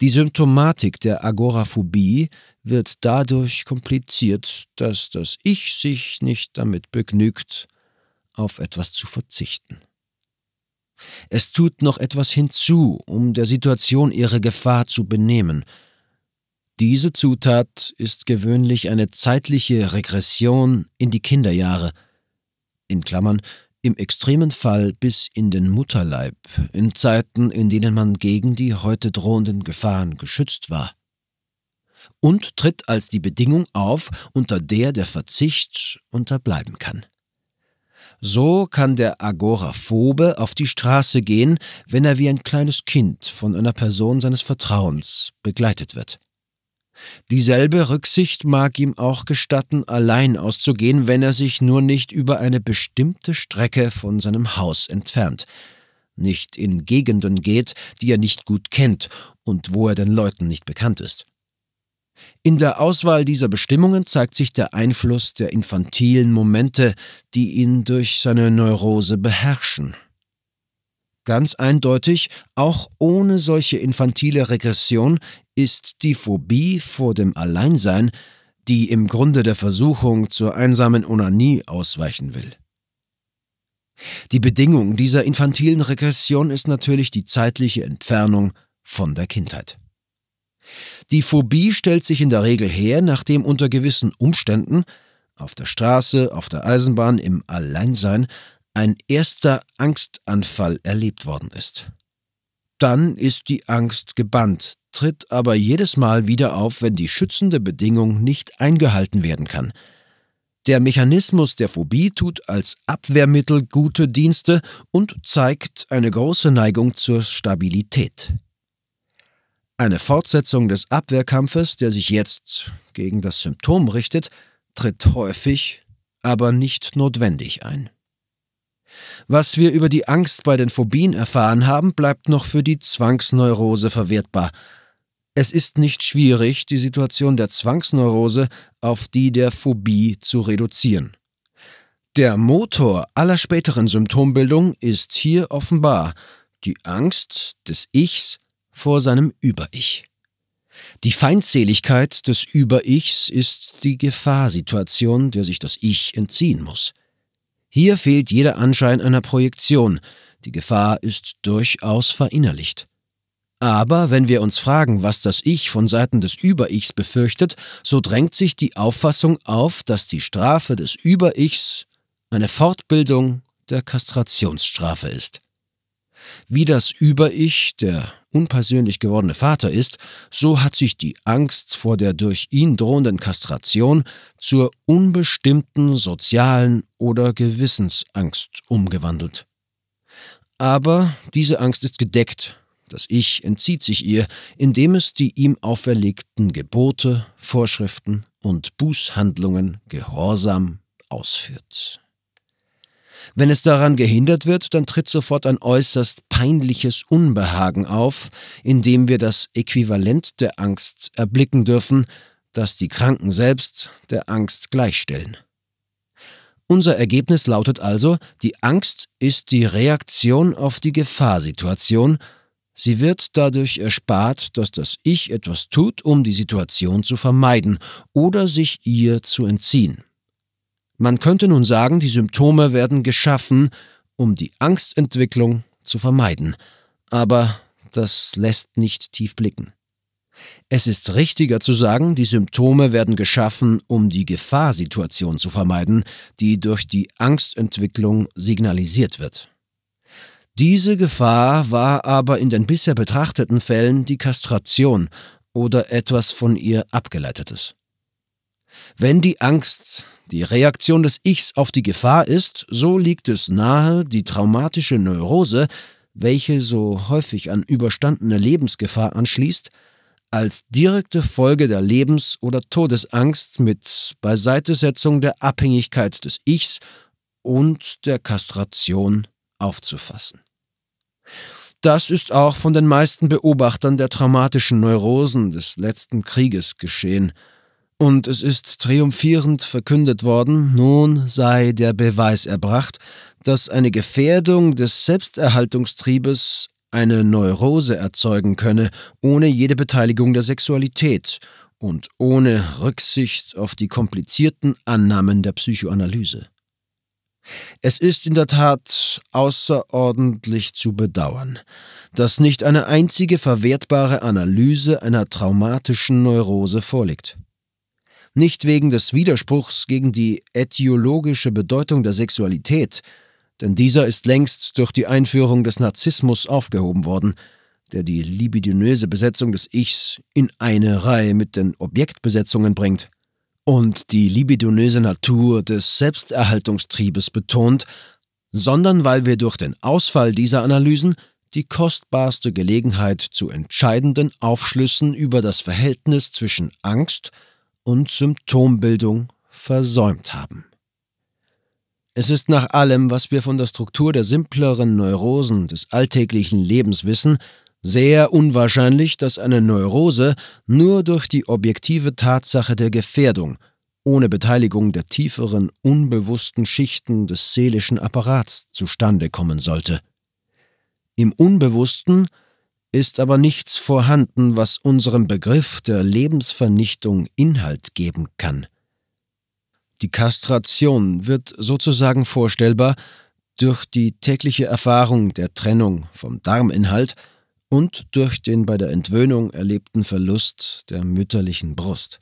Die Symptomatik der Agoraphobie wird dadurch kompliziert, dass das Ich sich nicht damit begnügt, auf etwas zu verzichten. Es tut noch etwas hinzu, um der Situation ihre Gefahr zu benehmen. Diese Zutat ist gewöhnlich eine zeitliche Regression in die Kinderjahre, in Klammern, im extremen Fall bis in den Mutterleib, in Zeiten, in denen man gegen die heute drohenden Gefahren geschützt war. Und tritt als die Bedingung auf, unter der der Verzicht unterbleiben kann. So kann der Agoraphobe auf die Straße gehen, wenn er wie ein kleines Kind von einer Person seines Vertrauens begleitet wird. Dieselbe Rücksicht mag ihm auch gestatten, allein auszugehen, wenn er sich nur nicht über eine bestimmte Strecke von seinem Haus entfernt, nicht in Gegenden geht, die er nicht gut kennt und wo er den Leuten nicht bekannt ist. In der Auswahl dieser Bestimmungen zeigt sich der Einfluss der infantilen Momente, die ihn durch seine Neurose beherrschen. Ganz eindeutig, auch ohne solche infantile Regression ist die Phobie vor dem Alleinsein, die im Grunde der Versuchung zur einsamen Onanie ausweichen will. Die Bedingung dieser infantilen Regression ist natürlich die zeitliche Entfernung von der Kindheit. Die Phobie stellt sich in der Regel her, nachdem unter gewissen Umständen auf der Straße, auf der Eisenbahn, im Alleinsein ein erster Angstanfall erlebt worden ist. Dann ist die Angst gebannt, tritt aber jedes Mal wieder auf, wenn die schützende Bedingung nicht eingehalten werden kann. Der Mechanismus der Phobie tut als Abwehrmittel gute Dienste und zeigt eine große Neigung zur Stabilität. Eine Fortsetzung des Abwehrkampfes, der sich jetzt gegen das Symptom richtet, tritt häufig, aber nicht notwendig ein. Was wir über die Angst bei den Phobien erfahren haben, bleibt noch für die Zwangsneurose verwertbar. Es ist nicht schwierig, die Situation der Zwangsneurose auf die der Phobie zu reduzieren. Der Motor aller späteren Symptombildung ist hier offenbar die Angst des Ichs vor seinem Über-Ich. Die Feindseligkeit des Über-Ichs ist die Gefahrsituation, der sich das Ich entziehen muss. Hier fehlt jeder Anschein einer Projektion, die Gefahr ist durchaus verinnerlicht. Aber wenn wir uns fragen, was das Ich von Seiten des Über-Ichs befürchtet, so drängt sich die Auffassung auf, dass die Strafe des Über-Ichs eine Fortbildung der Kastrationsstrafe ist. Wie das Über-Ich der unpersönlich gewordene Vater ist, so hat sich die Angst vor der durch ihn drohenden Kastration zur unbestimmten sozialen oder Gewissensangst umgewandelt. Aber diese Angst ist gedeckt, das Ich entzieht sich ihr, indem es die ihm auferlegten Gebote, Vorschriften und Bußhandlungen gehorsam ausführt. Wenn es daran gehindert wird, dann tritt sofort ein äußerst peinliches Unbehagen auf, indem wir das Äquivalent der Angst erblicken dürfen, das die Kranken selbst der Angst gleichstellen. Unser Ergebnis lautet also, die Angst ist die Reaktion auf die Gefahrsituation, sie wird dadurch erspart, dass das Ich etwas tut, um die Situation zu vermeiden oder sich ihr zu entziehen. Man könnte nun sagen, die Symptome werden geschaffen, um die Angstentwicklung zu vermeiden. Aber das lässt nicht tief blicken. Es ist richtiger zu sagen, die Symptome werden geschaffen, um die Gefahrsituation zu vermeiden, die durch die Angstentwicklung signalisiert wird. Diese Gefahr war aber in den bisher betrachteten Fällen die Kastration oder etwas von ihr abgeleitetes. Wenn die Angst die Reaktion des Ichs auf die Gefahr ist, so liegt es nahe, die traumatische Neurose, welche so häufig an überstandene Lebensgefahr anschließt, als direkte Folge der Lebens- oder Todesangst mit Beiseitesetzung der Abhängigkeit des Ichs und der Kastration aufzufassen. Das ist auch von den meisten Beobachtern der traumatischen Neurosen des letzten Krieges geschehen, und es ist triumphierend verkündet worden, nun sei der Beweis erbracht, dass eine Gefährdung des Selbsterhaltungstriebes eine Neurose erzeugen könne, ohne jede Beteiligung der Sexualität und ohne Rücksicht auf die komplizierten Annahmen der Psychoanalyse. Es ist in der Tat außerordentlich zu bedauern, dass nicht eine einzige verwertbare Analyse einer traumatischen Neurose vorliegt. Nicht wegen des Widerspruchs gegen die ätiologische Bedeutung der Sexualität, denn dieser ist längst durch die Einführung des Narzissmus aufgehoben worden, der die libidinöse Besetzung des Ichs in eine Reihe mit den Objektbesetzungen bringt und die libidinöse Natur des Selbsterhaltungstriebes betont, sondern weil wir durch den Ausfall dieser Analysen die kostbarste Gelegenheit zu entscheidenden Aufschlüssen über das Verhältnis zwischen Angst und Symptombildung versäumt haben. Es ist nach allem, was wir von der Struktur der simpleren Neurosen des alltäglichen Lebens wissen, sehr unwahrscheinlich, dass eine Neurose nur durch die objektive Tatsache der Gefährdung, ohne Beteiligung der tieferen, unbewussten Schichten des seelischen Apparats zustande kommen sollte. Im Unbewussten ist aber nichts vorhanden, was unserem Begriff der Lebensvernichtung Inhalt geben kann. Die Kastration wird sozusagen vorstellbar durch die tägliche Erfahrung der Trennung vom Darminhalt und durch den bei der Entwöhnung erlebten Verlust der mütterlichen Brust.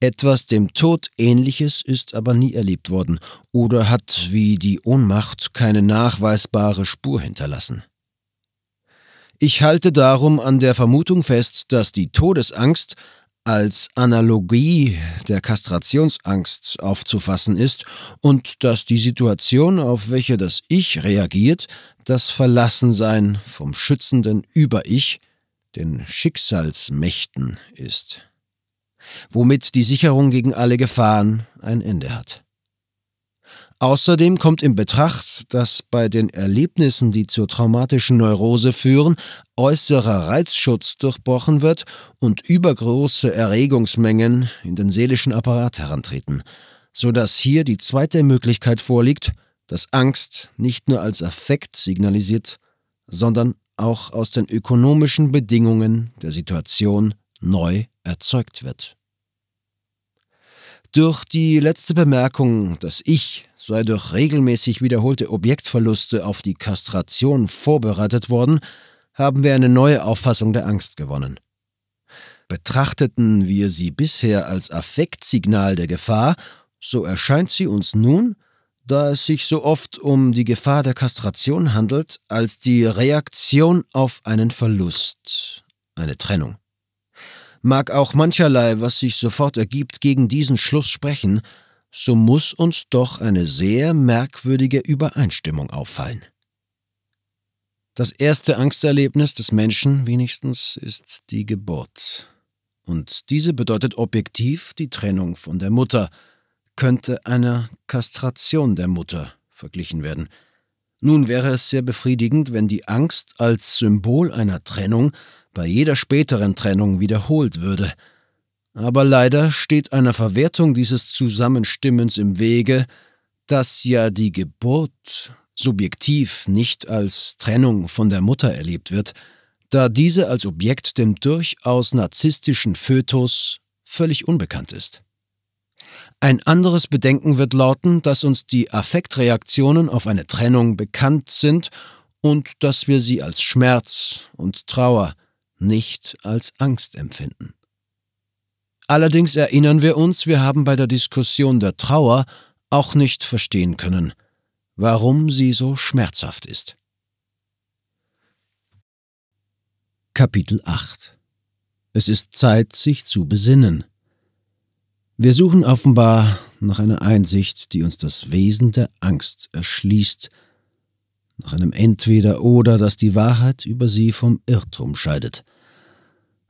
Etwas dem Tod ähnliches ist aber nie erlebt worden oder hat wie die Ohnmacht keine nachweisbare Spur hinterlassen. Ich halte darum an der Vermutung fest, dass die Todesangst als Analogie der Kastrationsangst aufzufassen ist und dass die Situation, auf welche das Ich reagiert, das Verlassensein vom schützenden Über-Ich, den Schicksalsmächten ist, womit die Sicherung gegen alle Gefahren ein Ende hat. Außerdem kommt in Betracht, dass bei den Erlebnissen, die zur traumatischen Neurose führen, äußerer Reizschutz durchbrochen wird und übergroße Erregungsmengen in den seelischen Apparat herantreten, sodass hier die zweite Möglichkeit vorliegt, dass Angst nicht nur als Affekt signalisiert, sondern auch aus den ökonomischen Bedingungen der Situation neu erzeugt wird. Durch die letzte Bemerkung, dass Ich sei durch regelmäßig wiederholte Objektverluste auf die Kastration vorbereitet worden, haben wir eine neue Auffassung der Angst gewonnen. Betrachteten wir sie bisher als Affektsignal der Gefahr, so erscheint sie uns nun, da es sich so oft um die Gefahr der Kastration handelt, als die Reaktion auf einen Verlust, eine Trennung. Mag auch mancherlei, was sich sofort ergibt, gegen diesen Schluss sprechen, so muss uns doch eine sehr merkwürdige Übereinstimmung auffallen. Das erste Angsterlebnis des Menschen wenigstens ist die Geburt. Und diese bedeutet objektiv die Trennung von der Mutter, könnte einer Kastration der Mutter verglichen werden. Nun wäre es sehr befriedigend, wenn die Angst als Symbol einer Trennung bei jeder späteren Trennung wiederholt würde. Aber leider steht einer Verwertung dieses Zusammenstimmens im Wege, dass ja die Geburt subjektiv nicht als Trennung von der Mutter erlebt wird, da diese als Objekt dem durchaus narzisstischen Fötus völlig unbekannt ist. Ein anderes Bedenken wird lauten, dass uns die Affektreaktionen auf eine Trennung bekannt sind und dass wir sie als Schmerz und Trauer, nicht als Angst empfinden. Allerdings erinnern wir uns, wir haben bei der Diskussion der Trauer auch nicht verstehen können, warum sie so schmerzhaft ist. Kapitel 8 Es ist Zeit, sich zu besinnen. Wir suchen offenbar nach einer Einsicht, die uns das Wesen der Angst erschließt, nach einem Entweder oder, das die Wahrheit über sie vom Irrtum scheidet.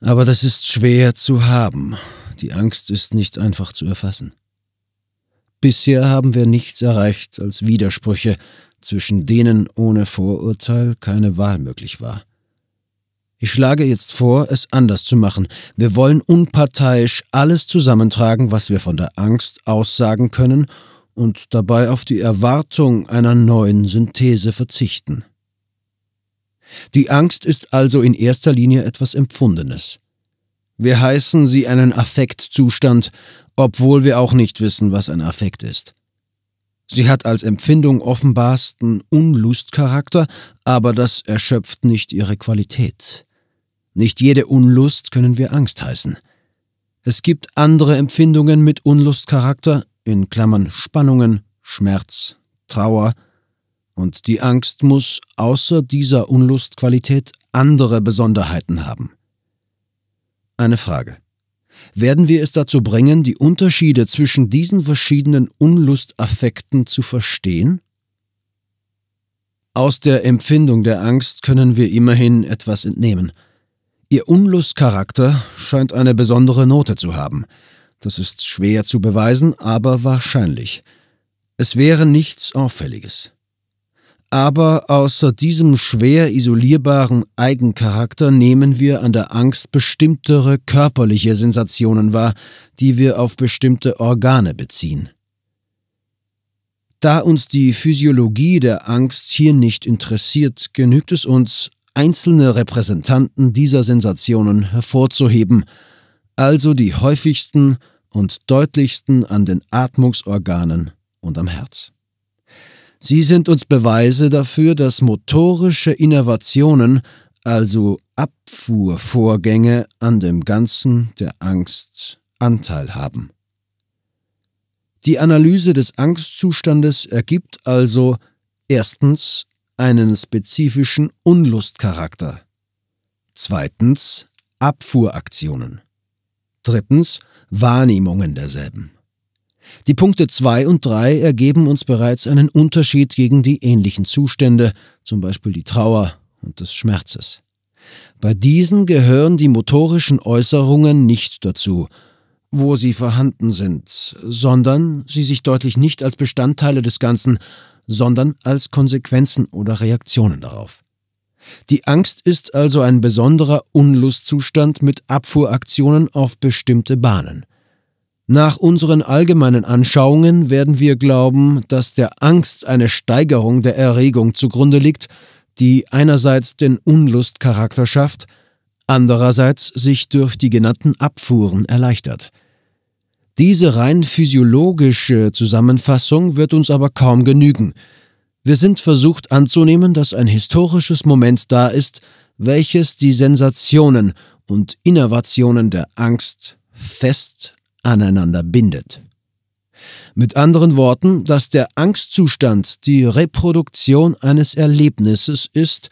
Aber das ist schwer zu haben, die Angst ist nicht einfach zu erfassen. Bisher haben wir nichts erreicht als Widersprüche, zwischen denen ohne Vorurteil keine Wahl möglich war. Ich schlage jetzt vor, es anders zu machen. Wir wollen unparteiisch alles zusammentragen, was wir von der Angst aussagen können und dabei auf die Erwartung einer neuen Synthese verzichten. Die Angst ist also in erster Linie etwas Empfundenes. Wir heißen sie einen Affektzustand, obwohl wir auch nicht wissen, was ein Affekt ist. Sie hat als Empfindung offenbarsten Unlustcharakter, aber das erschöpft nicht ihre Qualität. Nicht jede Unlust können wir Angst heißen. Es gibt andere Empfindungen mit Unlustcharakter, in Klammern Spannungen, Schmerz, Trauer, und die Angst muss außer dieser Unlustqualität andere Besonderheiten haben. Eine Frage. Werden wir es dazu bringen, die Unterschiede zwischen diesen verschiedenen Unlustaffekten zu verstehen? Aus der Empfindung der Angst können wir immerhin etwas entnehmen – Ihr Unlustcharakter scheint eine besondere Note zu haben. Das ist schwer zu beweisen, aber wahrscheinlich. Es wäre nichts Auffälliges. Aber außer diesem schwer isolierbaren Eigencharakter nehmen wir an der Angst bestimmtere körperliche Sensationen wahr, die wir auf bestimmte Organe beziehen. Da uns die Physiologie der Angst hier nicht interessiert, genügt es uns, einzelne Repräsentanten dieser Sensationen hervorzuheben, also die häufigsten und deutlichsten an den Atmungsorganen und am Herz. Sie sind uns Beweise dafür, dass motorische Innovationen, also Abfuhrvorgänge, an dem Ganzen der Angst Anteil haben. Die Analyse des Angstzustandes ergibt also erstens einen spezifischen Unlustcharakter. Zweitens Abfuhraktionen. Drittens Wahrnehmungen derselben. Die Punkte 2 und 3 ergeben uns bereits einen Unterschied gegen die ähnlichen Zustände, zum Beispiel die Trauer und des Schmerzes. Bei diesen gehören die motorischen Äußerungen nicht dazu, wo sie vorhanden sind, sondern sie sich deutlich nicht als Bestandteile des Ganzen, sondern als Konsequenzen oder Reaktionen darauf. Die Angst ist also ein besonderer Unlustzustand mit Abfuhraktionen auf bestimmte Bahnen. Nach unseren allgemeinen Anschauungen werden wir glauben, dass der Angst eine Steigerung der Erregung zugrunde liegt, die einerseits den Unlustcharakter schafft, andererseits sich durch die genannten Abfuhren erleichtert – diese rein physiologische Zusammenfassung wird uns aber kaum genügen. Wir sind versucht anzunehmen, dass ein historisches Moment da ist, welches die Sensationen und Innovationen der Angst fest aneinander bindet. Mit anderen Worten, dass der Angstzustand die Reproduktion eines Erlebnisses ist,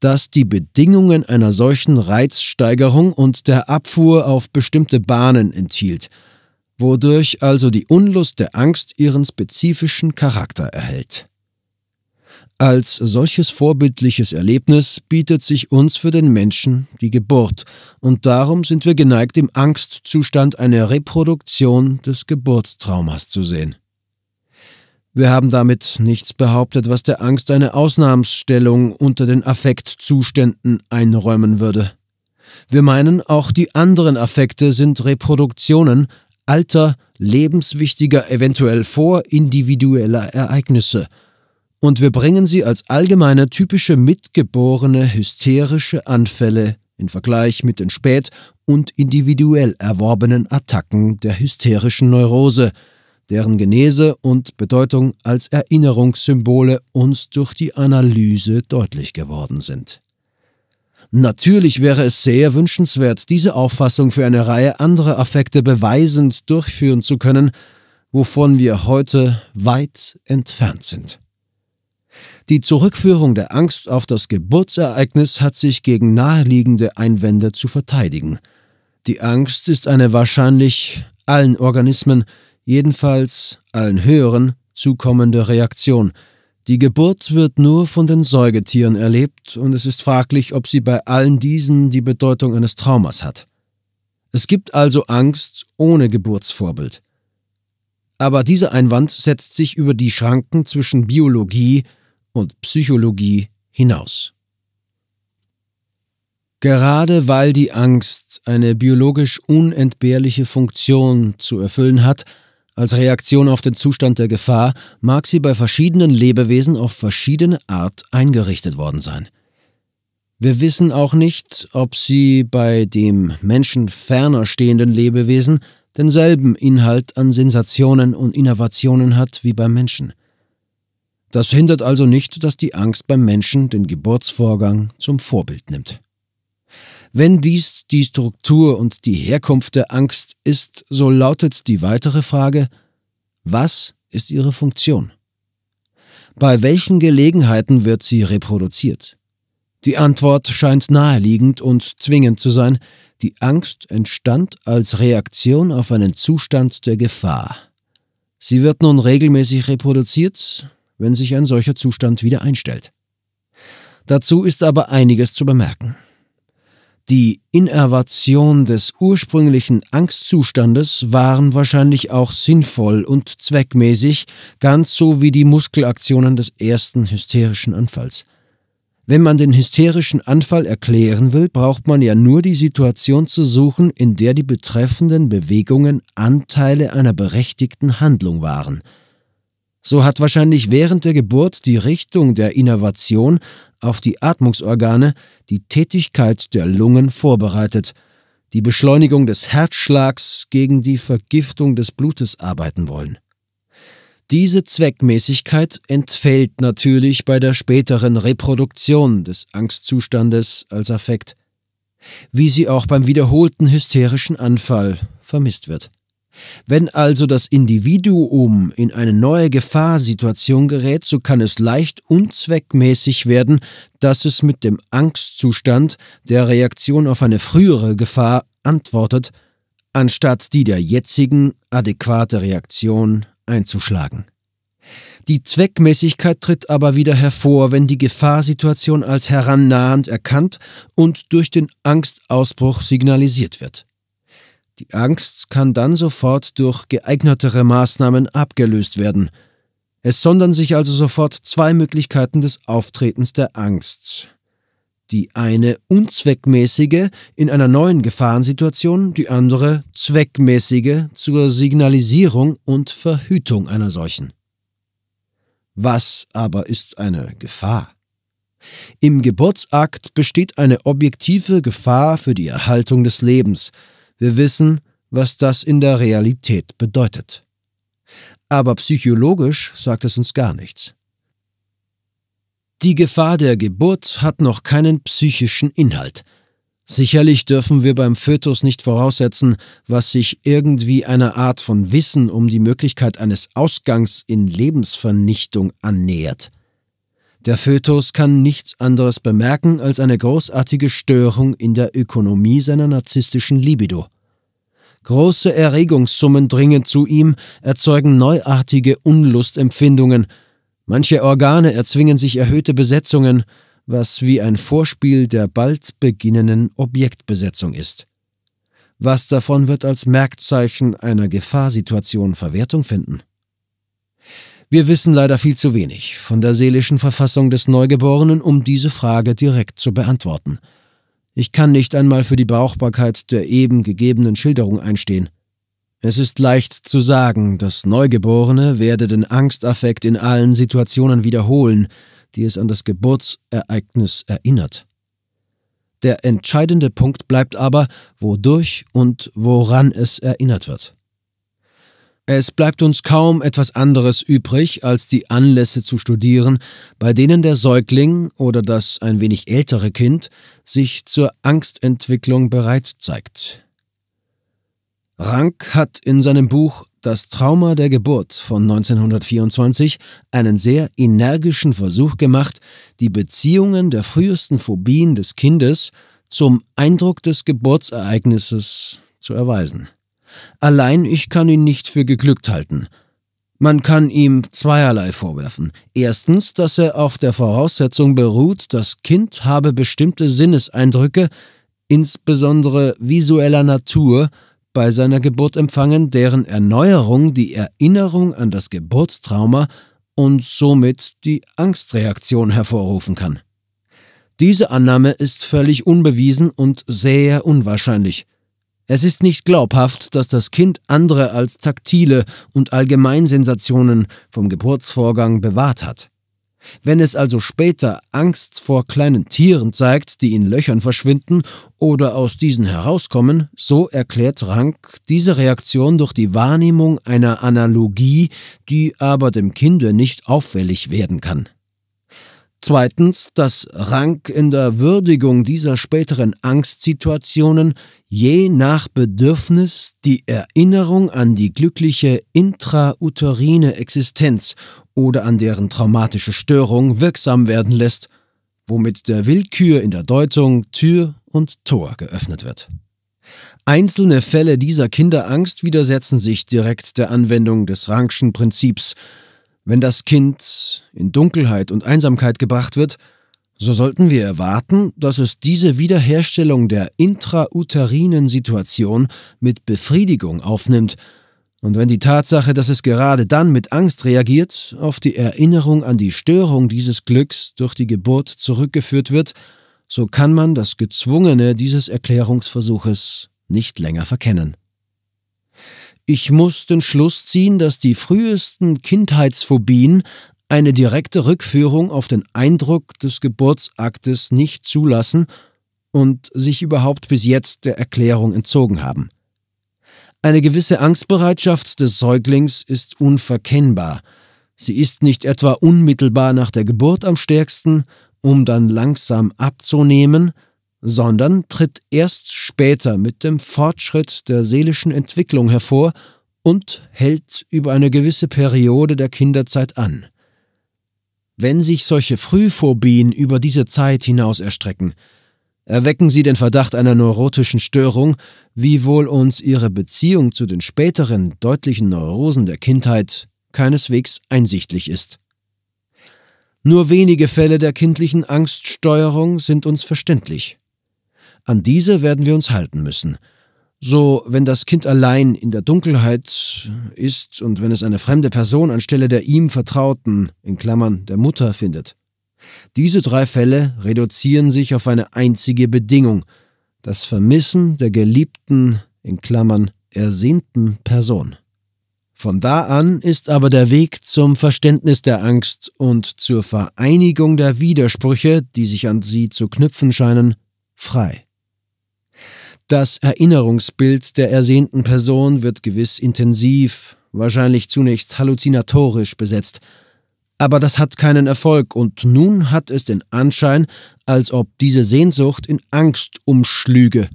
das die Bedingungen einer solchen Reizsteigerung und der Abfuhr auf bestimmte Bahnen enthielt – wodurch also die Unlust der Angst ihren spezifischen Charakter erhält. Als solches vorbildliches Erlebnis bietet sich uns für den Menschen die Geburt, und darum sind wir geneigt, im Angstzustand eine Reproduktion des Geburtstraumas zu sehen. Wir haben damit nichts behauptet, was der Angst eine Ausnahmsstellung unter den Affektzuständen einräumen würde. Wir meinen, auch die anderen Affekte sind Reproduktionen Alter lebenswichtiger, eventuell vor individueller Ereignisse. Und wir bringen sie als allgemeine, typische mitgeborene hysterische Anfälle in Vergleich mit den spät und individuell erworbenen Attacken der hysterischen Neurose, deren Genese und Bedeutung als Erinnerungssymbole uns durch die Analyse deutlich geworden sind. Natürlich wäre es sehr wünschenswert, diese Auffassung für eine Reihe anderer Affekte beweisend durchführen zu können, wovon wir heute weit entfernt sind. Die Zurückführung der Angst auf das Geburtsereignis hat sich gegen naheliegende Einwände zu verteidigen. Die Angst ist eine wahrscheinlich allen Organismen, jedenfalls allen höheren, zukommende Reaktion – die Geburt wird nur von den Säugetieren erlebt und es ist fraglich, ob sie bei allen diesen die Bedeutung eines Traumas hat. Es gibt also Angst ohne Geburtsvorbild. Aber dieser Einwand setzt sich über die Schranken zwischen Biologie und Psychologie hinaus. Gerade weil die Angst eine biologisch unentbehrliche Funktion zu erfüllen hat, als Reaktion auf den Zustand der Gefahr mag sie bei verschiedenen Lebewesen auf verschiedene Art eingerichtet worden sein. Wir wissen auch nicht, ob sie bei dem Menschen ferner stehenden Lebewesen denselben Inhalt an Sensationen und Innovationen hat wie beim Menschen. Das hindert also nicht, dass die Angst beim Menschen den Geburtsvorgang zum Vorbild nimmt. Wenn dies die Struktur und die Herkunft der Angst ist, so lautet die weitere Frage, was ist ihre Funktion? Bei welchen Gelegenheiten wird sie reproduziert? Die Antwort scheint naheliegend und zwingend zu sein. Die Angst entstand als Reaktion auf einen Zustand der Gefahr. Sie wird nun regelmäßig reproduziert, wenn sich ein solcher Zustand wieder einstellt. Dazu ist aber einiges zu bemerken. Die Innervation des ursprünglichen Angstzustandes waren wahrscheinlich auch sinnvoll und zweckmäßig, ganz so wie die Muskelaktionen des ersten hysterischen Anfalls. Wenn man den hysterischen Anfall erklären will, braucht man ja nur die Situation zu suchen, in der die betreffenden Bewegungen Anteile einer berechtigten Handlung waren – so hat wahrscheinlich während der Geburt die Richtung der Innovation auf die Atmungsorgane die Tätigkeit der Lungen vorbereitet, die Beschleunigung des Herzschlags gegen die Vergiftung des Blutes arbeiten wollen. Diese Zweckmäßigkeit entfällt natürlich bei der späteren Reproduktion des Angstzustandes als Affekt, wie sie auch beim wiederholten hysterischen Anfall vermisst wird. Wenn also das Individuum in eine neue Gefahrsituation gerät, so kann es leicht unzweckmäßig werden, dass es mit dem Angstzustand der Reaktion auf eine frühere Gefahr antwortet, anstatt die der jetzigen adäquate Reaktion einzuschlagen. Die Zweckmäßigkeit tritt aber wieder hervor, wenn die Gefahrsituation als herannahend erkannt und durch den Angstausbruch signalisiert wird. Die Angst kann dann sofort durch geeignetere Maßnahmen abgelöst werden. Es sondern sich also sofort zwei Möglichkeiten des Auftretens der Angst. Die eine unzweckmäßige in einer neuen Gefahrensituation, die andere zweckmäßige zur Signalisierung und Verhütung einer solchen. Was aber ist eine Gefahr? Im Geburtsakt besteht eine objektive Gefahr für die Erhaltung des Lebens, wir wissen, was das in der Realität bedeutet. Aber psychologisch sagt es uns gar nichts. Die Gefahr der Geburt hat noch keinen psychischen Inhalt. Sicherlich dürfen wir beim Fötus nicht voraussetzen, was sich irgendwie einer Art von Wissen um die Möglichkeit eines Ausgangs in Lebensvernichtung annähert. Der Fötus kann nichts anderes bemerken als eine großartige Störung in der Ökonomie seiner narzisstischen Libido. Große Erregungssummen dringen zu ihm, erzeugen neuartige Unlustempfindungen. Manche Organe erzwingen sich erhöhte Besetzungen, was wie ein Vorspiel der bald beginnenden Objektbesetzung ist. Was davon wird als Merkzeichen einer Gefahrsituation Verwertung finden? Wir wissen leider viel zu wenig von der seelischen Verfassung des Neugeborenen, um diese Frage direkt zu beantworten. Ich kann nicht einmal für die Brauchbarkeit der eben gegebenen Schilderung einstehen. Es ist leicht zu sagen, das Neugeborene werde den Angstaffekt in allen Situationen wiederholen, die es an das Geburtsereignis erinnert. Der entscheidende Punkt bleibt aber, wodurch und woran es erinnert wird. Es bleibt uns kaum etwas anderes übrig, als die Anlässe zu studieren, bei denen der Säugling oder das ein wenig ältere Kind sich zur Angstentwicklung bereit zeigt. Rank hat in seinem Buch Das Trauma der Geburt von 1924 einen sehr energischen Versuch gemacht, die Beziehungen der frühesten Phobien des Kindes zum Eindruck des Geburtsereignisses zu erweisen. Allein ich kann ihn nicht für geglückt halten. Man kann ihm zweierlei vorwerfen. Erstens, dass er auf der Voraussetzung beruht, das Kind habe bestimmte Sinneseindrücke, insbesondere visueller Natur, bei seiner Geburt empfangen, deren Erneuerung die Erinnerung an das Geburtstrauma und somit die Angstreaktion hervorrufen kann. Diese Annahme ist völlig unbewiesen und sehr unwahrscheinlich. Es ist nicht glaubhaft, dass das Kind andere als taktile und Allgemeinsensationen vom Geburtsvorgang bewahrt hat. Wenn es also später Angst vor kleinen Tieren zeigt, die in Löchern verschwinden oder aus diesen herauskommen, so erklärt Rank diese Reaktion durch die Wahrnehmung einer Analogie, die aber dem Kinde nicht auffällig werden kann. Zweitens, dass Rank in der Würdigung dieser späteren Angstsituationen je nach Bedürfnis die Erinnerung an die glückliche intrauterine Existenz oder an deren traumatische Störung wirksam werden lässt, womit der Willkür in der Deutung Tür und Tor geöffnet wird. Einzelne Fälle dieser Kinderangst widersetzen sich direkt der Anwendung des Rankschen Prinzips, wenn das Kind in Dunkelheit und Einsamkeit gebracht wird, so sollten wir erwarten, dass es diese Wiederherstellung der intrauterinen Situation mit Befriedigung aufnimmt, und wenn die Tatsache, dass es gerade dann mit Angst reagiert, auf die Erinnerung an die Störung dieses Glücks durch die Geburt zurückgeführt wird, so kann man das Gezwungene dieses Erklärungsversuches nicht länger verkennen. Ich muss den Schluss ziehen, dass die frühesten Kindheitsphobien eine direkte Rückführung auf den Eindruck des Geburtsaktes nicht zulassen und sich überhaupt bis jetzt der Erklärung entzogen haben. Eine gewisse Angstbereitschaft des Säuglings ist unverkennbar. Sie ist nicht etwa unmittelbar nach der Geburt am stärksten, um dann langsam abzunehmen, sondern tritt erst später mit dem Fortschritt der seelischen Entwicklung hervor und hält über eine gewisse Periode der Kinderzeit an. Wenn sich solche Frühphobien über diese Zeit hinaus erstrecken, erwecken sie den Verdacht einer neurotischen Störung, wiewohl uns ihre Beziehung zu den späteren deutlichen Neurosen der Kindheit keineswegs einsichtlich ist. Nur wenige Fälle der kindlichen Angststeuerung sind uns verständlich. An diese werden wir uns halten müssen. So, wenn das Kind allein in der Dunkelheit ist und wenn es eine fremde Person anstelle der ihm Vertrauten, in Klammern der Mutter, findet. Diese drei Fälle reduzieren sich auf eine einzige Bedingung, das Vermissen der geliebten, in Klammern ersehnten Person. Von da an ist aber der Weg zum Verständnis der Angst und zur Vereinigung der Widersprüche, die sich an sie zu knüpfen scheinen, frei. Das Erinnerungsbild der ersehnten Person wird gewiss intensiv, wahrscheinlich zunächst halluzinatorisch besetzt. Aber das hat keinen Erfolg, und nun hat es den Anschein, als ob diese Sehnsucht in Angst umschlüge.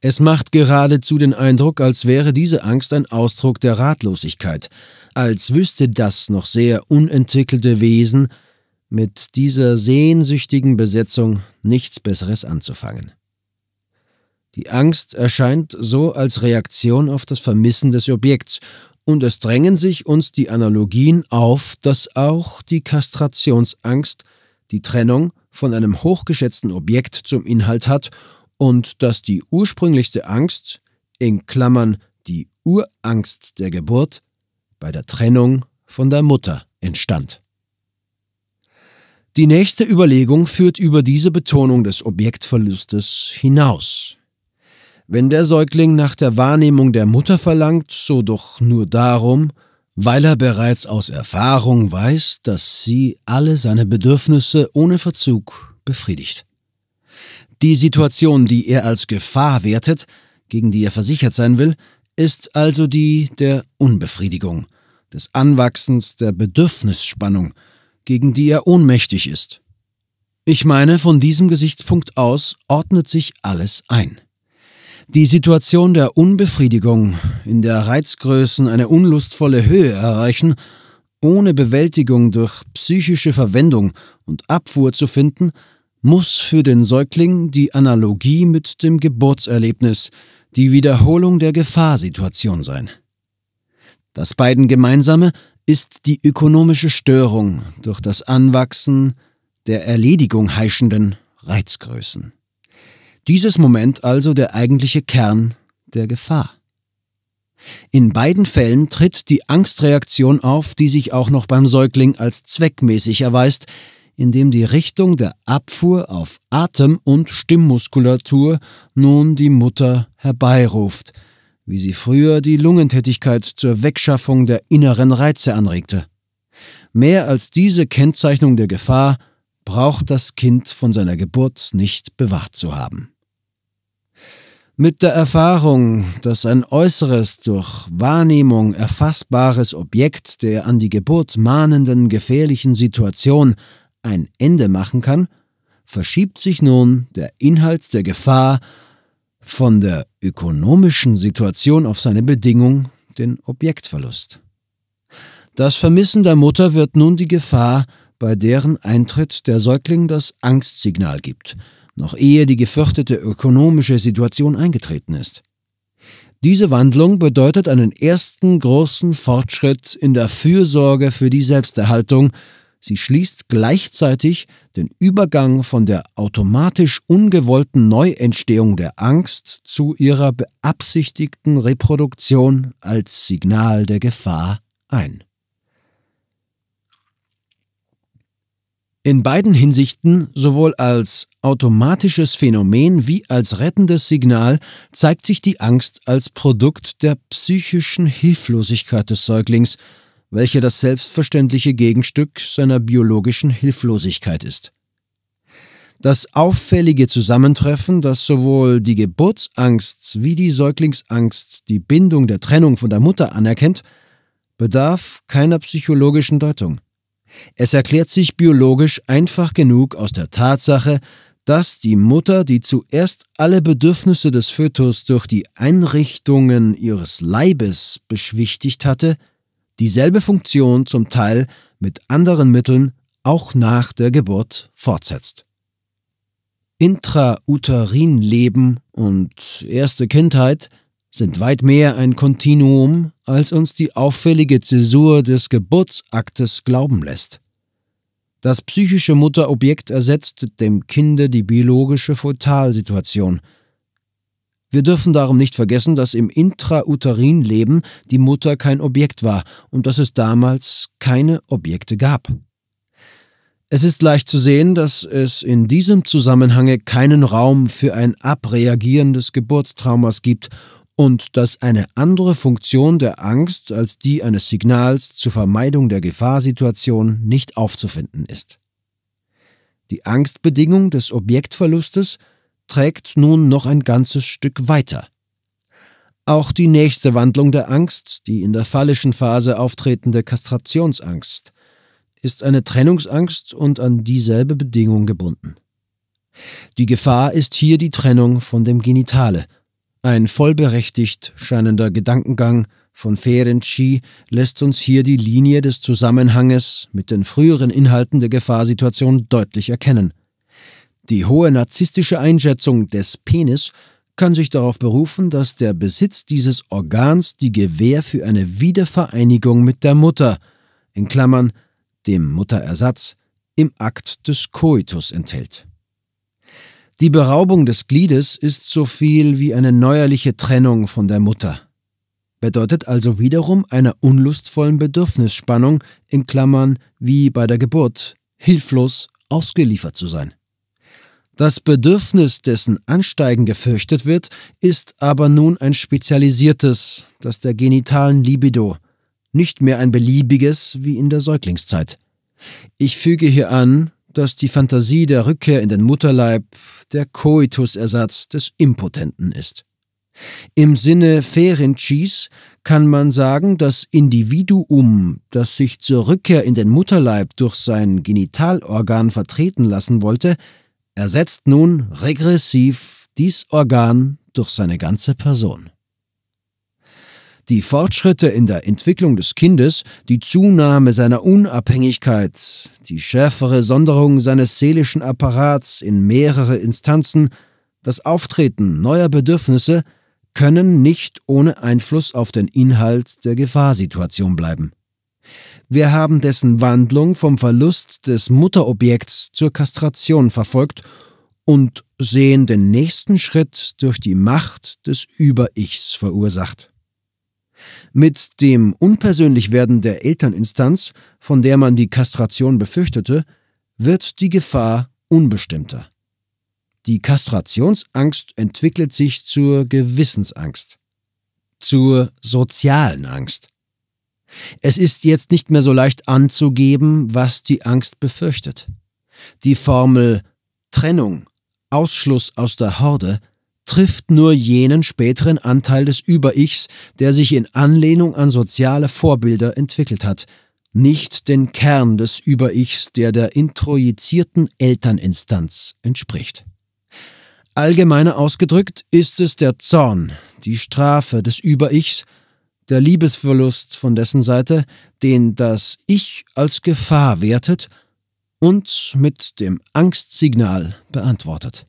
Es macht geradezu den Eindruck, als wäre diese Angst ein Ausdruck der Ratlosigkeit, als wüsste das noch sehr unentwickelte Wesen mit dieser sehnsüchtigen Besetzung nichts Besseres anzufangen. Die Angst erscheint so als Reaktion auf das Vermissen des Objekts, und es drängen sich uns die Analogien auf, dass auch die Kastrationsangst die Trennung von einem hochgeschätzten Objekt zum Inhalt hat und dass die ursprünglichste Angst, in Klammern die Urangst der Geburt, bei der Trennung von der Mutter entstand. Die nächste Überlegung führt über diese Betonung des Objektverlustes hinaus wenn der Säugling nach der Wahrnehmung der Mutter verlangt, so doch nur darum, weil er bereits aus Erfahrung weiß, dass sie alle seine Bedürfnisse ohne Verzug befriedigt. Die Situation, die er als Gefahr wertet, gegen die er versichert sein will, ist also die der Unbefriedigung, des Anwachsens der Bedürfnisspannung, gegen die er ohnmächtig ist. Ich meine, von diesem Gesichtspunkt aus ordnet sich alles ein. Die Situation der Unbefriedigung in der Reizgrößen eine unlustvolle Höhe erreichen, ohne Bewältigung durch psychische Verwendung und Abfuhr zu finden, muss für den Säugling die Analogie mit dem Geburtserlebnis, die Wiederholung der Gefahrsituation sein. Das beiden gemeinsame ist die ökonomische Störung durch das Anwachsen der Erledigung heischenden Reizgrößen. Dieses Moment also der eigentliche Kern der Gefahr. In beiden Fällen tritt die Angstreaktion auf, die sich auch noch beim Säugling als zweckmäßig erweist, indem die Richtung der Abfuhr auf Atem und Stimmmuskulatur nun die Mutter herbeiruft, wie sie früher die Lungentätigkeit zur Wegschaffung der inneren Reize anregte. Mehr als diese Kennzeichnung der Gefahr braucht das Kind von seiner Geburt nicht bewahrt zu haben. Mit der Erfahrung, dass ein äußeres, durch Wahrnehmung erfassbares Objekt der an die Geburt mahnenden gefährlichen Situation ein Ende machen kann, verschiebt sich nun der Inhalt der Gefahr von der ökonomischen Situation auf seine Bedingung, den Objektverlust. Das Vermissen der Mutter wird nun die Gefahr, bei deren Eintritt der Säugling das Angstsignal gibt – noch ehe die gefürchtete ökonomische Situation eingetreten ist. Diese Wandlung bedeutet einen ersten großen Fortschritt in der Fürsorge für die Selbsterhaltung. Sie schließt gleichzeitig den Übergang von der automatisch ungewollten Neuentstehung der Angst zu ihrer beabsichtigten Reproduktion als Signal der Gefahr ein. In beiden Hinsichten, sowohl als automatisches Phänomen wie als rettendes Signal zeigt sich die Angst als Produkt der psychischen Hilflosigkeit des Säuglings, welche das selbstverständliche Gegenstück seiner biologischen Hilflosigkeit ist. Das auffällige Zusammentreffen, das sowohl die Geburtsangst wie die Säuglingsangst die Bindung der Trennung von der Mutter anerkennt, bedarf keiner psychologischen Deutung. Es erklärt sich biologisch einfach genug aus der Tatsache, dass die Mutter, die zuerst alle Bedürfnisse des Fötus durch die Einrichtungen ihres Leibes beschwichtigt hatte, dieselbe Funktion zum Teil mit anderen Mitteln auch nach der Geburt fortsetzt. Intrauterinleben und erste Kindheit sind weit mehr ein Kontinuum, als uns die auffällige Zäsur des Geburtsaktes glauben lässt. Das psychische Mutterobjekt ersetzt dem Kinde die biologische Fotalsituation. Wir dürfen darum nicht vergessen, dass im intrauterin Leben die Mutter kein Objekt war und dass es damals keine Objekte gab. Es ist leicht zu sehen, dass es in diesem Zusammenhang keinen Raum für ein Abreagieren des Geburtstraumas gibt und dass eine andere Funktion der Angst als die eines Signals zur Vermeidung der Gefahrsituation nicht aufzufinden ist. Die Angstbedingung des Objektverlustes trägt nun noch ein ganzes Stück weiter. Auch die nächste Wandlung der Angst, die in der phallischen Phase auftretende Kastrationsangst, ist eine Trennungsangst und an dieselbe Bedingung gebunden. Die Gefahr ist hier die Trennung von dem Genitale, ein vollberechtigt scheinender Gedankengang von Ferenc lässt uns hier die Linie des Zusammenhanges mit den früheren Inhalten der Gefahrsituation deutlich erkennen. Die hohe narzisstische Einschätzung des Penis kann sich darauf berufen, dass der Besitz dieses Organs die Gewähr für eine Wiedervereinigung mit der Mutter, in Klammern, dem Mutterersatz, im Akt des Koitus enthält. Die Beraubung des Gliedes ist so viel wie eine neuerliche Trennung von der Mutter. Bedeutet also wiederum einer unlustvollen Bedürfnisspannung, in Klammern wie bei der Geburt, hilflos ausgeliefert zu sein. Das Bedürfnis, dessen Ansteigen gefürchtet wird, ist aber nun ein spezialisiertes, das der genitalen Libido, nicht mehr ein beliebiges wie in der Säuglingszeit. Ich füge hier an, dass die Fantasie der Rückkehr in den Mutterleib der Koitusersatz des Impotenten ist. Im Sinne Ferencis kann man sagen, das Individuum, das sich zur Rückkehr in den Mutterleib durch sein Genitalorgan vertreten lassen wollte, ersetzt nun regressiv dies Organ durch seine ganze Person. Die Fortschritte in der Entwicklung des Kindes, die Zunahme seiner Unabhängigkeit, die schärfere Sonderung seines seelischen Apparats in mehrere Instanzen, das Auftreten neuer Bedürfnisse können nicht ohne Einfluss auf den Inhalt der Gefahrsituation bleiben. Wir haben dessen Wandlung vom Verlust des Mutterobjekts zur Kastration verfolgt und sehen den nächsten Schritt durch die Macht des Überichs verursacht. Mit dem Unpersönlichwerden der Elterninstanz, von der man die Kastration befürchtete, wird die Gefahr unbestimmter. Die Kastrationsangst entwickelt sich zur Gewissensangst, zur sozialen Angst. Es ist jetzt nicht mehr so leicht anzugeben, was die Angst befürchtet. Die Formel Trennung, Ausschluss aus der Horde trifft nur jenen späteren Anteil des Über-Ichs, der sich in Anlehnung an soziale Vorbilder entwickelt hat, nicht den Kern des Über-Ichs, der der introjizierten Elterninstanz entspricht. Allgemeiner ausgedrückt ist es der Zorn, die Strafe des Über-Ichs, der Liebesverlust von dessen Seite, den das Ich als Gefahr wertet und mit dem Angstsignal beantwortet.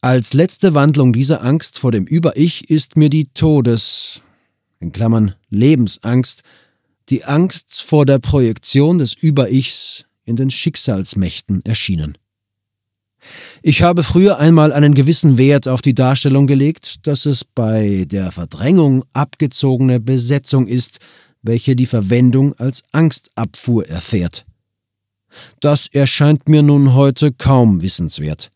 Als letzte Wandlung dieser Angst vor dem Über-Ich ist mir die Todes, in Klammern Lebensangst, die Angst vor der Projektion des Über-Ichs in den Schicksalsmächten erschienen. Ich habe früher einmal einen gewissen Wert auf die Darstellung gelegt, dass es bei der Verdrängung abgezogene Besetzung ist, welche die Verwendung als Angstabfuhr erfährt. Das erscheint mir nun heute kaum wissenswert.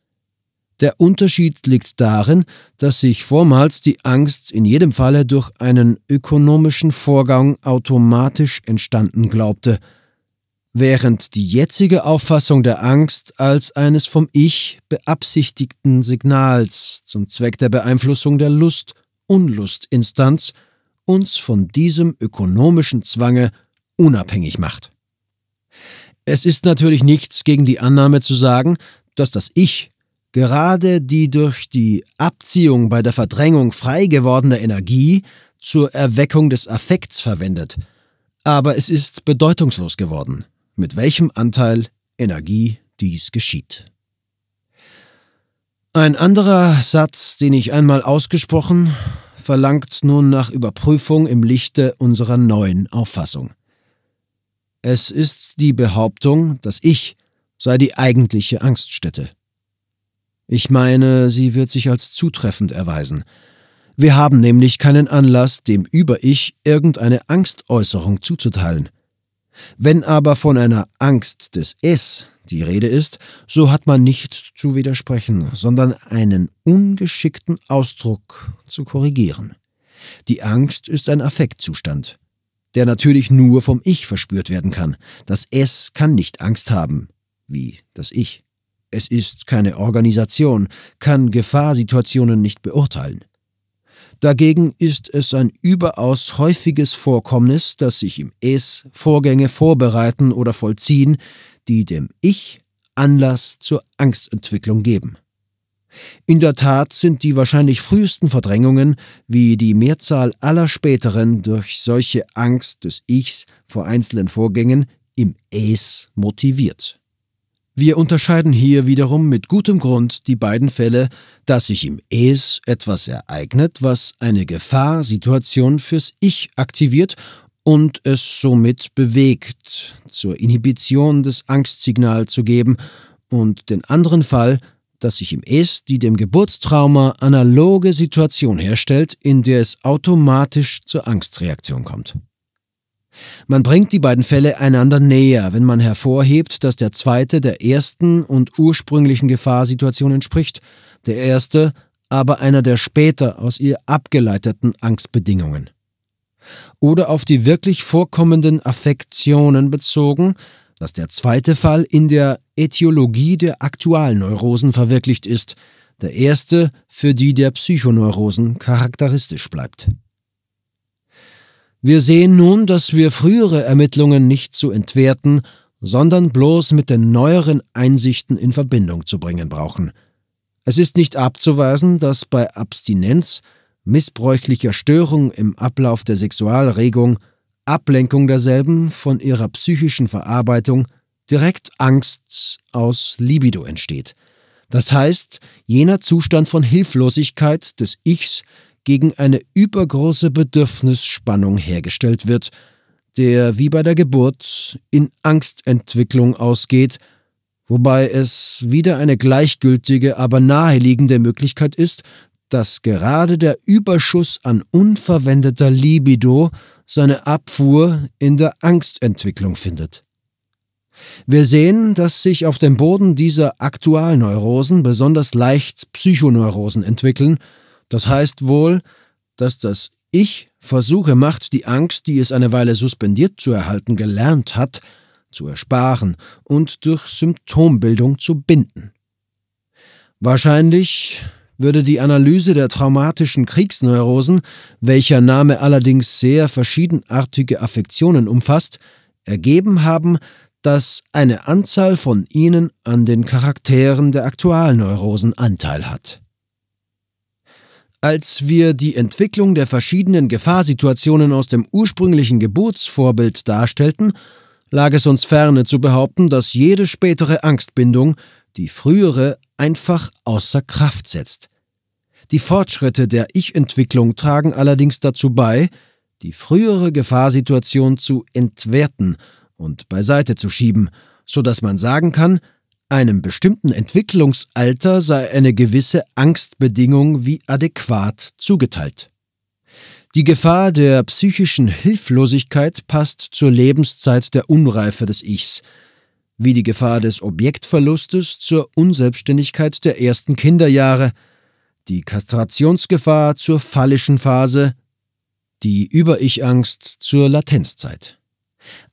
Der Unterschied liegt darin, dass sich vormals die Angst in jedem Falle durch einen ökonomischen Vorgang automatisch entstanden glaubte, während die jetzige Auffassung der Angst als eines vom Ich beabsichtigten Signals zum Zweck der Beeinflussung der Lust-Unlust-Instanz uns von diesem ökonomischen Zwange unabhängig macht. Es ist natürlich nichts gegen die Annahme zu sagen, dass das Ich Gerade die durch die Abziehung bei der Verdrängung frei gewordene Energie zur Erweckung des Affekts verwendet. Aber es ist bedeutungslos geworden, mit welchem Anteil Energie dies geschieht. Ein anderer Satz, den ich einmal ausgesprochen, verlangt nun nach Überprüfung im Lichte unserer neuen Auffassung. Es ist die Behauptung, dass ich sei die eigentliche Angststätte. Ich meine, sie wird sich als zutreffend erweisen. Wir haben nämlich keinen Anlass, dem Über-Ich irgendeine Angstäußerung zuzuteilen. Wenn aber von einer Angst des Es die Rede ist, so hat man nicht zu widersprechen, sondern einen ungeschickten Ausdruck zu korrigieren. Die Angst ist ein Affektzustand, der natürlich nur vom Ich verspürt werden kann. Das Es kann nicht Angst haben, wie das Ich es ist keine Organisation, kann Gefahrsituationen nicht beurteilen. Dagegen ist es ein überaus häufiges Vorkommnis, dass sich im Es Vorgänge vorbereiten oder vollziehen, die dem Ich Anlass zur Angstentwicklung geben. In der Tat sind die wahrscheinlich frühesten Verdrängungen, wie die Mehrzahl aller späteren durch solche Angst des Ichs vor einzelnen Vorgängen, im Es motiviert. Wir unterscheiden hier wiederum mit gutem Grund die beiden Fälle, dass sich im Es etwas ereignet, was eine Gefahrsituation fürs Ich aktiviert und es somit bewegt, zur Inhibition des Angstsignals zu geben, und den anderen Fall, dass sich im Es die dem Geburtstrauma analoge Situation herstellt, in der es automatisch zur Angstreaktion kommt. Man bringt die beiden Fälle einander näher, wenn man hervorhebt, dass der zweite der ersten und ursprünglichen Gefahrsituation entspricht, der erste aber einer der später aus ihr abgeleiteten Angstbedingungen. Oder auf die wirklich vorkommenden Affektionen bezogen, dass der zweite Fall in der Ätiologie der Aktualneurosen verwirklicht ist, der erste für die der Psychoneurosen charakteristisch bleibt. Wir sehen nun, dass wir frühere Ermittlungen nicht zu entwerten, sondern bloß mit den neueren Einsichten in Verbindung zu bringen brauchen. Es ist nicht abzuweisen, dass bei Abstinenz, missbräuchlicher Störung im Ablauf der Sexualregung, Ablenkung derselben von ihrer psychischen Verarbeitung direkt Angst aus Libido entsteht. Das heißt, jener Zustand von Hilflosigkeit des Ichs, gegen eine übergroße Bedürfnisspannung hergestellt wird, der wie bei der Geburt in Angstentwicklung ausgeht, wobei es wieder eine gleichgültige, aber naheliegende Möglichkeit ist, dass gerade der Überschuss an unverwendeter Libido seine Abfuhr in der Angstentwicklung findet. Wir sehen, dass sich auf dem Boden dieser Aktualneurosen besonders leicht Psychoneurosen entwickeln, das heißt wohl, dass das Ich versuche macht, die Angst, die es eine Weile suspendiert zu erhalten gelernt hat, zu ersparen und durch Symptombildung zu binden. Wahrscheinlich würde die Analyse der traumatischen Kriegsneurosen, welcher Name allerdings sehr verschiedenartige Affektionen umfasst, ergeben haben, dass eine Anzahl von ihnen an den Charakteren der Aktualneurosen Anteil hat. Als wir die Entwicklung der verschiedenen Gefahrsituationen aus dem ursprünglichen Geburtsvorbild darstellten, lag es uns ferne zu behaupten, dass jede spätere Angstbindung die frühere einfach außer Kraft setzt. Die Fortschritte der Ich-Entwicklung tragen allerdings dazu bei, die frühere Gefahrsituation zu entwerten und beiseite zu schieben, so dass man sagen kann, einem bestimmten Entwicklungsalter sei eine gewisse Angstbedingung wie adäquat zugeteilt. Die Gefahr der psychischen Hilflosigkeit passt zur Lebenszeit der Unreife des Ichs, wie die Gefahr des Objektverlustes zur Unselbstständigkeit der ersten Kinderjahre, die Kastrationsgefahr zur phallischen Phase, die Über-Ich-Angst zur Latenzzeit.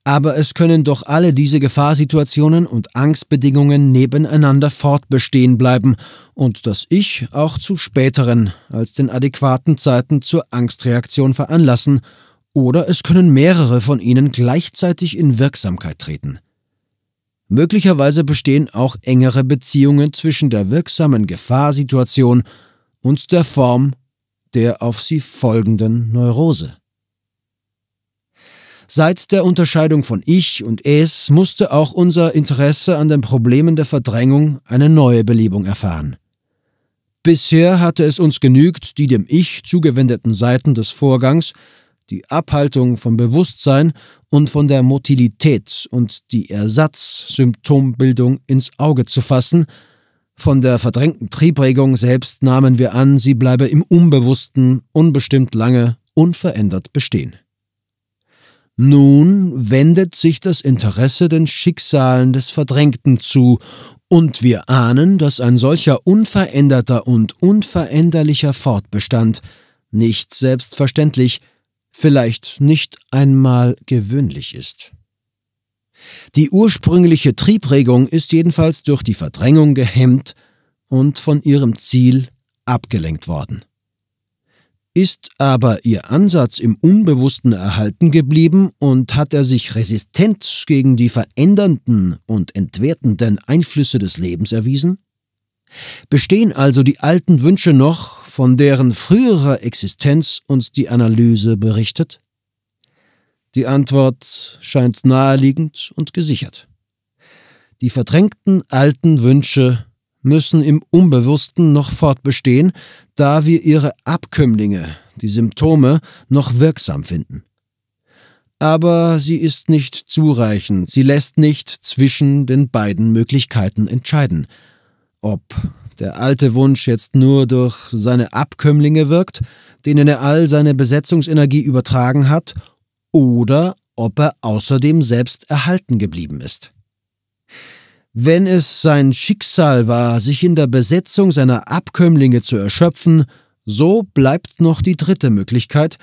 Aber es können doch alle diese Gefahrsituationen und Angstbedingungen nebeneinander fortbestehen bleiben und das Ich auch zu späteren als den adäquaten Zeiten zur Angstreaktion veranlassen, oder es können mehrere von ihnen gleichzeitig in Wirksamkeit treten. Möglicherweise bestehen auch engere Beziehungen zwischen der wirksamen Gefahrsituation und der Form der auf sie folgenden Neurose. Seit der Unterscheidung von Ich und Es musste auch unser Interesse an den Problemen der Verdrängung eine neue Belebung erfahren. Bisher hatte es uns genügt, die dem Ich zugewendeten Seiten des Vorgangs, die Abhaltung vom Bewusstsein und von der Motilität und die Ersatzsymptombildung ins Auge zu fassen, von der verdrängten Triebregung selbst nahmen wir an, sie bleibe im Unbewussten unbestimmt lange unverändert bestehen. Nun wendet sich das Interesse den Schicksalen des Verdrängten zu, und wir ahnen, dass ein solcher unveränderter und unveränderlicher Fortbestand nicht selbstverständlich, vielleicht nicht einmal gewöhnlich ist. Die ursprüngliche Triebregung ist jedenfalls durch die Verdrängung gehemmt und von ihrem Ziel abgelenkt worden ist aber ihr Ansatz im Unbewussten erhalten geblieben und hat er sich resistent gegen die verändernden und entwertenden Einflüsse des Lebens erwiesen? Bestehen also die alten Wünsche noch, von deren früherer Existenz uns die Analyse berichtet? Die Antwort scheint naheliegend und gesichert. Die verdrängten alten Wünsche müssen im Unbewussten noch fortbestehen, da wir ihre Abkömmlinge, die Symptome, noch wirksam finden. Aber sie ist nicht zureichend, sie lässt nicht zwischen den beiden Möglichkeiten entscheiden. Ob der alte Wunsch jetzt nur durch seine Abkömmlinge wirkt, denen er all seine Besetzungsenergie übertragen hat, oder ob er außerdem selbst erhalten geblieben ist. Wenn es sein Schicksal war, sich in der Besetzung seiner Abkömmlinge zu erschöpfen, so bleibt noch die dritte Möglichkeit,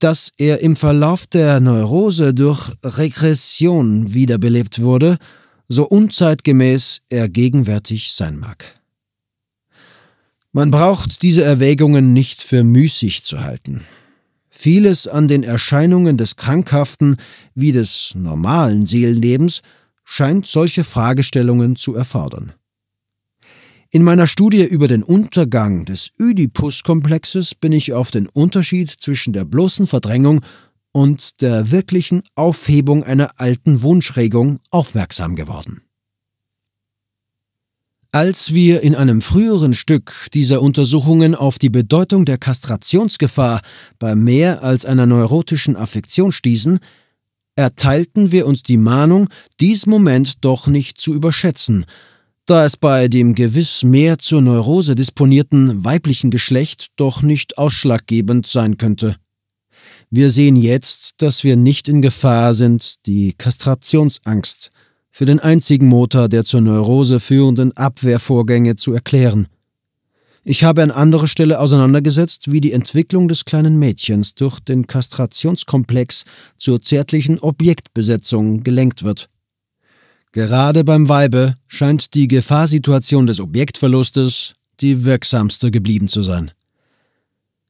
dass er im Verlauf der Neurose durch Regression wiederbelebt wurde, so unzeitgemäß er gegenwärtig sein mag. Man braucht diese Erwägungen nicht für müßig zu halten. Vieles an den Erscheinungen des krankhaften wie des normalen Seelenlebens – scheint solche Fragestellungen zu erfordern. In meiner Studie über den Untergang des Oedipus-Komplexes bin ich auf den Unterschied zwischen der bloßen Verdrängung und der wirklichen Aufhebung einer alten Wunschregung aufmerksam geworden. Als wir in einem früheren Stück dieser Untersuchungen auf die Bedeutung der Kastrationsgefahr bei mehr als einer neurotischen Affektion stießen, erteilten wir uns die Mahnung, dies Moment doch nicht zu überschätzen, da es bei dem gewiss mehr zur Neurose disponierten weiblichen Geschlecht doch nicht ausschlaggebend sein könnte. Wir sehen jetzt, dass wir nicht in Gefahr sind, die Kastrationsangst für den einzigen Motor der zur Neurose führenden Abwehrvorgänge zu erklären – ich habe an anderer Stelle auseinandergesetzt, wie die Entwicklung des kleinen Mädchens durch den Kastrationskomplex zur zärtlichen Objektbesetzung gelenkt wird. Gerade beim Weibe scheint die Gefahrsituation des Objektverlustes die wirksamste geblieben zu sein.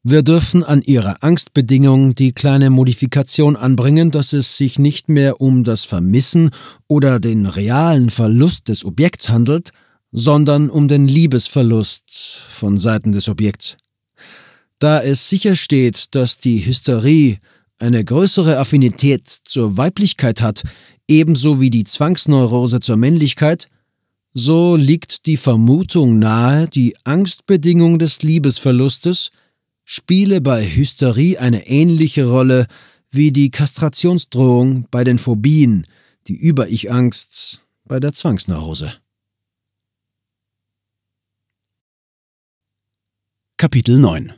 Wir dürfen an ihrer Angstbedingung die kleine Modifikation anbringen, dass es sich nicht mehr um das Vermissen oder den realen Verlust des Objekts handelt, sondern um den Liebesverlust von Seiten des Objekts. Da es sicher steht, dass die Hysterie eine größere Affinität zur Weiblichkeit hat, ebenso wie die Zwangsneurose zur Männlichkeit, so liegt die Vermutung nahe, die Angstbedingung des Liebesverlustes spiele bei Hysterie eine ähnliche Rolle wie die Kastrationsdrohung bei den Phobien, die Über-Ich-Angst bei der Zwangsneurose. Kapitel 9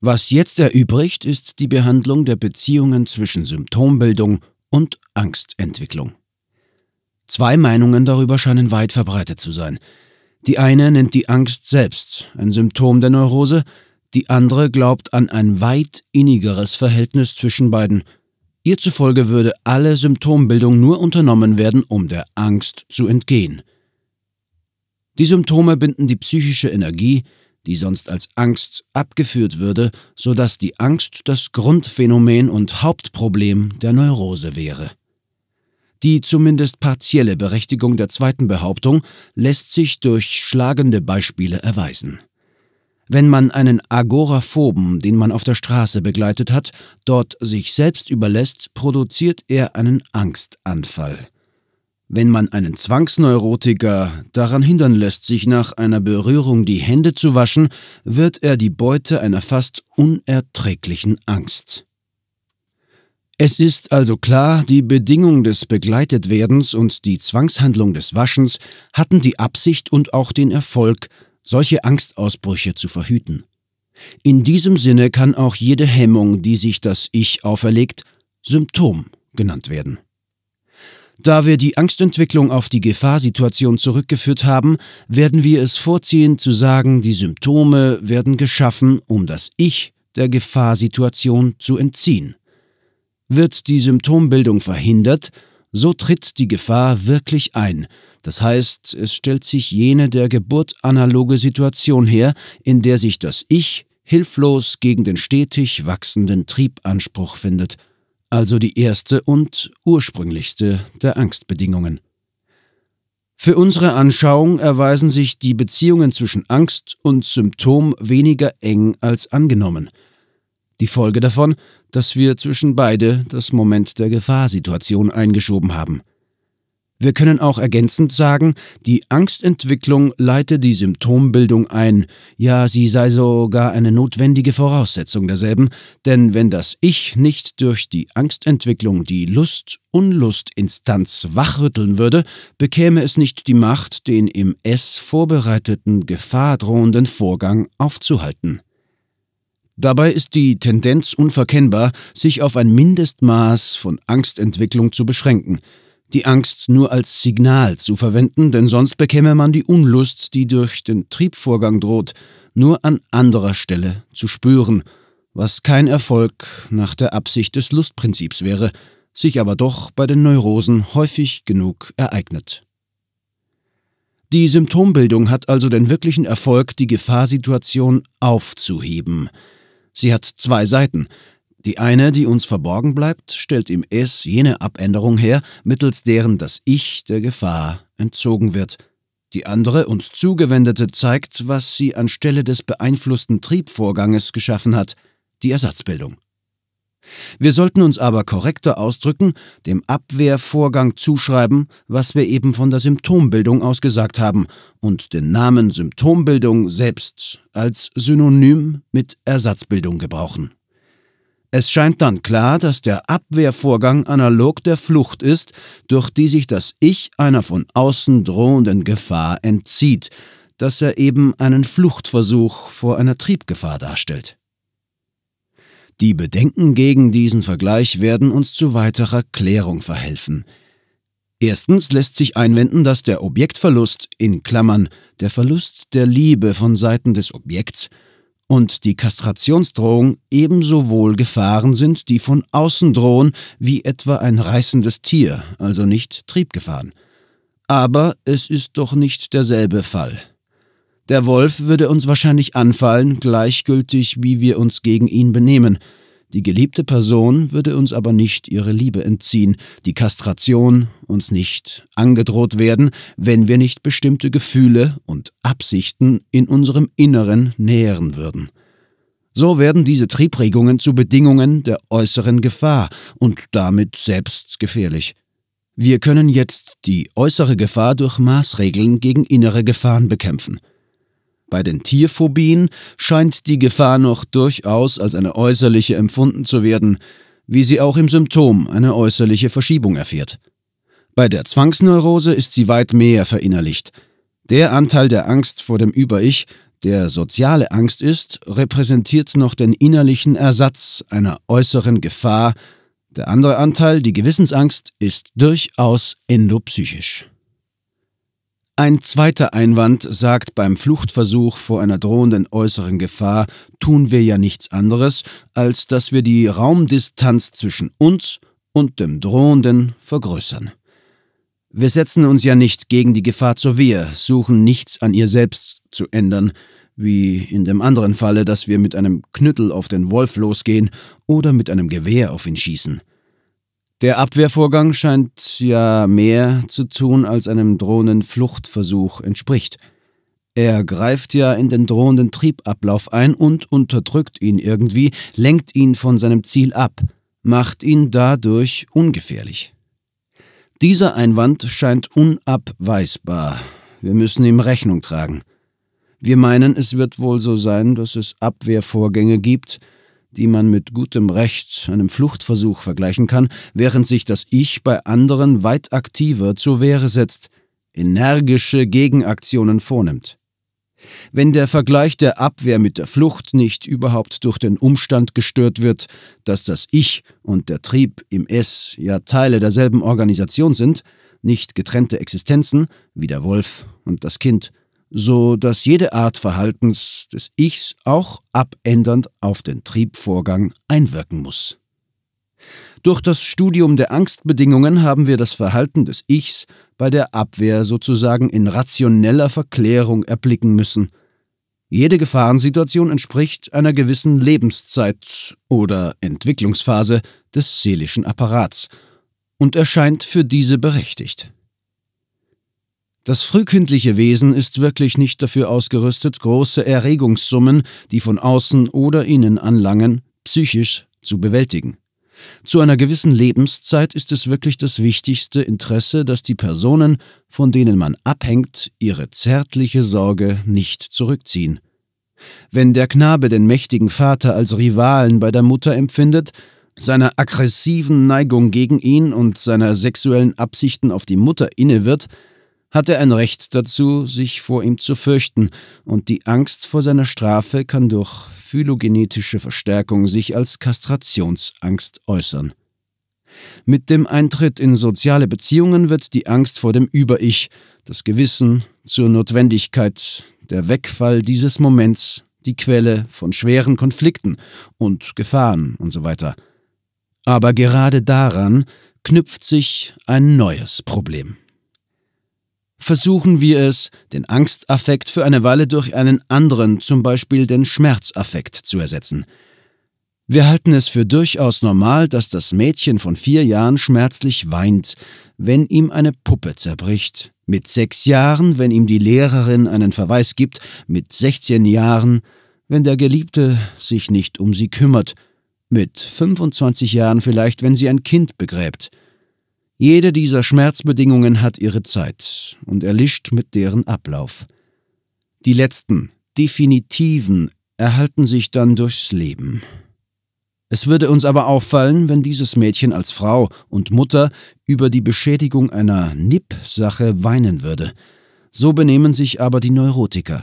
Was jetzt erübrigt, ist die Behandlung der Beziehungen zwischen Symptombildung und Angstentwicklung. Zwei Meinungen darüber scheinen weit verbreitet zu sein. Die eine nennt die Angst selbst ein Symptom der Neurose, die andere glaubt an ein weit innigeres Verhältnis zwischen beiden. Ihr zufolge würde alle Symptombildung nur unternommen werden, um der Angst zu entgehen. Die Symptome binden die psychische Energie, die sonst als Angst abgeführt würde, sodass die Angst das Grundphänomen und Hauptproblem der Neurose wäre. Die zumindest partielle Berechtigung der zweiten Behauptung lässt sich durch schlagende Beispiele erweisen. Wenn man einen Agoraphoben, den man auf der Straße begleitet hat, dort sich selbst überlässt, produziert er einen Angstanfall. Wenn man einen Zwangsneurotiker daran hindern lässt, sich nach einer Berührung die Hände zu waschen, wird er die Beute einer fast unerträglichen Angst. Es ist also klar, die Bedingung des Begleitetwerdens und die Zwangshandlung des Waschens hatten die Absicht und auch den Erfolg, solche Angstausbrüche zu verhüten. In diesem Sinne kann auch jede Hemmung, die sich das Ich auferlegt, Symptom genannt werden. Da wir die Angstentwicklung auf die Gefahrsituation zurückgeführt haben, werden wir es vorziehen zu sagen, die Symptome werden geschaffen, um das Ich der Gefahrsituation zu entziehen. Wird die Symptombildung verhindert, so tritt die Gefahr wirklich ein, das heißt, es stellt sich jene der Geburt analoge Situation her, in der sich das Ich hilflos gegen den stetig wachsenden Triebanspruch findet – also die erste und ursprünglichste der Angstbedingungen. Für unsere Anschauung erweisen sich die Beziehungen zwischen Angst und Symptom weniger eng als angenommen. Die Folge davon, dass wir zwischen beide das Moment der Gefahrsituation eingeschoben haben – wir können auch ergänzend sagen, die Angstentwicklung leite die Symptombildung ein, ja, sie sei sogar eine notwendige Voraussetzung derselben, denn wenn das Ich nicht durch die Angstentwicklung die Lust-Unlust-Instanz wachrütteln würde, bekäme es nicht die Macht, den im S vorbereiteten, gefahrdrohenden Vorgang aufzuhalten. Dabei ist die Tendenz unverkennbar, sich auf ein Mindestmaß von Angstentwicklung zu beschränken – die Angst nur als Signal zu verwenden, denn sonst bekäme man die Unlust, die durch den Triebvorgang droht, nur an anderer Stelle zu spüren, was kein Erfolg nach der Absicht des Lustprinzips wäre, sich aber doch bei den Neurosen häufig genug ereignet. Die Symptombildung hat also den wirklichen Erfolg, die Gefahrsituation aufzuheben. Sie hat zwei Seiten, die eine, die uns verborgen bleibt, stellt im Es jene Abänderung her, mittels deren das Ich der Gefahr entzogen wird. Die andere, uns zugewendete, zeigt, was sie anstelle des beeinflussten Triebvorganges geschaffen hat, die Ersatzbildung. Wir sollten uns aber korrekter ausdrücken, dem Abwehrvorgang zuschreiben, was wir eben von der Symptombildung ausgesagt haben, und den Namen Symptombildung selbst als Synonym mit Ersatzbildung gebrauchen. Es scheint dann klar, dass der Abwehrvorgang analog der Flucht ist, durch die sich das Ich einer von außen drohenden Gefahr entzieht, dass er eben einen Fluchtversuch vor einer Triebgefahr darstellt. Die Bedenken gegen diesen Vergleich werden uns zu weiterer Klärung verhelfen. Erstens lässt sich einwenden, dass der Objektverlust in Klammern der Verlust der Liebe von Seiten des Objekts und die Kastrationsdrohung ebenso wohl Gefahren sind, die von außen drohen, wie etwa ein reißendes Tier, also nicht Triebgefahren. Aber es ist doch nicht derselbe Fall. Der Wolf würde uns wahrscheinlich anfallen, gleichgültig wie wir uns gegen ihn benehmen, die geliebte Person würde uns aber nicht ihre Liebe entziehen, die Kastration uns nicht angedroht werden, wenn wir nicht bestimmte Gefühle und Absichten in unserem Inneren nähren würden. So werden diese Triebregungen zu Bedingungen der äußeren Gefahr und damit selbst gefährlich. Wir können jetzt die äußere Gefahr durch Maßregeln gegen innere Gefahren bekämpfen – bei den Tierphobien scheint die Gefahr noch durchaus als eine äußerliche empfunden zu werden, wie sie auch im Symptom eine äußerliche Verschiebung erfährt. Bei der Zwangsneurose ist sie weit mehr verinnerlicht. Der Anteil der Angst vor dem Über-Ich, der soziale Angst ist, repräsentiert noch den innerlichen Ersatz einer äußeren Gefahr, der andere Anteil, die Gewissensangst, ist durchaus endopsychisch. Ein zweiter Einwand sagt, beim Fluchtversuch vor einer drohenden äußeren Gefahr tun wir ja nichts anderes, als dass wir die Raumdistanz zwischen uns und dem Drohenden vergrößern. Wir setzen uns ja nicht gegen die Gefahr zur Wehr, suchen nichts an ihr selbst zu ändern, wie in dem anderen Falle, dass wir mit einem Knüttel auf den Wolf losgehen oder mit einem Gewehr auf ihn schießen. Der Abwehrvorgang scheint ja mehr zu tun, als einem drohenden Fluchtversuch entspricht. Er greift ja in den drohenden Triebablauf ein und unterdrückt ihn irgendwie, lenkt ihn von seinem Ziel ab, macht ihn dadurch ungefährlich. Dieser Einwand scheint unabweisbar. Wir müssen ihm Rechnung tragen. Wir meinen, es wird wohl so sein, dass es Abwehrvorgänge gibt, die man mit gutem Recht einem Fluchtversuch vergleichen kann, während sich das Ich bei anderen weit aktiver zur Wehre setzt, energische Gegenaktionen vornimmt. Wenn der Vergleich der Abwehr mit der Flucht nicht überhaupt durch den Umstand gestört wird, dass das Ich und der Trieb im Es ja Teile derselben Organisation sind, nicht getrennte Existenzen, wie der Wolf und das Kind, so dass jede Art Verhaltens des Ichs auch abändernd auf den Triebvorgang einwirken muss. Durch das Studium der Angstbedingungen haben wir das Verhalten des Ichs bei der Abwehr sozusagen in rationeller Verklärung erblicken müssen. Jede Gefahrensituation entspricht einer gewissen Lebenszeit oder Entwicklungsphase des seelischen Apparats und erscheint für diese berechtigt. Das frühkindliche Wesen ist wirklich nicht dafür ausgerüstet, große Erregungssummen, die von außen oder innen anlangen, psychisch zu bewältigen. Zu einer gewissen Lebenszeit ist es wirklich das wichtigste Interesse, dass die Personen, von denen man abhängt, ihre zärtliche Sorge nicht zurückziehen. Wenn der Knabe den mächtigen Vater als Rivalen bei der Mutter empfindet, seiner aggressiven Neigung gegen ihn und seiner sexuellen Absichten auf die Mutter inne wird, hat er ein Recht dazu, sich vor ihm zu fürchten, und die Angst vor seiner Strafe kann durch phylogenetische Verstärkung sich als Kastrationsangst äußern. Mit dem Eintritt in soziale Beziehungen wird die Angst vor dem Über-Ich, das Gewissen, zur Notwendigkeit, der Wegfall dieses Moments, die Quelle von schweren Konflikten und Gefahren und so weiter. Aber gerade daran knüpft sich ein neues Problem versuchen wir es, den Angstaffekt für eine Weile durch einen anderen, zum Beispiel den Schmerzaffekt, zu ersetzen. Wir halten es für durchaus normal, dass das Mädchen von vier Jahren schmerzlich weint, wenn ihm eine Puppe zerbricht, mit sechs Jahren, wenn ihm die Lehrerin einen Verweis gibt, mit 16 Jahren, wenn der Geliebte sich nicht um sie kümmert, mit 25 Jahren vielleicht, wenn sie ein Kind begräbt, jede dieser Schmerzbedingungen hat ihre Zeit und erlischt mit deren Ablauf. Die letzten, definitiven, erhalten sich dann durchs Leben. Es würde uns aber auffallen, wenn dieses Mädchen als Frau und Mutter über die Beschädigung einer Nipp-Sache weinen würde. So benehmen sich aber die Neurotiker.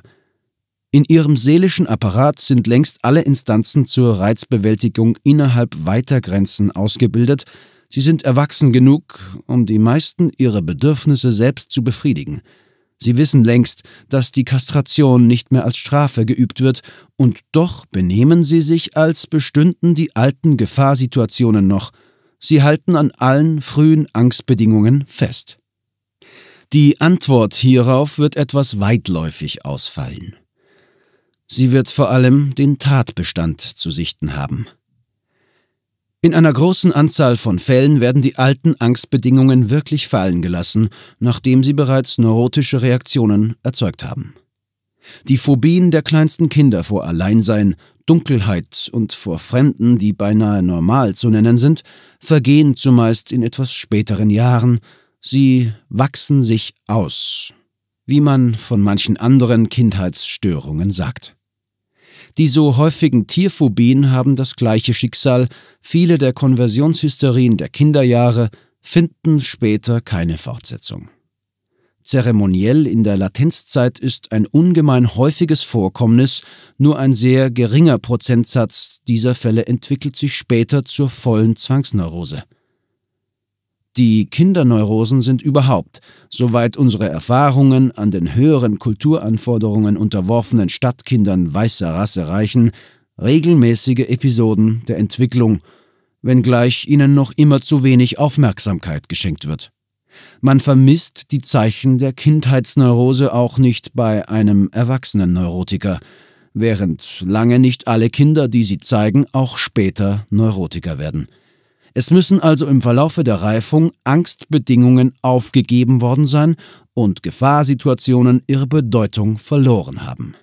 In ihrem seelischen Apparat sind längst alle Instanzen zur Reizbewältigung innerhalb weiter Grenzen ausgebildet, Sie sind erwachsen genug, um die meisten ihrer Bedürfnisse selbst zu befriedigen. Sie wissen längst, dass die Kastration nicht mehr als Strafe geübt wird, und doch benehmen sie sich, als bestünden die alten Gefahrsituationen noch. Sie halten an allen frühen Angstbedingungen fest. Die Antwort hierauf wird etwas weitläufig ausfallen. Sie wird vor allem den Tatbestand zu sichten haben. In einer großen Anzahl von Fällen werden die alten Angstbedingungen wirklich fallen gelassen, nachdem sie bereits neurotische Reaktionen erzeugt haben. Die Phobien der kleinsten Kinder vor Alleinsein, Dunkelheit und vor Fremden, die beinahe normal zu nennen sind, vergehen zumeist in etwas späteren Jahren, sie wachsen sich aus, wie man von manchen anderen Kindheitsstörungen sagt. Die so häufigen Tierphobien haben das gleiche Schicksal. Viele der Konversionshysterien der Kinderjahre finden später keine Fortsetzung. Zeremoniell in der Latenzzeit ist ein ungemein häufiges Vorkommnis, nur ein sehr geringer Prozentsatz dieser Fälle entwickelt sich später zur vollen Zwangsneurose. Die Kinderneurosen sind überhaupt, soweit unsere Erfahrungen an den höheren Kulturanforderungen unterworfenen Stadtkindern weißer Rasse reichen, regelmäßige Episoden der Entwicklung, wenngleich ihnen noch immer zu wenig Aufmerksamkeit geschenkt wird. Man vermisst die Zeichen der Kindheitsneurose auch nicht bei einem erwachsenen Neurotiker, während lange nicht alle Kinder, die sie zeigen, auch später Neurotiker werden. Es müssen also im Verlaufe der Reifung Angstbedingungen aufgegeben worden sein und Gefahrsituationen ihre Bedeutung verloren haben.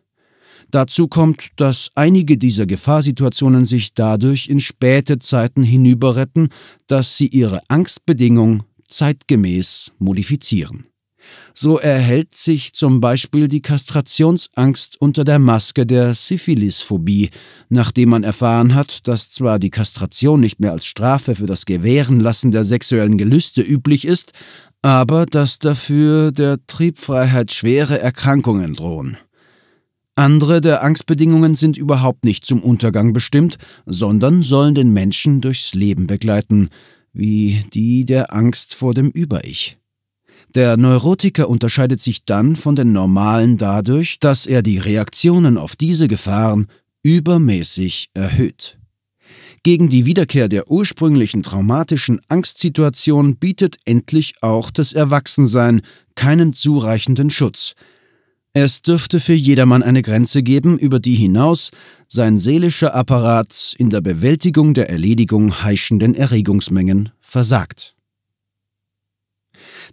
Dazu kommt, dass einige dieser Gefahrsituationen sich dadurch in späte Zeiten hinüberretten, dass sie ihre Angstbedingung zeitgemäß modifizieren. So erhält sich zum Beispiel die Kastrationsangst unter der Maske der Syphilisphobie, nachdem man erfahren hat, dass zwar die Kastration nicht mehr als Strafe für das Gewährenlassen der sexuellen Gelüste üblich ist, aber dass dafür der Triebfreiheit schwere Erkrankungen drohen. Andere der Angstbedingungen sind überhaupt nicht zum Untergang bestimmt, sondern sollen den Menschen durchs Leben begleiten, wie die der Angst vor dem Über-Ich. Der Neurotiker unterscheidet sich dann von den Normalen dadurch, dass er die Reaktionen auf diese Gefahren übermäßig erhöht. Gegen die Wiederkehr der ursprünglichen traumatischen Angstsituation bietet endlich auch das Erwachsensein keinen zureichenden Schutz. Es dürfte für jedermann eine Grenze geben, über die hinaus sein seelischer Apparat in der Bewältigung der Erledigung heischenden Erregungsmengen versagt.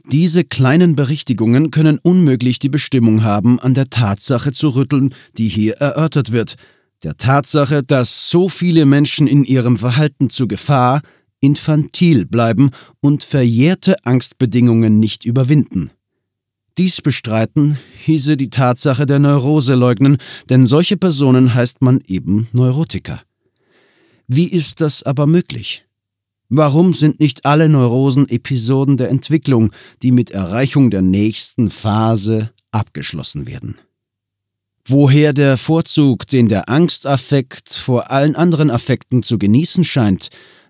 Diese kleinen Berichtigungen können unmöglich die Bestimmung haben, an der Tatsache zu rütteln, die hier erörtert wird, der Tatsache, dass so viele Menschen in ihrem Verhalten zur Gefahr infantil bleiben und verjährte Angstbedingungen nicht überwinden. Dies bestreiten hieße die Tatsache der Neurose leugnen, denn solche Personen heißt man eben Neurotiker. Wie ist das aber möglich? Warum sind nicht alle Neurosen Episoden der Entwicklung, die mit Erreichung der nächsten Phase abgeschlossen werden? Woher der Vorzug, den der Angstaffekt vor allen anderen Affekten zu genießen scheint,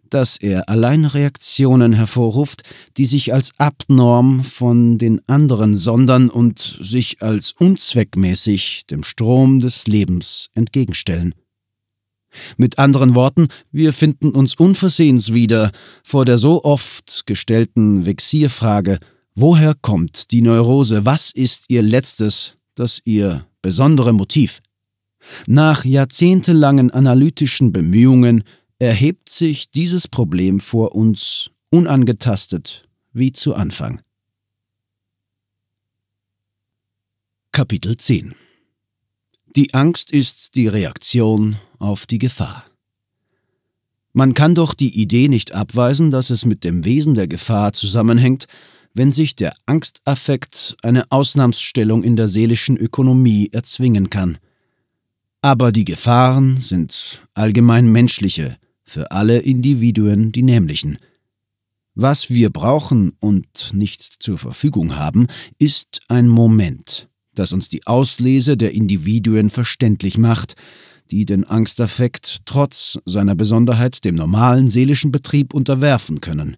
dass er allein Reaktionen hervorruft, die sich als abnorm von den anderen sondern und sich als unzweckmäßig dem Strom des Lebens entgegenstellen. Mit anderen Worten, wir finden uns unversehens wieder vor der so oft gestellten Vexierfrage, woher kommt die Neurose, was ist ihr letztes, das ihr besondere Motiv? Nach jahrzehntelangen analytischen Bemühungen erhebt sich dieses Problem vor uns unangetastet wie zu Anfang. Kapitel 10 Die Angst ist die Reaktion auf die Gefahr. Man kann doch die Idee nicht abweisen, dass es mit dem Wesen der Gefahr zusammenhängt, wenn sich der Angstaffekt eine Ausnahmsstellung in der seelischen Ökonomie erzwingen kann. Aber die Gefahren sind allgemein menschliche, für alle Individuen die nämlichen. Was wir brauchen und nicht zur Verfügung haben, ist ein Moment, das uns die Auslese der Individuen verständlich macht, die den Angstaffekt trotz seiner Besonderheit dem normalen seelischen Betrieb unterwerfen können.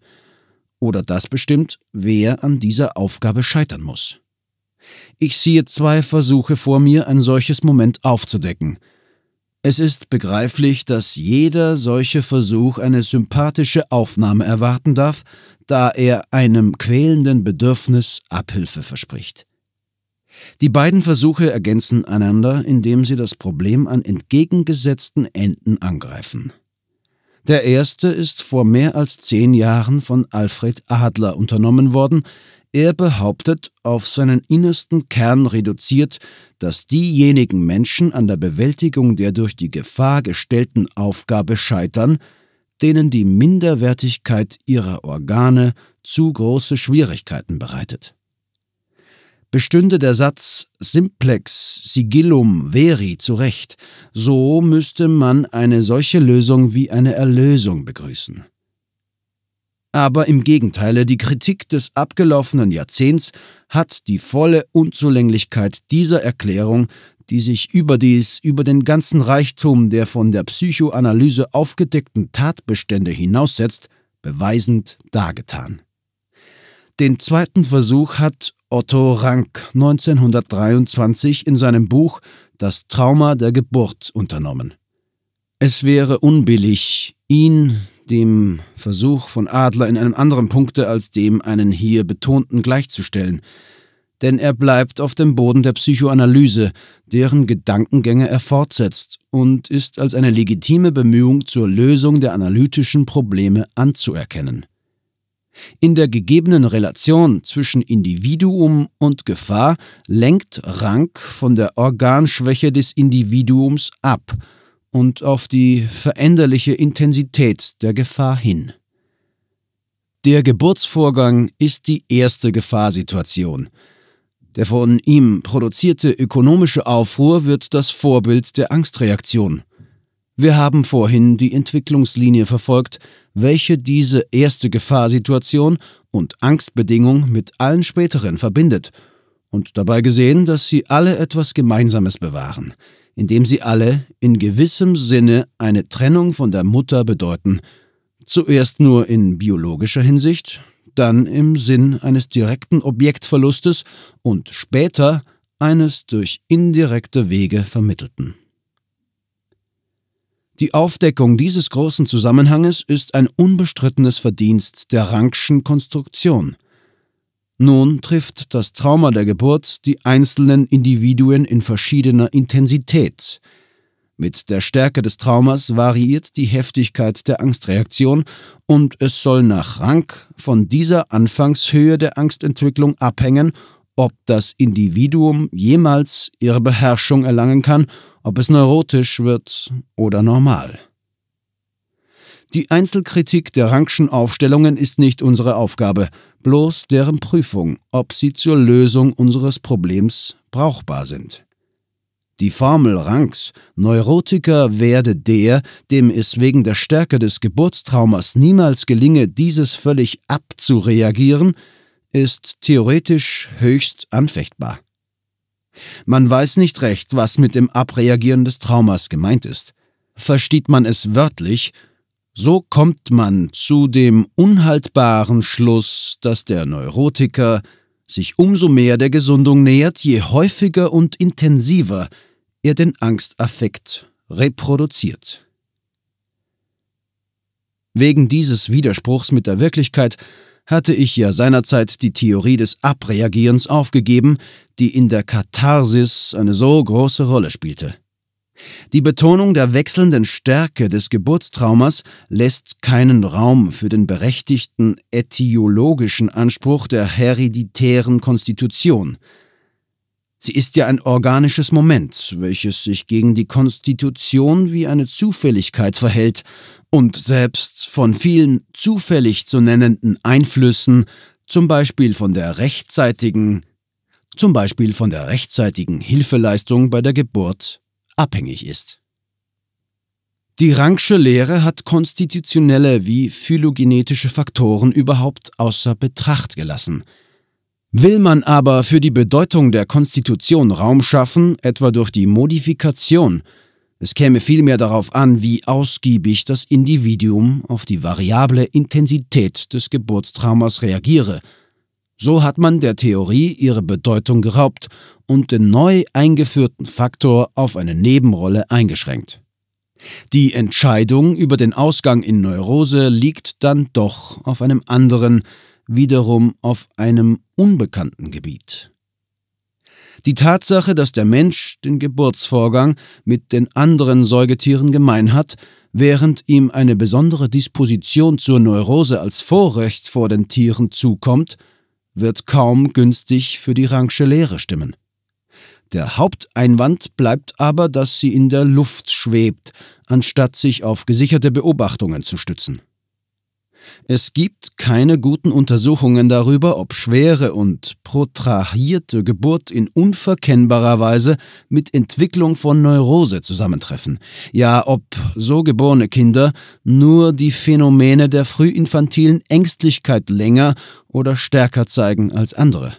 Oder das bestimmt, wer an dieser Aufgabe scheitern muss. Ich sehe zwei Versuche vor mir, ein solches Moment aufzudecken. Es ist begreiflich, dass jeder solche Versuch eine sympathische Aufnahme erwarten darf, da er einem quälenden Bedürfnis Abhilfe verspricht. Die beiden Versuche ergänzen einander, indem sie das Problem an entgegengesetzten Enden angreifen. Der erste ist vor mehr als zehn Jahren von Alfred Adler unternommen worden. Er behauptet, auf seinen innersten Kern reduziert, dass diejenigen Menschen an der Bewältigung der durch die Gefahr gestellten Aufgabe scheitern, denen die Minderwertigkeit ihrer Organe zu große Schwierigkeiten bereitet bestünde der Satz simplex sigillum veri zurecht, so müsste man eine solche Lösung wie eine Erlösung begrüßen. Aber im Gegenteile, die Kritik des abgelaufenen Jahrzehnts hat die volle Unzulänglichkeit dieser Erklärung, die sich überdies über den ganzen Reichtum der von der Psychoanalyse aufgedeckten Tatbestände hinaussetzt, beweisend dargetan. Den zweiten Versuch hat Otto Rank 1923 in seinem Buch Das Trauma der Geburt unternommen. Es wäre unbillig, ihn, dem Versuch von Adler in einem anderen Punkte als dem einen hier betonten gleichzustellen, denn er bleibt auf dem Boden der Psychoanalyse, deren Gedankengänge er fortsetzt und ist als eine legitime Bemühung zur Lösung der analytischen Probleme anzuerkennen. In der gegebenen Relation zwischen Individuum und Gefahr lenkt Rank von der Organschwäche des Individuums ab und auf die veränderliche Intensität der Gefahr hin. Der Geburtsvorgang ist die erste Gefahrsituation. Der von ihm produzierte ökonomische Aufruhr wird das Vorbild der Angstreaktion. Wir haben vorhin die Entwicklungslinie verfolgt, welche diese erste Gefahrsituation und Angstbedingung mit allen späteren verbindet, und dabei gesehen, dass sie alle etwas Gemeinsames bewahren, indem sie alle in gewissem Sinne eine Trennung von der Mutter bedeuten, zuerst nur in biologischer Hinsicht, dann im Sinn eines direkten Objektverlustes und später eines durch indirekte Wege vermittelten. Die Aufdeckung dieses großen Zusammenhanges ist ein unbestrittenes Verdienst der Rankschen Konstruktion. Nun trifft das Trauma der Geburt die einzelnen Individuen in verschiedener Intensität. Mit der Stärke des Traumas variiert die Heftigkeit der Angstreaktion und es soll nach Rank von dieser Anfangshöhe der Angstentwicklung abhängen, ob das Individuum jemals ihre Beherrschung erlangen kann, ob es neurotisch wird oder normal. Die Einzelkritik der Rankschen Aufstellungen ist nicht unsere Aufgabe, bloß deren Prüfung, ob sie zur Lösung unseres Problems brauchbar sind. Die Formel Ranks Neurotiker werde der, dem es wegen der Stärke des Geburtstraumas niemals gelinge, dieses völlig abzureagieren, ist theoretisch höchst anfechtbar. Man weiß nicht recht, was mit dem Abreagieren des Traumas gemeint ist. Versteht man es wörtlich, so kommt man zu dem unhaltbaren Schluss, dass der Neurotiker sich umso mehr der Gesundung nähert, je häufiger und intensiver er den Angstaffekt reproduziert. Wegen dieses Widerspruchs mit der Wirklichkeit hatte ich ja seinerzeit die Theorie des Abreagierens aufgegeben, die in der Katharsis eine so große Rolle spielte. Die Betonung der wechselnden Stärke des Geburtstraumas lässt keinen Raum für den berechtigten etiologischen Anspruch der hereditären Konstitution – Sie ist ja ein organisches Moment, welches sich gegen die Konstitution wie eine Zufälligkeit verhält und selbst von vielen zufällig zu nennenden Einflüssen, zum Beispiel von der rechtzeitigen, zum Beispiel von der rechtzeitigen Hilfeleistung bei der Geburt, abhängig ist. Die Rangsche Lehre hat konstitutionelle wie phylogenetische Faktoren überhaupt außer Betracht gelassen – Will man aber für die Bedeutung der Konstitution Raum schaffen, etwa durch die Modifikation, es käme vielmehr darauf an, wie ausgiebig das Individuum auf die variable Intensität des Geburtstraumas reagiere. So hat man der Theorie ihre Bedeutung geraubt und den neu eingeführten Faktor auf eine Nebenrolle eingeschränkt. Die Entscheidung über den Ausgang in Neurose liegt dann doch auf einem anderen, wiederum auf einem unbekannten Gebiet. Die Tatsache, dass der Mensch den Geburtsvorgang mit den anderen Säugetieren gemein hat, während ihm eine besondere Disposition zur Neurose als Vorrecht vor den Tieren zukommt, wird kaum günstig für die Rangsche Lehre stimmen. Der Haupteinwand bleibt aber, dass sie in der Luft schwebt, anstatt sich auf gesicherte Beobachtungen zu stützen. Es gibt keine guten Untersuchungen darüber, ob schwere und protrahierte Geburt in unverkennbarer Weise mit Entwicklung von Neurose zusammentreffen. Ja, ob so geborene Kinder nur die Phänomene der frühinfantilen Ängstlichkeit länger oder stärker zeigen als andere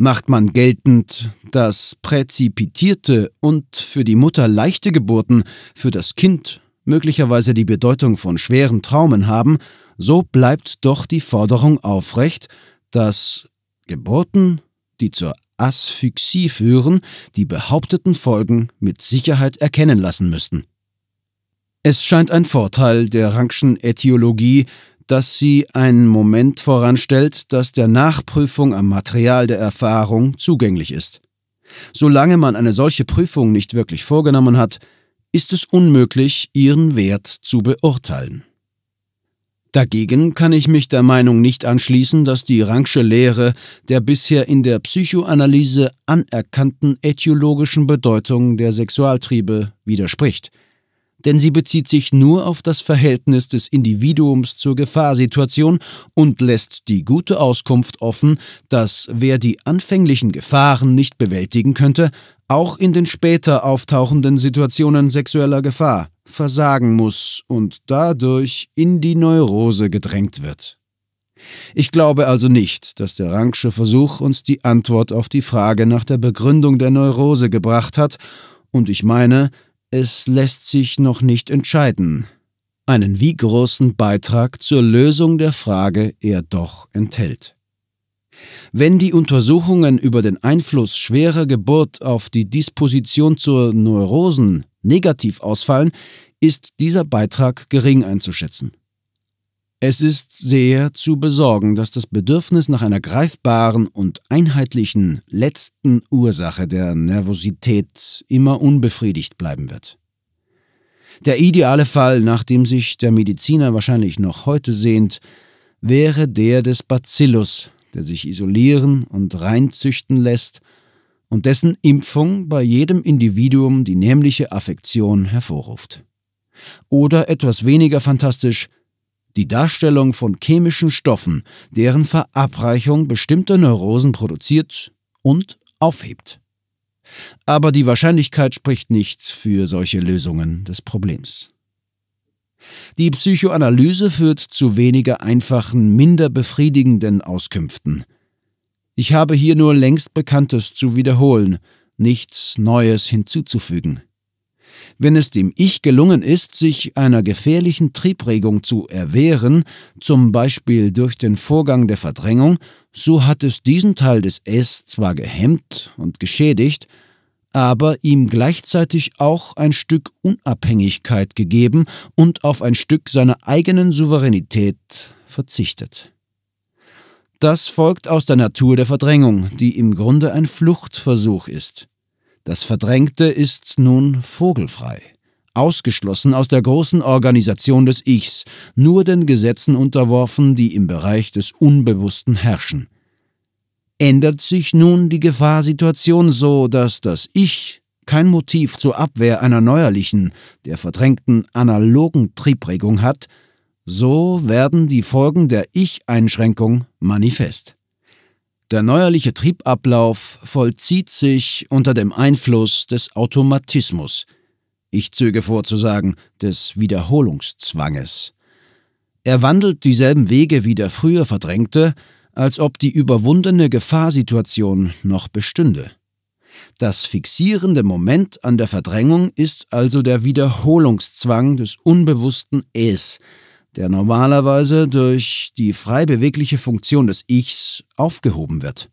macht man geltend, dass präzipitierte und für die Mutter leichte Geburten für das Kind möglicherweise die Bedeutung von schweren Traumen haben, so bleibt doch die Forderung aufrecht, dass Geburten, die zur Asphyxie führen, die behaupteten Folgen mit Sicherheit erkennen lassen müssten. Es scheint ein Vorteil der Rankschen Ätiologie, dass sie einen Moment voranstellt, dass der Nachprüfung am Material der Erfahrung zugänglich ist. Solange man eine solche Prüfung nicht wirklich vorgenommen hat, ist es unmöglich, ihren Wert zu beurteilen. Dagegen kann ich mich der Meinung nicht anschließen, dass die Rangsche Lehre der bisher in der Psychoanalyse anerkannten ätiologischen Bedeutung der Sexualtriebe widerspricht. Denn sie bezieht sich nur auf das Verhältnis des Individuums zur Gefahrsituation und lässt die gute Auskunft offen, dass wer die anfänglichen Gefahren nicht bewältigen könnte, auch in den später auftauchenden Situationen sexueller Gefahr versagen muss und dadurch in die Neurose gedrängt wird. Ich glaube also nicht, dass der Rangsche Versuch uns die Antwort auf die Frage nach der Begründung der Neurose gebracht hat, und ich meine, es lässt sich noch nicht entscheiden. Einen wie großen Beitrag zur Lösung der Frage er doch enthält. Wenn die Untersuchungen über den Einfluss schwerer Geburt auf die Disposition zur Neurosen negativ ausfallen, ist dieser Beitrag gering einzuschätzen. Es ist sehr zu besorgen, dass das Bedürfnis nach einer greifbaren und einheitlichen letzten Ursache der Nervosität immer unbefriedigt bleiben wird. Der ideale Fall, nach dem sich der Mediziner wahrscheinlich noch heute sehnt, wäre der des Bacillus der sich isolieren und reinzüchten lässt und dessen Impfung bei jedem Individuum die nämliche Affektion hervorruft. Oder etwas weniger fantastisch, die Darstellung von chemischen Stoffen, deren Verabreichung bestimmte Neurosen produziert und aufhebt. Aber die Wahrscheinlichkeit spricht nicht für solche Lösungen des Problems. Die Psychoanalyse führt zu weniger einfachen, minder befriedigenden Auskünften. Ich habe hier nur längst Bekanntes zu wiederholen, nichts Neues hinzuzufügen. Wenn es dem Ich gelungen ist, sich einer gefährlichen Triebregung zu erwehren, zum Beispiel durch den Vorgang der Verdrängung, so hat es diesen Teil des Es zwar gehemmt und geschädigt, aber ihm gleichzeitig auch ein Stück Unabhängigkeit gegeben und auf ein Stück seiner eigenen Souveränität verzichtet. Das folgt aus der Natur der Verdrängung, die im Grunde ein Fluchtversuch ist. Das Verdrängte ist nun vogelfrei, ausgeschlossen aus der großen Organisation des Ichs, nur den Gesetzen unterworfen, die im Bereich des Unbewussten herrschen ändert sich nun die Gefahrsituation so, dass das Ich kein Motiv zur Abwehr einer neuerlichen, der verdrängten analogen Triebregung hat, so werden die Folgen der Ich-Einschränkung manifest. Der neuerliche Triebablauf vollzieht sich unter dem Einfluss des Automatismus, ich zöge vorzusagen, des Wiederholungszwanges. Er wandelt dieselben Wege wie der früher Verdrängte, als ob die überwundene Gefahrsituation noch bestünde. Das fixierende Moment an der Verdrängung ist also der Wiederholungszwang des unbewussten Es, der normalerweise durch die frei bewegliche Funktion des Ichs aufgehoben wird.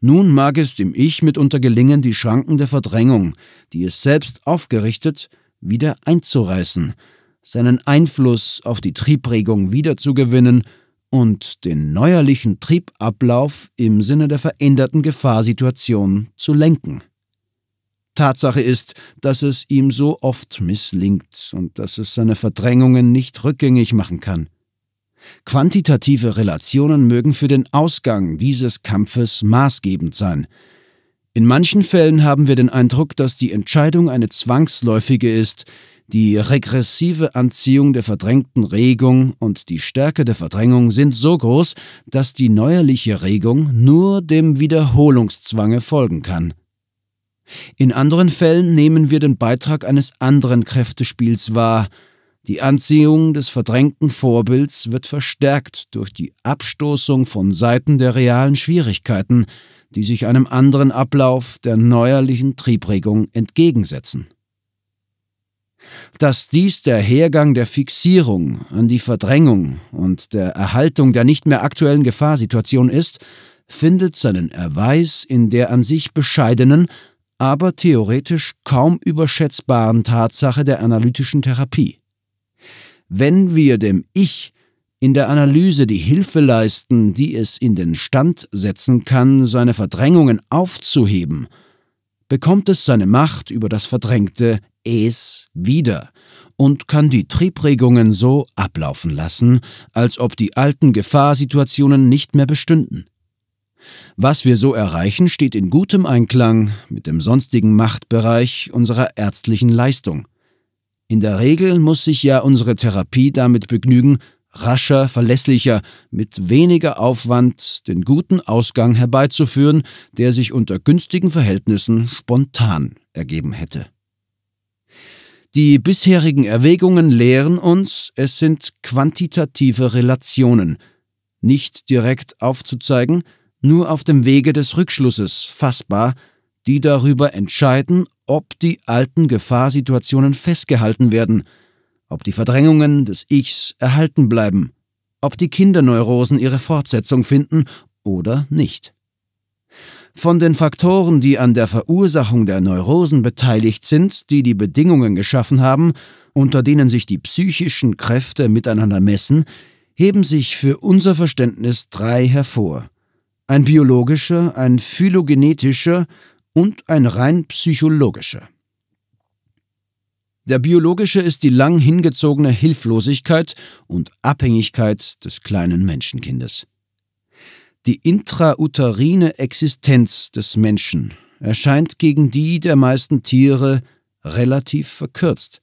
Nun mag es dem Ich mitunter gelingen, die Schranken der Verdrängung, die es selbst aufgerichtet, wieder einzureißen, seinen Einfluss auf die Triebregung wiederzugewinnen und den neuerlichen Triebablauf im Sinne der veränderten Gefahrsituation zu lenken. Tatsache ist, dass es ihm so oft misslingt und dass es seine Verdrängungen nicht rückgängig machen kann. Quantitative Relationen mögen für den Ausgang dieses Kampfes maßgebend sein. In manchen Fällen haben wir den Eindruck, dass die Entscheidung eine zwangsläufige ist, die regressive Anziehung der verdrängten Regung und die Stärke der Verdrängung sind so groß, dass die neuerliche Regung nur dem Wiederholungszwange folgen kann. In anderen Fällen nehmen wir den Beitrag eines anderen Kräftespiels wahr. Die Anziehung des verdrängten Vorbilds wird verstärkt durch die Abstoßung von Seiten der realen Schwierigkeiten, die sich einem anderen Ablauf der neuerlichen Triebregung entgegensetzen dass dies der Hergang der Fixierung an die Verdrängung und der Erhaltung der nicht mehr aktuellen Gefahrsituation ist, findet seinen Erweis in der an sich bescheidenen, aber theoretisch kaum überschätzbaren Tatsache der analytischen Therapie. Wenn wir dem Ich in der Analyse die Hilfe leisten, die es in den Stand setzen kann, seine Verdrängungen aufzuheben, bekommt es seine Macht über das verdrängte es wieder und kann die Triebregungen so ablaufen lassen, als ob die alten Gefahrsituationen nicht mehr bestünden. Was wir so erreichen, steht in gutem Einklang mit dem sonstigen Machtbereich unserer ärztlichen Leistung. In der Regel muss sich ja unsere Therapie damit begnügen, rascher, verlässlicher, mit weniger Aufwand den guten Ausgang herbeizuführen, der sich unter günstigen Verhältnissen spontan ergeben hätte. Die bisherigen Erwägungen lehren uns, es sind quantitative Relationen, nicht direkt aufzuzeigen, nur auf dem Wege des Rückschlusses fassbar, die darüber entscheiden, ob die alten Gefahrsituationen festgehalten werden, ob die Verdrängungen des Ichs erhalten bleiben, ob die Kinderneurosen ihre Fortsetzung finden oder nicht von den Faktoren, die an der Verursachung der Neurosen beteiligt sind, die die Bedingungen geschaffen haben, unter denen sich die psychischen Kräfte miteinander messen, heben sich für unser Verständnis drei hervor. Ein biologischer, ein phylogenetischer und ein rein psychologischer. Der biologische ist die lang hingezogene Hilflosigkeit und Abhängigkeit des kleinen Menschenkindes. Die intrauterine Existenz des Menschen erscheint gegen die der meisten Tiere relativ verkürzt.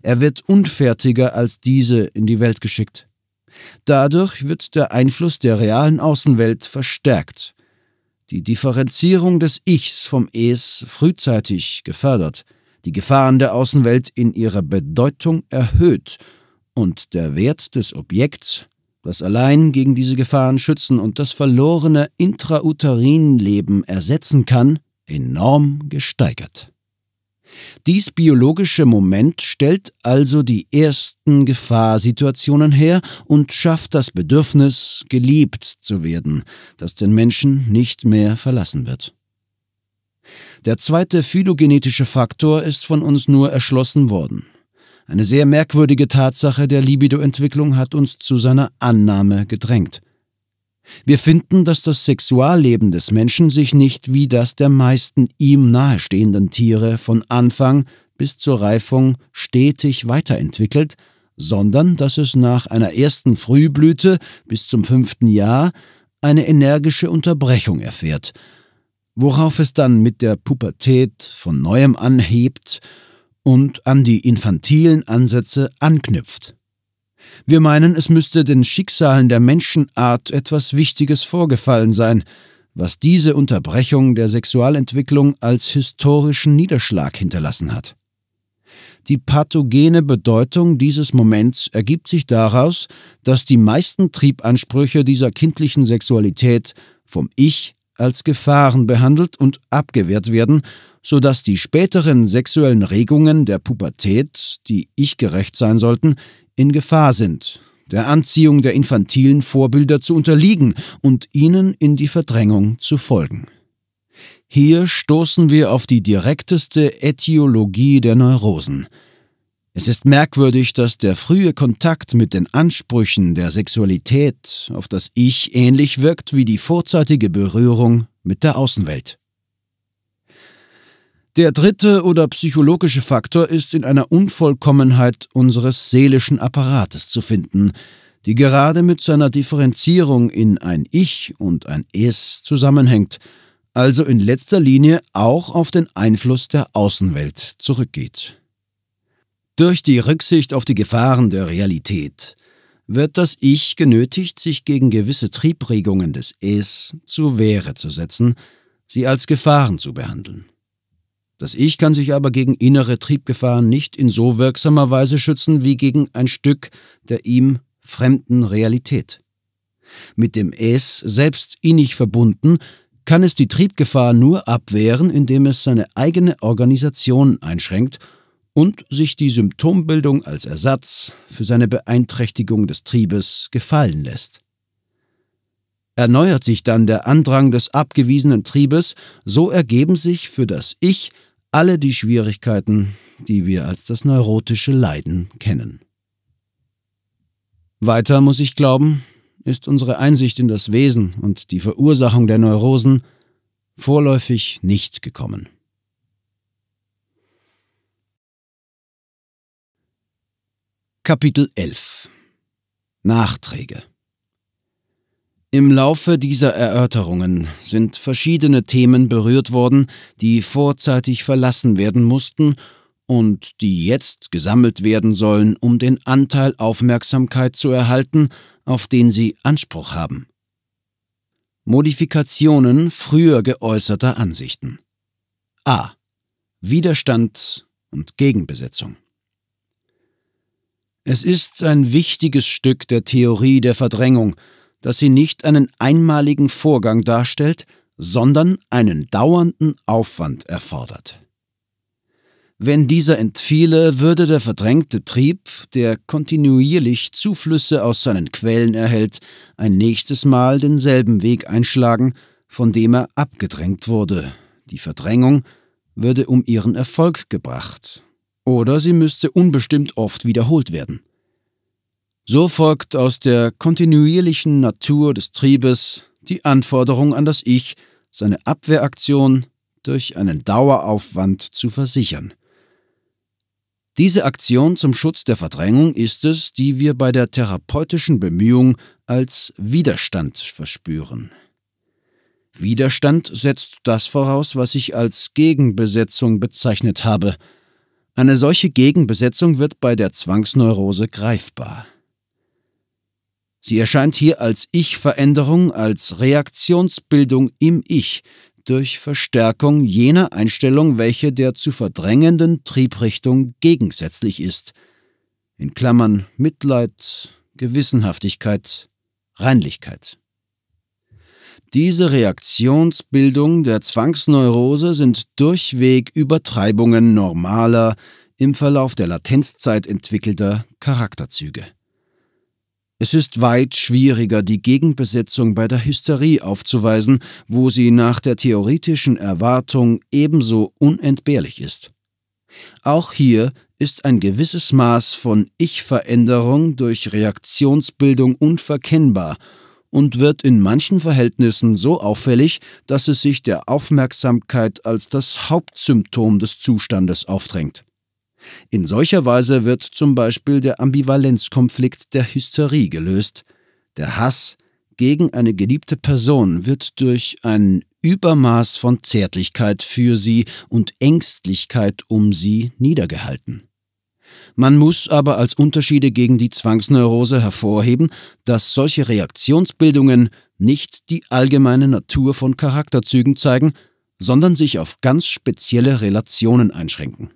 Er wird unfertiger als diese in die Welt geschickt. Dadurch wird der Einfluss der realen Außenwelt verstärkt, die Differenzierung des Ichs vom Es frühzeitig gefördert, die Gefahren der Außenwelt in ihrer Bedeutung erhöht und der Wert des Objekts das allein gegen diese Gefahren schützen und das verlorene Intrauterinleben ersetzen kann, enorm gesteigert. Dies biologische Moment stellt also die ersten Gefahrsituationen her und schafft das Bedürfnis, geliebt zu werden, das den Menschen nicht mehr verlassen wird. Der zweite phylogenetische Faktor ist von uns nur erschlossen worden. Eine sehr merkwürdige Tatsache der Libidoentwicklung hat uns zu seiner Annahme gedrängt. Wir finden, dass das Sexualleben des Menschen sich nicht wie das der meisten ihm nahestehenden Tiere von Anfang bis zur Reifung stetig weiterentwickelt, sondern dass es nach einer ersten Frühblüte bis zum fünften Jahr eine energische Unterbrechung erfährt, worauf es dann mit der Pubertät von neuem anhebt und an die infantilen Ansätze anknüpft. Wir meinen, es müsste den Schicksalen der Menschenart etwas Wichtiges vorgefallen sein, was diese Unterbrechung der Sexualentwicklung als historischen Niederschlag hinterlassen hat. Die pathogene Bedeutung dieses Moments ergibt sich daraus, dass die meisten Triebansprüche dieser kindlichen Sexualität vom Ich als Gefahren behandelt und abgewehrt werden, sodass die späteren sexuellen Regungen der Pubertät, die ichgerecht sein sollten, in Gefahr sind, der Anziehung der infantilen Vorbilder zu unterliegen und ihnen in die Verdrängung zu folgen. Hier stoßen wir auf die direkteste Ätiologie der Neurosen – es ist merkwürdig, dass der frühe Kontakt mit den Ansprüchen der Sexualität auf das Ich ähnlich wirkt wie die vorzeitige Berührung mit der Außenwelt. Der dritte oder psychologische Faktor ist in einer Unvollkommenheit unseres seelischen Apparates zu finden, die gerade mit seiner Differenzierung in ein Ich und ein Es zusammenhängt, also in letzter Linie auch auf den Einfluss der Außenwelt zurückgeht. Durch die Rücksicht auf die Gefahren der Realität wird das Ich genötigt, sich gegen gewisse Triebregungen des Es zur Wehre zu setzen, sie als Gefahren zu behandeln. Das Ich kann sich aber gegen innere Triebgefahren nicht in so wirksamer Weise schützen wie gegen ein Stück der ihm fremden Realität. Mit dem Es selbst innig verbunden, kann es die Triebgefahr nur abwehren, indem es seine eigene Organisation einschränkt und sich die Symptombildung als Ersatz für seine Beeinträchtigung des Triebes gefallen lässt. Erneuert sich dann der Andrang des abgewiesenen Triebes, so ergeben sich für das Ich alle die Schwierigkeiten, die wir als das neurotische Leiden kennen. Weiter muss ich glauben, ist unsere Einsicht in das Wesen und die Verursachung der Neurosen vorläufig nicht gekommen. Kapitel 11 Nachträge Im Laufe dieser Erörterungen sind verschiedene Themen berührt worden, die vorzeitig verlassen werden mussten und die jetzt gesammelt werden sollen, um den Anteil Aufmerksamkeit zu erhalten, auf den sie Anspruch haben. Modifikationen früher geäußerter Ansichten A. Widerstand und Gegenbesetzung es ist ein wichtiges Stück der Theorie der Verdrängung, dass sie nicht einen einmaligen Vorgang darstellt, sondern einen dauernden Aufwand erfordert. Wenn dieser entfiele, würde der verdrängte Trieb, der kontinuierlich Zuflüsse aus seinen Quellen erhält, ein nächstes Mal denselben Weg einschlagen, von dem er abgedrängt wurde. Die Verdrängung würde um ihren Erfolg gebracht oder sie müsste unbestimmt oft wiederholt werden. So folgt aus der kontinuierlichen Natur des Triebes die Anforderung an das Ich, seine Abwehraktion durch einen Daueraufwand zu versichern. Diese Aktion zum Schutz der Verdrängung ist es, die wir bei der therapeutischen Bemühung als Widerstand verspüren. Widerstand setzt das voraus, was ich als Gegenbesetzung bezeichnet habe – eine solche Gegenbesetzung wird bei der Zwangsneurose greifbar. Sie erscheint hier als Ich-Veränderung, als Reaktionsbildung im Ich durch Verstärkung jener Einstellung, welche der zu verdrängenden Triebrichtung gegensätzlich ist. In Klammern Mitleid, Gewissenhaftigkeit, Reinlichkeit. Diese Reaktionsbildung der Zwangsneurose sind durchweg Übertreibungen normaler, im Verlauf der Latenzzeit entwickelter Charakterzüge. Es ist weit schwieriger, die Gegenbesetzung bei der Hysterie aufzuweisen, wo sie nach der theoretischen Erwartung ebenso unentbehrlich ist. Auch hier ist ein gewisses Maß von Ich-Veränderung durch Reaktionsbildung unverkennbar und wird in manchen Verhältnissen so auffällig, dass es sich der Aufmerksamkeit als das Hauptsymptom des Zustandes aufdrängt. In solcher Weise wird zum Beispiel der Ambivalenzkonflikt der Hysterie gelöst. Der Hass gegen eine geliebte Person wird durch ein Übermaß von Zärtlichkeit für sie und Ängstlichkeit um sie niedergehalten. Man muss aber als Unterschiede gegen die Zwangsneurose hervorheben, dass solche Reaktionsbildungen nicht die allgemeine Natur von Charakterzügen zeigen, sondern sich auf ganz spezielle Relationen einschränken.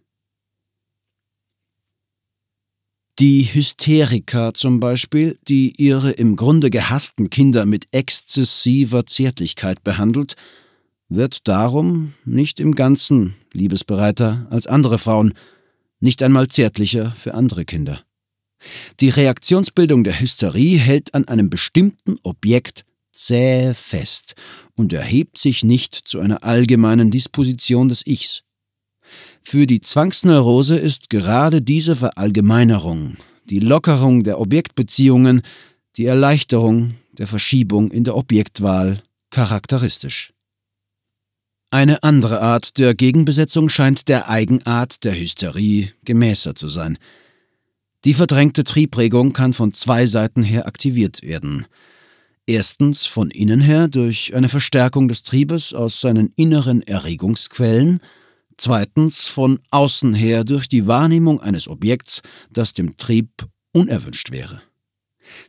Die Hysterika zum Beispiel, die ihre im Grunde gehassten Kinder mit exzessiver Zärtlichkeit behandelt, wird darum nicht im Ganzen liebesbereiter als andere Frauen, nicht einmal zärtlicher für andere Kinder. Die Reaktionsbildung der Hysterie hält an einem bestimmten Objekt zäh fest und erhebt sich nicht zu einer allgemeinen Disposition des Ichs. Für die Zwangsneurose ist gerade diese Verallgemeinerung, die Lockerung der Objektbeziehungen, die Erleichterung der Verschiebung in der Objektwahl charakteristisch. Eine andere Art der Gegenbesetzung scheint der Eigenart der Hysterie gemäßer zu sein. Die verdrängte Triebregung kann von zwei Seiten her aktiviert werden. Erstens von innen her durch eine Verstärkung des Triebes aus seinen inneren Erregungsquellen, zweitens von außen her durch die Wahrnehmung eines Objekts, das dem Trieb unerwünscht wäre.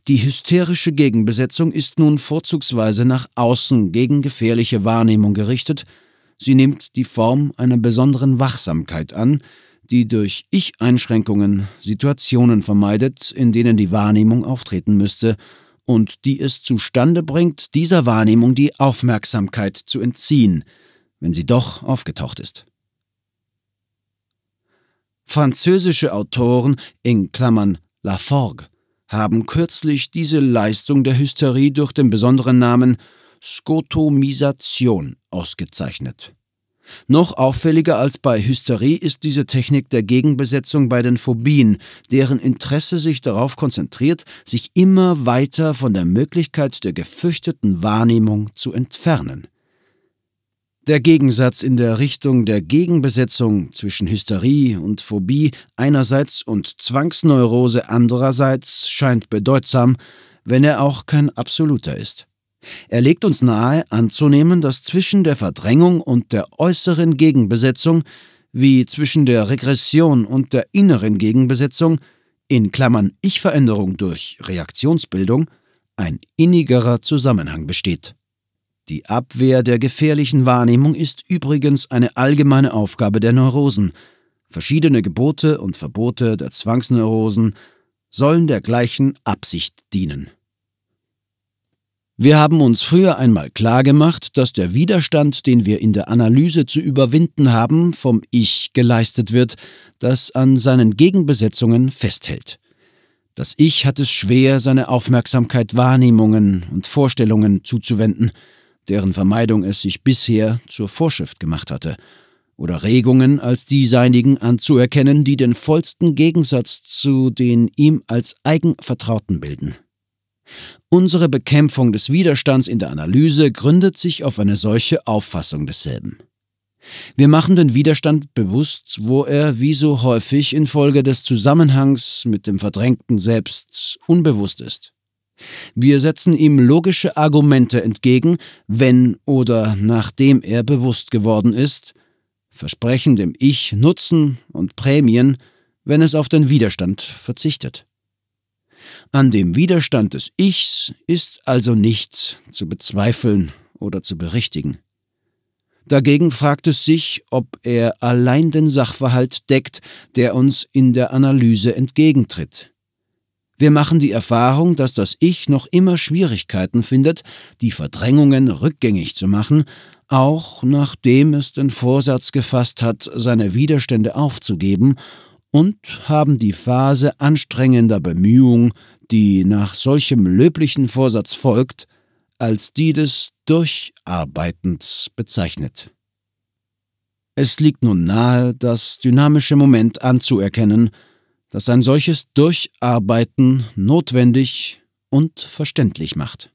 Die hysterische Gegenbesetzung ist nun vorzugsweise nach außen gegen gefährliche Wahrnehmung gerichtet Sie nimmt die Form einer besonderen Wachsamkeit an, die durch Ich-Einschränkungen Situationen vermeidet, in denen die Wahrnehmung auftreten müsste, und die es zustande bringt, dieser Wahrnehmung die Aufmerksamkeit zu entziehen, wenn sie doch aufgetaucht ist. Französische Autoren in Klammern Laforgue haben kürzlich diese Leistung der Hysterie durch den besonderen Namen Skotomisation ausgezeichnet. Noch auffälliger als bei Hysterie ist diese Technik der Gegenbesetzung bei den Phobien, deren Interesse sich darauf konzentriert, sich immer weiter von der Möglichkeit der gefürchteten Wahrnehmung zu entfernen. Der Gegensatz in der Richtung der Gegenbesetzung zwischen Hysterie und Phobie einerseits und Zwangsneurose andererseits scheint bedeutsam, wenn er auch kein absoluter ist. Er legt uns nahe, anzunehmen, dass zwischen der Verdrängung und der äußeren Gegenbesetzung, wie zwischen der Regression und der inneren Gegenbesetzung, in Klammern Ich-Veränderung durch Reaktionsbildung, ein innigerer Zusammenhang besteht. Die Abwehr der gefährlichen Wahrnehmung ist übrigens eine allgemeine Aufgabe der Neurosen. Verschiedene Gebote und Verbote der Zwangsneurosen sollen der gleichen Absicht dienen. Wir haben uns früher einmal klargemacht, dass der Widerstand, den wir in der Analyse zu überwinden haben, vom Ich geleistet wird, das an seinen Gegenbesetzungen festhält. Das Ich hat es schwer, seine Aufmerksamkeit Wahrnehmungen und Vorstellungen zuzuwenden, deren Vermeidung es sich bisher zur Vorschrift gemacht hatte, oder Regungen als die seinigen anzuerkennen, die den vollsten Gegensatz zu den ihm als Eigenvertrauten bilden. Unsere Bekämpfung des Widerstands in der Analyse gründet sich auf eine solche Auffassung desselben. Wir machen den Widerstand bewusst, wo er wie so häufig infolge des Zusammenhangs mit dem verdrängten Selbst unbewusst ist. Wir setzen ihm logische Argumente entgegen, wenn oder nachdem er bewusst geworden ist, versprechen dem Ich Nutzen und Prämien, wenn es auf den Widerstand verzichtet. An dem Widerstand des Ichs ist also nichts zu bezweifeln oder zu berichtigen. Dagegen fragt es sich, ob er allein den Sachverhalt deckt, der uns in der Analyse entgegentritt. Wir machen die Erfahrung, dass das Ich noch immer Schwierigkeiten findet, die Verdrängungen rückgängig zu machen, auch nachdem es den Vorsatz gefasst hat, seine Widerstände aufzugeben und haben die Phase anstrengender Bemühung, die nach solchem löblichen Vorsatz folgt, als die des Durcharbeitens bezeichnet. Es liegt nun nahe, das dynamische Moment anzuerkennen, das ein solches Durcharbeiten notwendig und verständlich macht.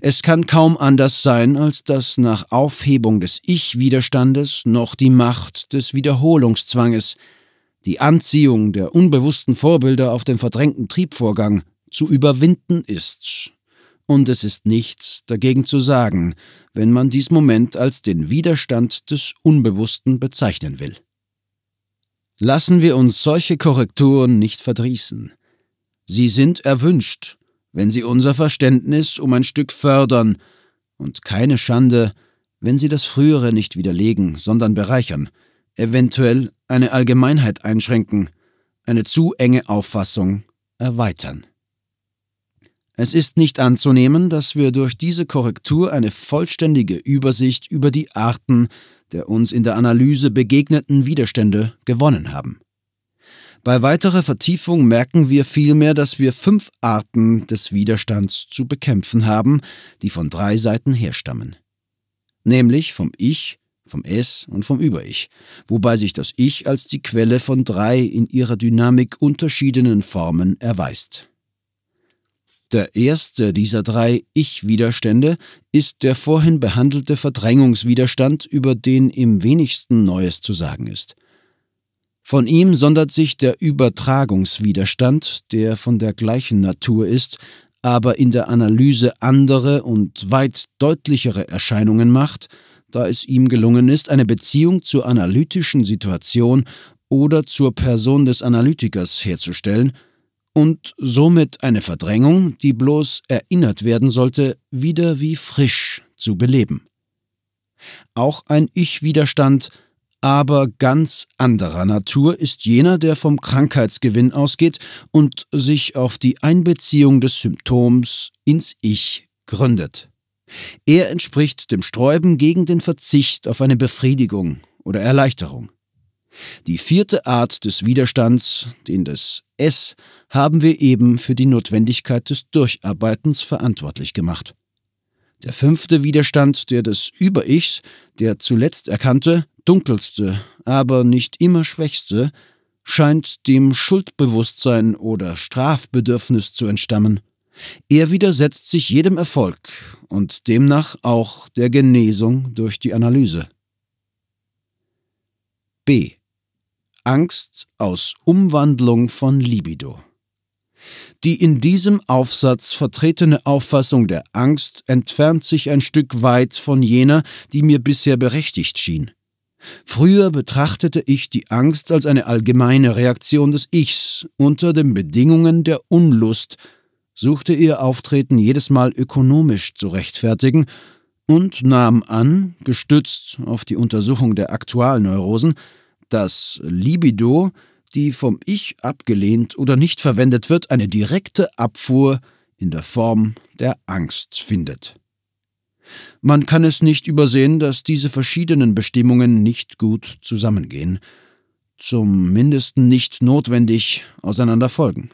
Es kann kaum anders sein, als dass nach Aufhebung des Ich-Widerstandes noch die Macht des Wiederholungszwanges, die Anziehung der unbewussten Vorbilder auf den verdrängten Triebvorgang zu überwinden ist. Und es ist nichts dagegen zu sagen, wenn man dies Moment als den Widerstand des Unbewussten bezeichnen will. Lassen wir uns solche Korrekturen nicht verdrießen. Sie sind erwünscht, wenn sie unser Verständnis um ein Stück fördern, und keine Schande, wenn sie das Frühere nicht widerlegen, sondern bereichern, eventuell eine Allgemeinheit einschränken, eine zu enge Auffassung erweitern. Es ist nicht anzunehmen, dass wir durch diese Korrektur eine vollständige Übersicht über die Arten der uns in der Analyse begegneten Widerstände gewonnen haben. Bei weiterer Vertiefung merken wir vielmehr, dass wir fünf Arten des Widerstands zu bekämpfen haben, die von drei Seiten herstammen. Nämlich vom Ich, vom Es und vom Über-Ich, wobei sich das Ich als die Quelle von drei in ihrer Dynamik unterschiedenen Formen erweist. Der erste dieser drei Ich-Widerstände ist der vorhin behandelte Verdrängungswiderstand, über den im wenigsten Neues zu sagen ist. Von ihm sondert sich der Übertragungswiderstand, der von der gleichen Natur ist, aber in der Analyse andere und weit deutlichere Erscheinungen macht da es ihm gelungen ist, eine Beziehung zur analytischen Situation oder zur Person des Analytikers herzustellen und somit eine Verdrängung, die bloß erinnert werden sollte, wieder wie frisch zu beleben. Auch ein Ich-Widerstand, aber ganz anderer Natur ist jener, der vom Krankheitsgewinn ausgeht und sich auf die Einbeziehung des Symptoms ins Ich gründet. Er entspricht dem Sträuben gegen den Verzicht auf eine Befriedigung oder Erleichterung. Die vierte Art des Widerstands, den des S, haben wir eben für die Notwendigkeit des Durcharbeitens verantwortlich gemacht. Der fünfte Widerstand, der des Über-Ichs, der zuletzt erkannte, dunkelste, aber nicht immer schwächste, scheint dem Schuldbewusstsein oder Strafbedürfnis zu entstammen. Er widersetzt sich jedem Erfolg und demnach auch der Genesung durch die Analyse. B. Angst aus Umwandlung von Libido. Die in diesem Aufsatz vertretene Auffassung der Angst entfernt sich ein Stück weit von jener, die mir bisher berechtigt schien. Früher betrachtete ich die Angst als eine allgemeine Reaktion des Ichs unter den Bedingungen der Unlust, suchte ihr Auftreten jedes Mal ökonomisch zu rechtfertigen und nahm an, gestützt auf die Untersuchung der Aktualneurosen, dass Libido, die vom Ich abgelehnt oder nicht verwendet wird, eine direkte Abfuhr in der Form der Angst findet. Man kann es nicht übersehen, dass diese verschiedenen Bestimmungen nicht gut zusammengehen, zum Mindesten nicht notwendig auseinanderfolgen.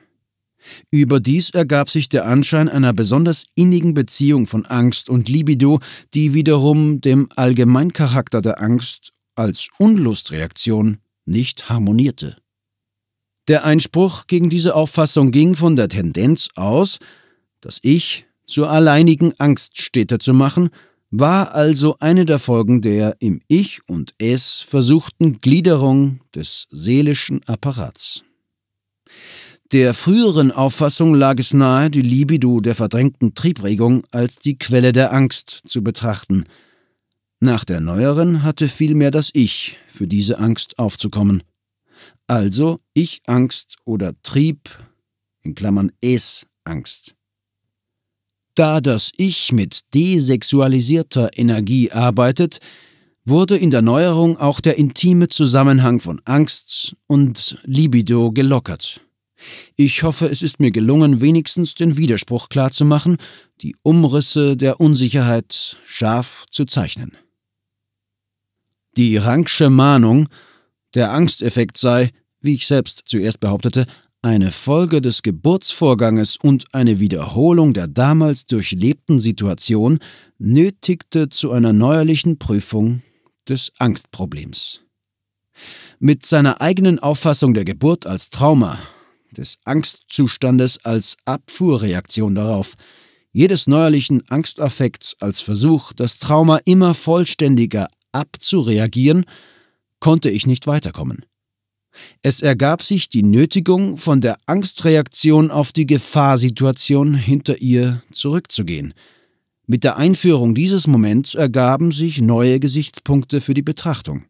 Überdies ergab sich der Anschein einer besonders innigen Beziehung von Angst und Libido, die wiederum dem Allgemeincharakter der Angst als Unlustreaktion nicht harmonierte. Der Einspruch gegen diese Auffassung ging von der Tendenz aus, das Ich zur alleinigen Angststätte zu machen, war also eine der Folgen der im Ich und Es versuchten Gliederung des seelischen Apparats. Der früheren Auffassung lag es nahe, die Libido der verdrängten Triebregung als die Quelle der Angst zu betrachten. Nach der neueren hatte vielmehr das Ich für diese Angst aufzukommen. Also Ich Angst oder Trieb in Klammern Es Angst. Da das Ich mit desexualisierter Energie arbeitet, wurde in der Neuerung auch der intime Zusammenhang von Angst und Libido gelockert. Ich hoffe, es ist mir gelungen, wenigstens den Widerspruch klarzumachen, die Umrisse der Unsicherheit scharf zu zeichnen. Die Ranksche Mahnung, der Angsteffekt sei, wie ich selbst zuerst behauptete, eine Folge des Geburtsvorganges und eine Wiederholung der damals durchlebten Situation nötigte zu einer neuerlichen Prüfung des Angstproblems. Mit seiner eigenen Auffassung der Geburt als Trauma des Angstzustandes als Abfuhrreaktion darauf, jedes neuerlichen Angstaffekts als Versuch, das Trauma immer vollständiger abzureagieren, konnte ich nicht weiterkommen. Es ergab sich die Nötigung, von der Angstreaktion auf die Gefahrsituation hinter ihr zurückzugehen. Mit der Einführung dieses Moments ergaben sich neue Gesichtspunkte für die Betrachtung.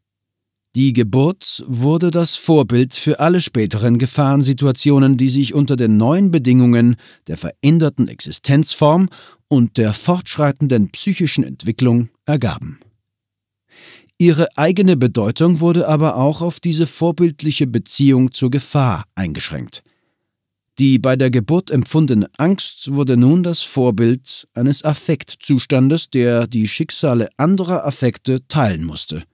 Die Geburt wurde das Vorbild für alle späteren Gefahrensituationen, die sich unter den neuen Bedingungen der veränderten Existenzform und der fortschreitenden psychischen Entwicklung ergaben. Ihre eigene Bedeutung wurde aber auch auf diese vorbildliche Beziehung zur Gefahr eingeschränkt. Die bei der Geburt empfundene Angst wurde nun das Vorbild eines Affektzustandes, der die Schicksale anderer Affekte teilen musste.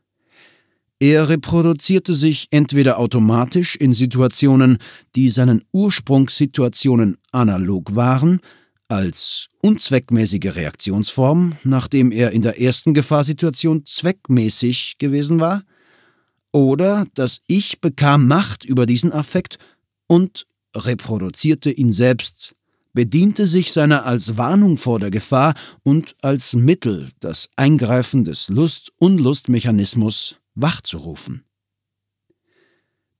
Er reproduzierte sich entweder automatisch in Situationen, die seinen Ursprungssituationen analog waren, als unzweckmäßige Reaktionsform, nachdem er in der ersten Gefahrsituation zweckmäßig gewesen war, oder das Ich bekam Macht über diesen Affekt und reproduzierte ihn selbst, bediente sich seiner als Warnung vor der Gefahr und als Mittel das Eingreifen des Lust-Unlust-Mechanismus wachzurufen.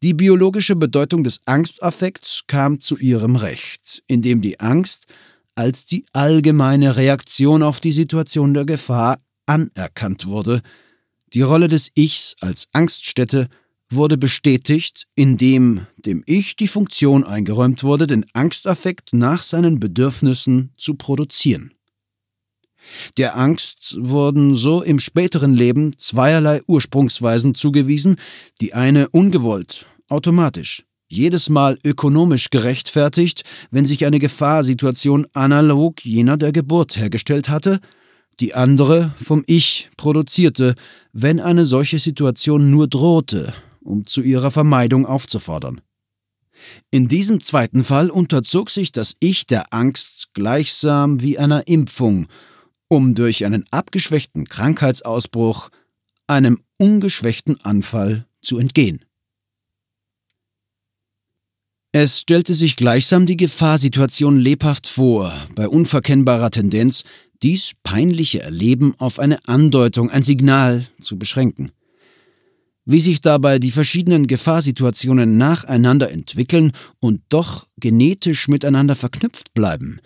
Die biologische Bedeutung des Angstaffekts kam zu ihrem Recht, indem die Angst als die allgemeine Reaktion auf die Situation der Gefahr anerkannt wurde. Die Rolle des Ichs als Angststätte wurde bestätigt, indem dem Ich die Funktion eingeräumt wurde, den Angstaffekt nach seinen Bedürfnissen zu produzieren. Der Angst wurden so im späteren Leben zweierlei Ursprungsweisen zugewiesen, die eine ungewollt, automatisch, jedes Mal ökonomisch gerechtfertigt, wenn sich eine Gefahrsituation analog jener der Geburt hergestellt hatte, die andere vom Ich produzierte, wenn eine solche Situation nur drohte, um zu ihrer Vermeidung aufzufordern. In diesem zweiten Fall unterzog sich das Ich der Angst gleichsam wie einer Impfung um durch einen abgeschwächten Krankheitsausbruch einem ungeschwächten Anfall zu entgehen. Es stellte sich gleichsam die Gefahrsituation lebhaft vor, bei unverkennbarer Tendenz, dies peinliche Erleben auf eine Andeutung, ein Signal zu beschränken. Wie sich dabei die verschiedenen Gefahrsituationen nacheinander entwickeln und doch genetisch miteinander verknüpft bleiben,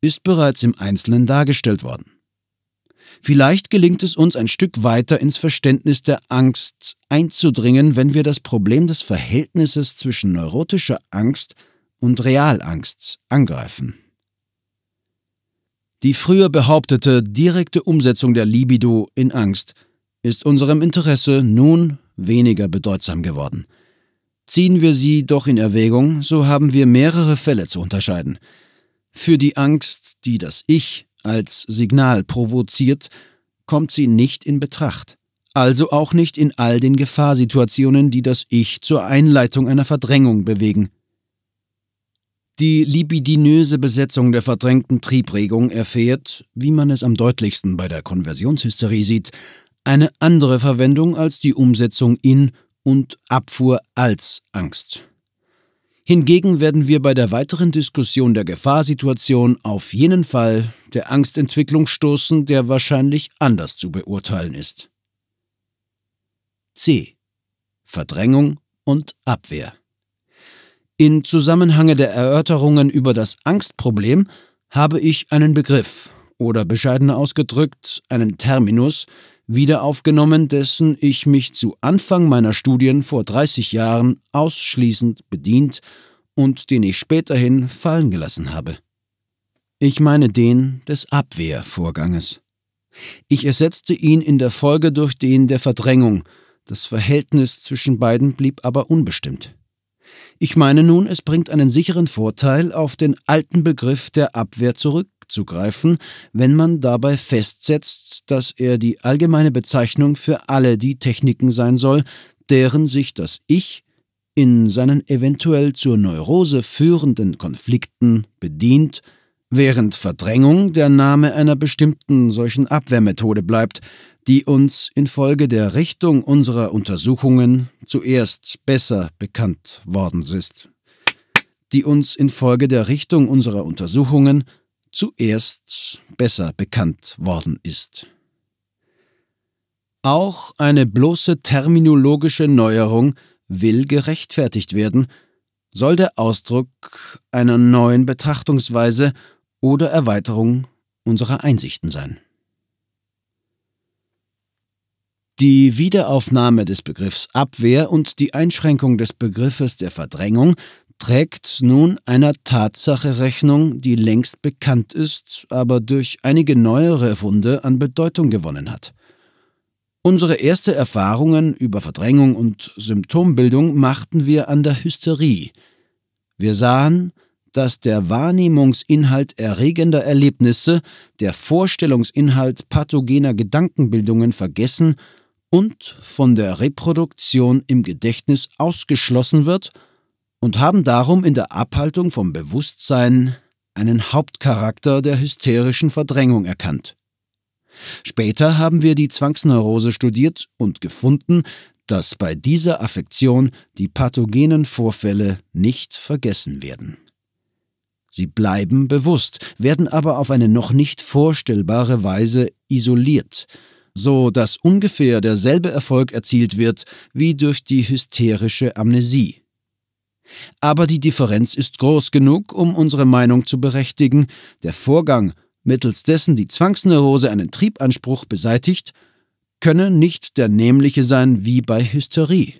ist bereits im Einzelnen dargestellt worden. Vielleicht gelingt es uns ein Stück weiter ins Verständnis der Angst einzudringen, wenn wir das Problem des Verhältnisses zwischen neurotischer Angst und Realangst angreifen. Die früher behauptete direkte Umsetzung der Libido in Angst ist unserem Interesse nun weniger bedeutsam geworden. Ziehen wir sie doch in Erwägung, so haben wir mehrere Fälle zu unterscheiden. Für die Angst, die das Ich als Signal provoziert, kommt sie nicht in Betracht. Also auch nicht in all den Gefahrsituationen, die das Ich zur Einleitung einer Verdrängung bewegen. Die libidinöse Besetzung der verdrängten Triebregung erfährt, wie man es am deutlichsten bei der Konversionshysterie sieht, eine andere Verwendung als die Umsetzung in und Abfuhr als Angst. Hingegen werden wir bei der weiteren Diskussion der Gefahrsituation auf jenen Fall der Angstentwicklung stoßen, der wahrscheinlich anders zu beurteilen ist. C. Verdrängung und Abwehr. In Zusammenhange der Erörterungen über das Angstproblem habe ich einen Begriff oder bescheidener ausgedrückt einen Terminus, wiederaufgenommen, dessen ich mich zu Anfang meiner Studien vor 30 Jahren ausschließend bedient und den ich späterhin fallen gelassen habe. Ich meine den des Abwehrvorganges. Ich ersetzte ihn in der Folge durch den der Verdrängung, das Verhältnis zwischen beiden blieb aber unbestimmt. Ich meine nun, es bringt einen sicheren Vorteil, auf den alten Begriff der Abwehr zurück abzugreifen, wenn man dabei festsetzt, dass er die allgemeine Bezeichnung für alle die Techniken sein soll, deren sich das Ich in seinen eventuell zur Neurose führenden Konflikten bedient, während Verdrängung der Name einer bestimmten solchen Abwehrmethode bleibt, die uns infolge der Richtung unserer Untersuchungen zuerst besser bekannt worden ist. Die uns infolge der Richtung unserer Untersuchungen zuerst besser bekannt worden ist. Auch eine bloße terminologische Neuerung will gerechtfertigt werden, soll der Ausdruck einer neuen Betrachtungsweise oder Erweiterung unserer Einsichten sein. Die Wiederaufnahme des Begriffs Abwehr und die Einschränkung des Begriffes der Verdrängung trägt nun einer Tatsache Rechnung, die längst bekannt ist, aber durch einige neuere Funde an Bedeutung gewonnen hat. Unsere erste Erfahrungen über Verdrängung und Symptombildung machten wir an der Hysterie. Wir sahen, dass der Wahrnehmungsinhalt erregender Erlebnisse, der Vorstellungsinhalt pathogener Gedankenbildungen vergessen und von der Reproduktion im Gedächtnis ausgeschlossen wird – und haben darum in der Abhaltung vom Bewusstsein einen Hauptcharakter der hysterischen Verdrängung erkannt. Später haben wir die Zwangsneurose studiert und gefunden, dass bei dieser Affektion die pathogenen Vorfälle nicht vergessen werden. Sie bleiben bewusst, werden aber auf eine noch nicht vorstellbare Weise isoliert, so dass ungefähr derselbe Erfolg erzielt wird wie durch die hysterische Amnesie. Aber die Differenz ist groß genug, um unsere Meinung zu berechtigen, der Vorgang, mittels dessen die Zwangsneurose einen Triebanspruch beseitigt, könne nicht der nämliche sein wie bei Hysterie.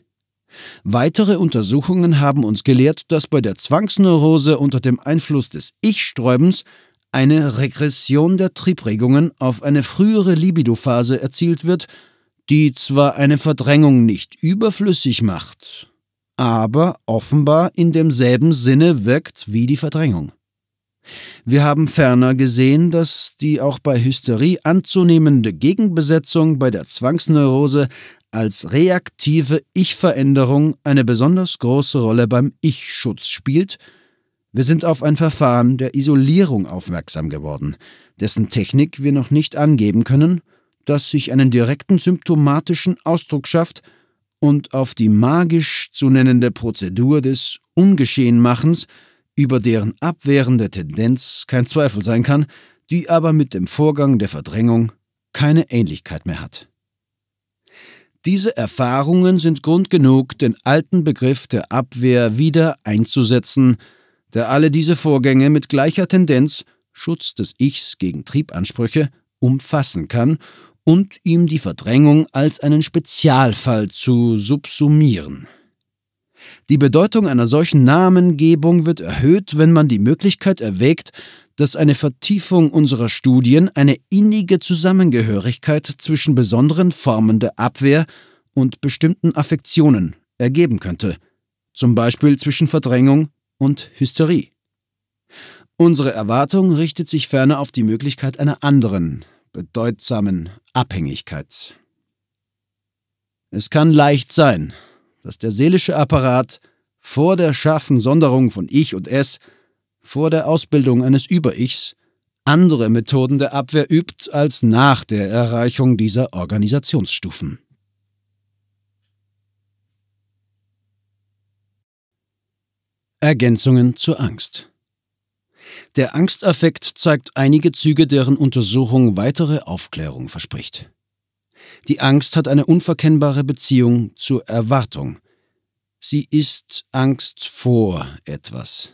Weitere Untersuchungen haben uns gelehrt, dass bei der Zwangsneurose unter dem Einfluss des Ich-Sträubens eine Regression der Triebregungen auf eine frühere Libidophase erzielt wird, die zwar eine Verdrängung nicht überflüssig macht, aber offenbar in demselben Sinne wirkt wie die Verdrängung. Wir haben ferner gesehen, dass die auch bei Hysterie anzunehmende Gegenbesetzung bei der Zwangsneurose als reaktive Ich-Veränderung eine besonders große Rolle beim Ich-Schutz spielt. Wir sind auf ein Verfahren der Isolierung aufmerksam geworden, dessen Technik wir noch nicht angeben können, das sich einen direkten symptomatischen Ausdruck schafft und auf die magisch zu nennende Prozedur des Ungeschehenmachens, über deren abwehrende Tendenz kein Zweifel sein kann, die aber mit dem Vorgang der Verdrängung keine Ähnlichkeit mehr hat. Diese Erfahrungen sind Grund genug, den alten Begriff der Abwehr wieder einzusetzen, der alle diese Vorgänge mit gleicher Tendenz Schutz des Ichs gegen Triebansprüche umfassen kann und ihm die Verdrängung als einen Spezialfall zu subsumieren. Die Bedeutung einer solchen Namengebung wird erhöht, wenn man die Möglichkeit erwägt, dass eine Vertiefung unserer Studien eine innige Zusammengehörigkeit zwischen besonderen Formen der Abwehr und bestimmten Affektionen ergeben könnte, zum Beispiel zwischen Verdrängung und Hysterie. Unsere Erwartung richtet sich ferner auf die Möglichkeit einer anderen, bedeutsamen Abhängigkeit. Es kann leicht sein, dass der seelische Apparat vor der scharfen Sonderung von Ich und Es, vor der Ausbildung eines Über-Ichs, andere Methoden der Abwehr übt als nach der Erreichung dieser Organisationsstufen. Ergänzungen zur Angst. Der Angstaffekt zeigt einige Züge, deren Untersuchung weitere Aufklärung verspricht. Die Angst hat eine unverkennbare Beziehung zur Erwartung. Sie ist Angst vor etwas.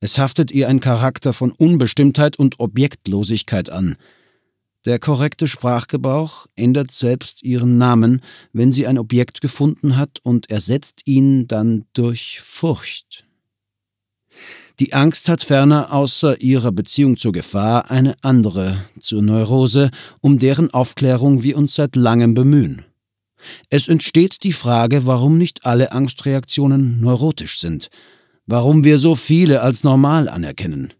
Es haftet ihr ein Charakter von Unbestimmtheit und Objektlosigkeit an. Der korrekte Sprachgebrauch ändert selbst ihren Namen, wenn sie ein Objekt gefunden hat und ersetzt ihn dann durch Furcht. Die Angst hat ferner außer ihrer Beziehung zur Gefahr eine andere, zur Neurose, um deren Aufklärung wir uns seit langem bemühen. Es entsteht die Frage, warum nicht alle Angstreaktionen neurotisch sind, warum wir so viele als normal anerkennen.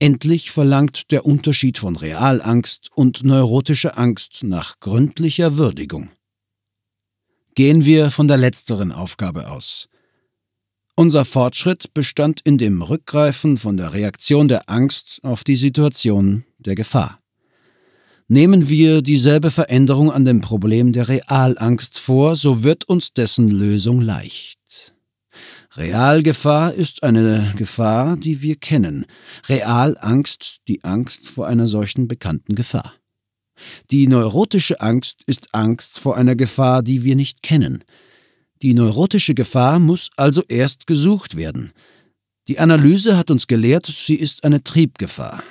Endlich verlangt der Unterschied von Realangst und neurotischer Angst nach gründlicher Würdigung. Gehen wir von der letzteren Aufgabe aus. Unser Fortschritt bestand in dem Rückgreifen von der Reaktion der Angst auf die Situation der Gefahr. Nehmen wir dieselbe Veränderung an dem Problem der Realangst vor, so wird uns dessen Lösung leicht. Realgefahr ist eine Gefahr, die wir kennen. Realangst die Angst vor einer solchen bekannten Gefahr. Die neurotische Angst ist Angst vor einer Gefahr, die wir nicht kennen. Die neurotische Gefahr muss also erst gesucht werden. Die Analyse hat uns gelehrt, sie ist eine Triebgefahr.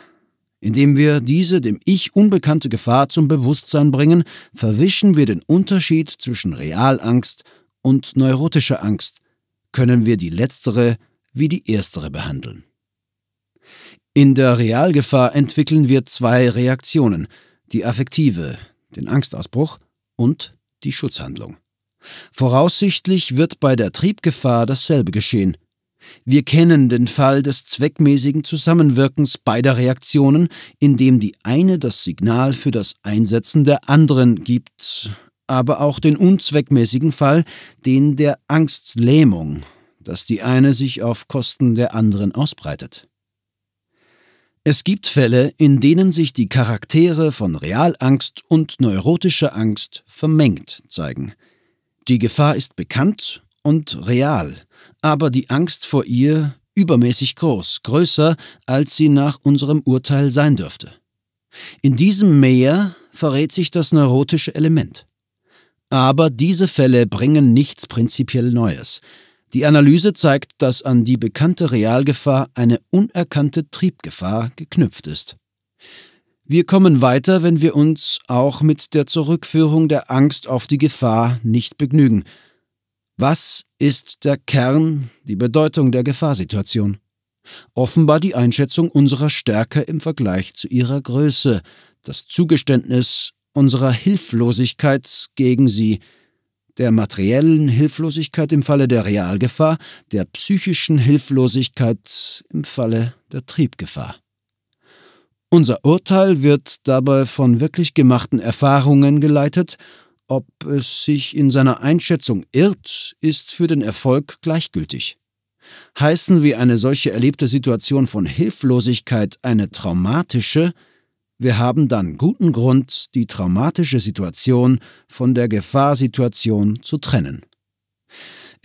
Indem wir diese dem Ich unbekannte Gefahr zum Bewusstsein bringen, verwischen wir den Unterschied zwischen Realangst und neurotischer Angst, können wir die letztere wie die erstere behandeln. In der Realgefahr entwickeln wir zwei Reaktionen, die affektive, den Angstausbruch und die Schutzhandlung. Voraussichtlich wird bei der Triebgefahr dasselbe geschehen. Wir kennen den Fall des zweckmäßigen Zusammenwirkens beider Reaktionen, indem die eine das Signal für das Einsetzen der anderen gibt, aber auch den unzweckmäßigen Fall, den der Angstlähmung, dass die eine sich auf Kosten der anderen ausbreitet. Es gibt Fälle, in denen sich die Charaktere von Realangst und neurotischer Angst vermengt zeigen. Die Gefahr ist bekannt und real, aber die Angst vor ihr übermäßig groß, größer, als sie nach unserem Urteil sein dürfte. In diesem Meer verrät sich das neurotische Element. Aber diese Fälle bringen nichts prinzipiell Neues. Die Analyse zeigt, dass an die bekannte Realgefahr eine unerkannte Triebgefahr geknüpft ist. Wir kommen weiter, wenn wir uns auch mit der Zurückführung der Angst auf die Gefahr nicht begnügen. Was ist der Kern, die Bedeutung der Gefahrsituation? Offenbar die Einschätzung unserer Stärke im Vergleich zu ihrer Größe, das Zugeständnis unserer Hilflosigkeit gegen sie, der materiellen Hilflosigkeit im Falle der Realgefahr, der psychischen Hilflosigkeit im Falle der Triebgefahr. Unser Urteil wird dabei von wirklich gemachten Erfahrungen geleitet. Ob es sich in seiner Einschätzung irrt, ist für den Erfolg gleichgültig. Heißen wir eine solche erlebte Situation von Hilflosigkeit eine traumatische, wir haben dann guten Grund, die traumatische Situation von der Gefahrsituation zu trennen.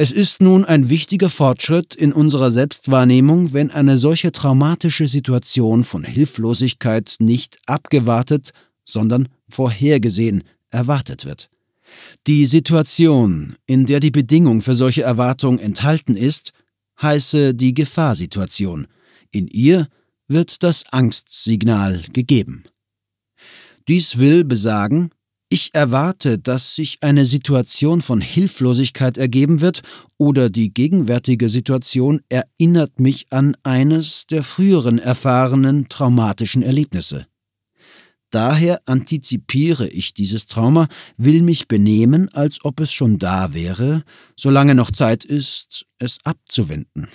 Es ist nun ein wichtiger Fortschritt in unserer Selbstwahrnehmung, wenn eine solche traumatische Situation von Hilflosigkeit nicht abgewartet, sondern vorhergesehen erwartet wird. Die Situation, in der die Bedingung für solche Erwartung enthalten ist, heiße die Gefahrsituation. In ihr wird das Angstsignal gegeben. Dies will besagen, ich erwarte, dass sich eine Situation von Hilflosigkeit ergeben wird oder die gegenwärtige Situation erinnert mich an eines der früheren erfahrenen traumatischen Erlebnisse. Daher antizipiere ich dieses Trauma, will mich benehmen, als ob es schon da wäre, solange noch Zeit ist, es abzuwenden.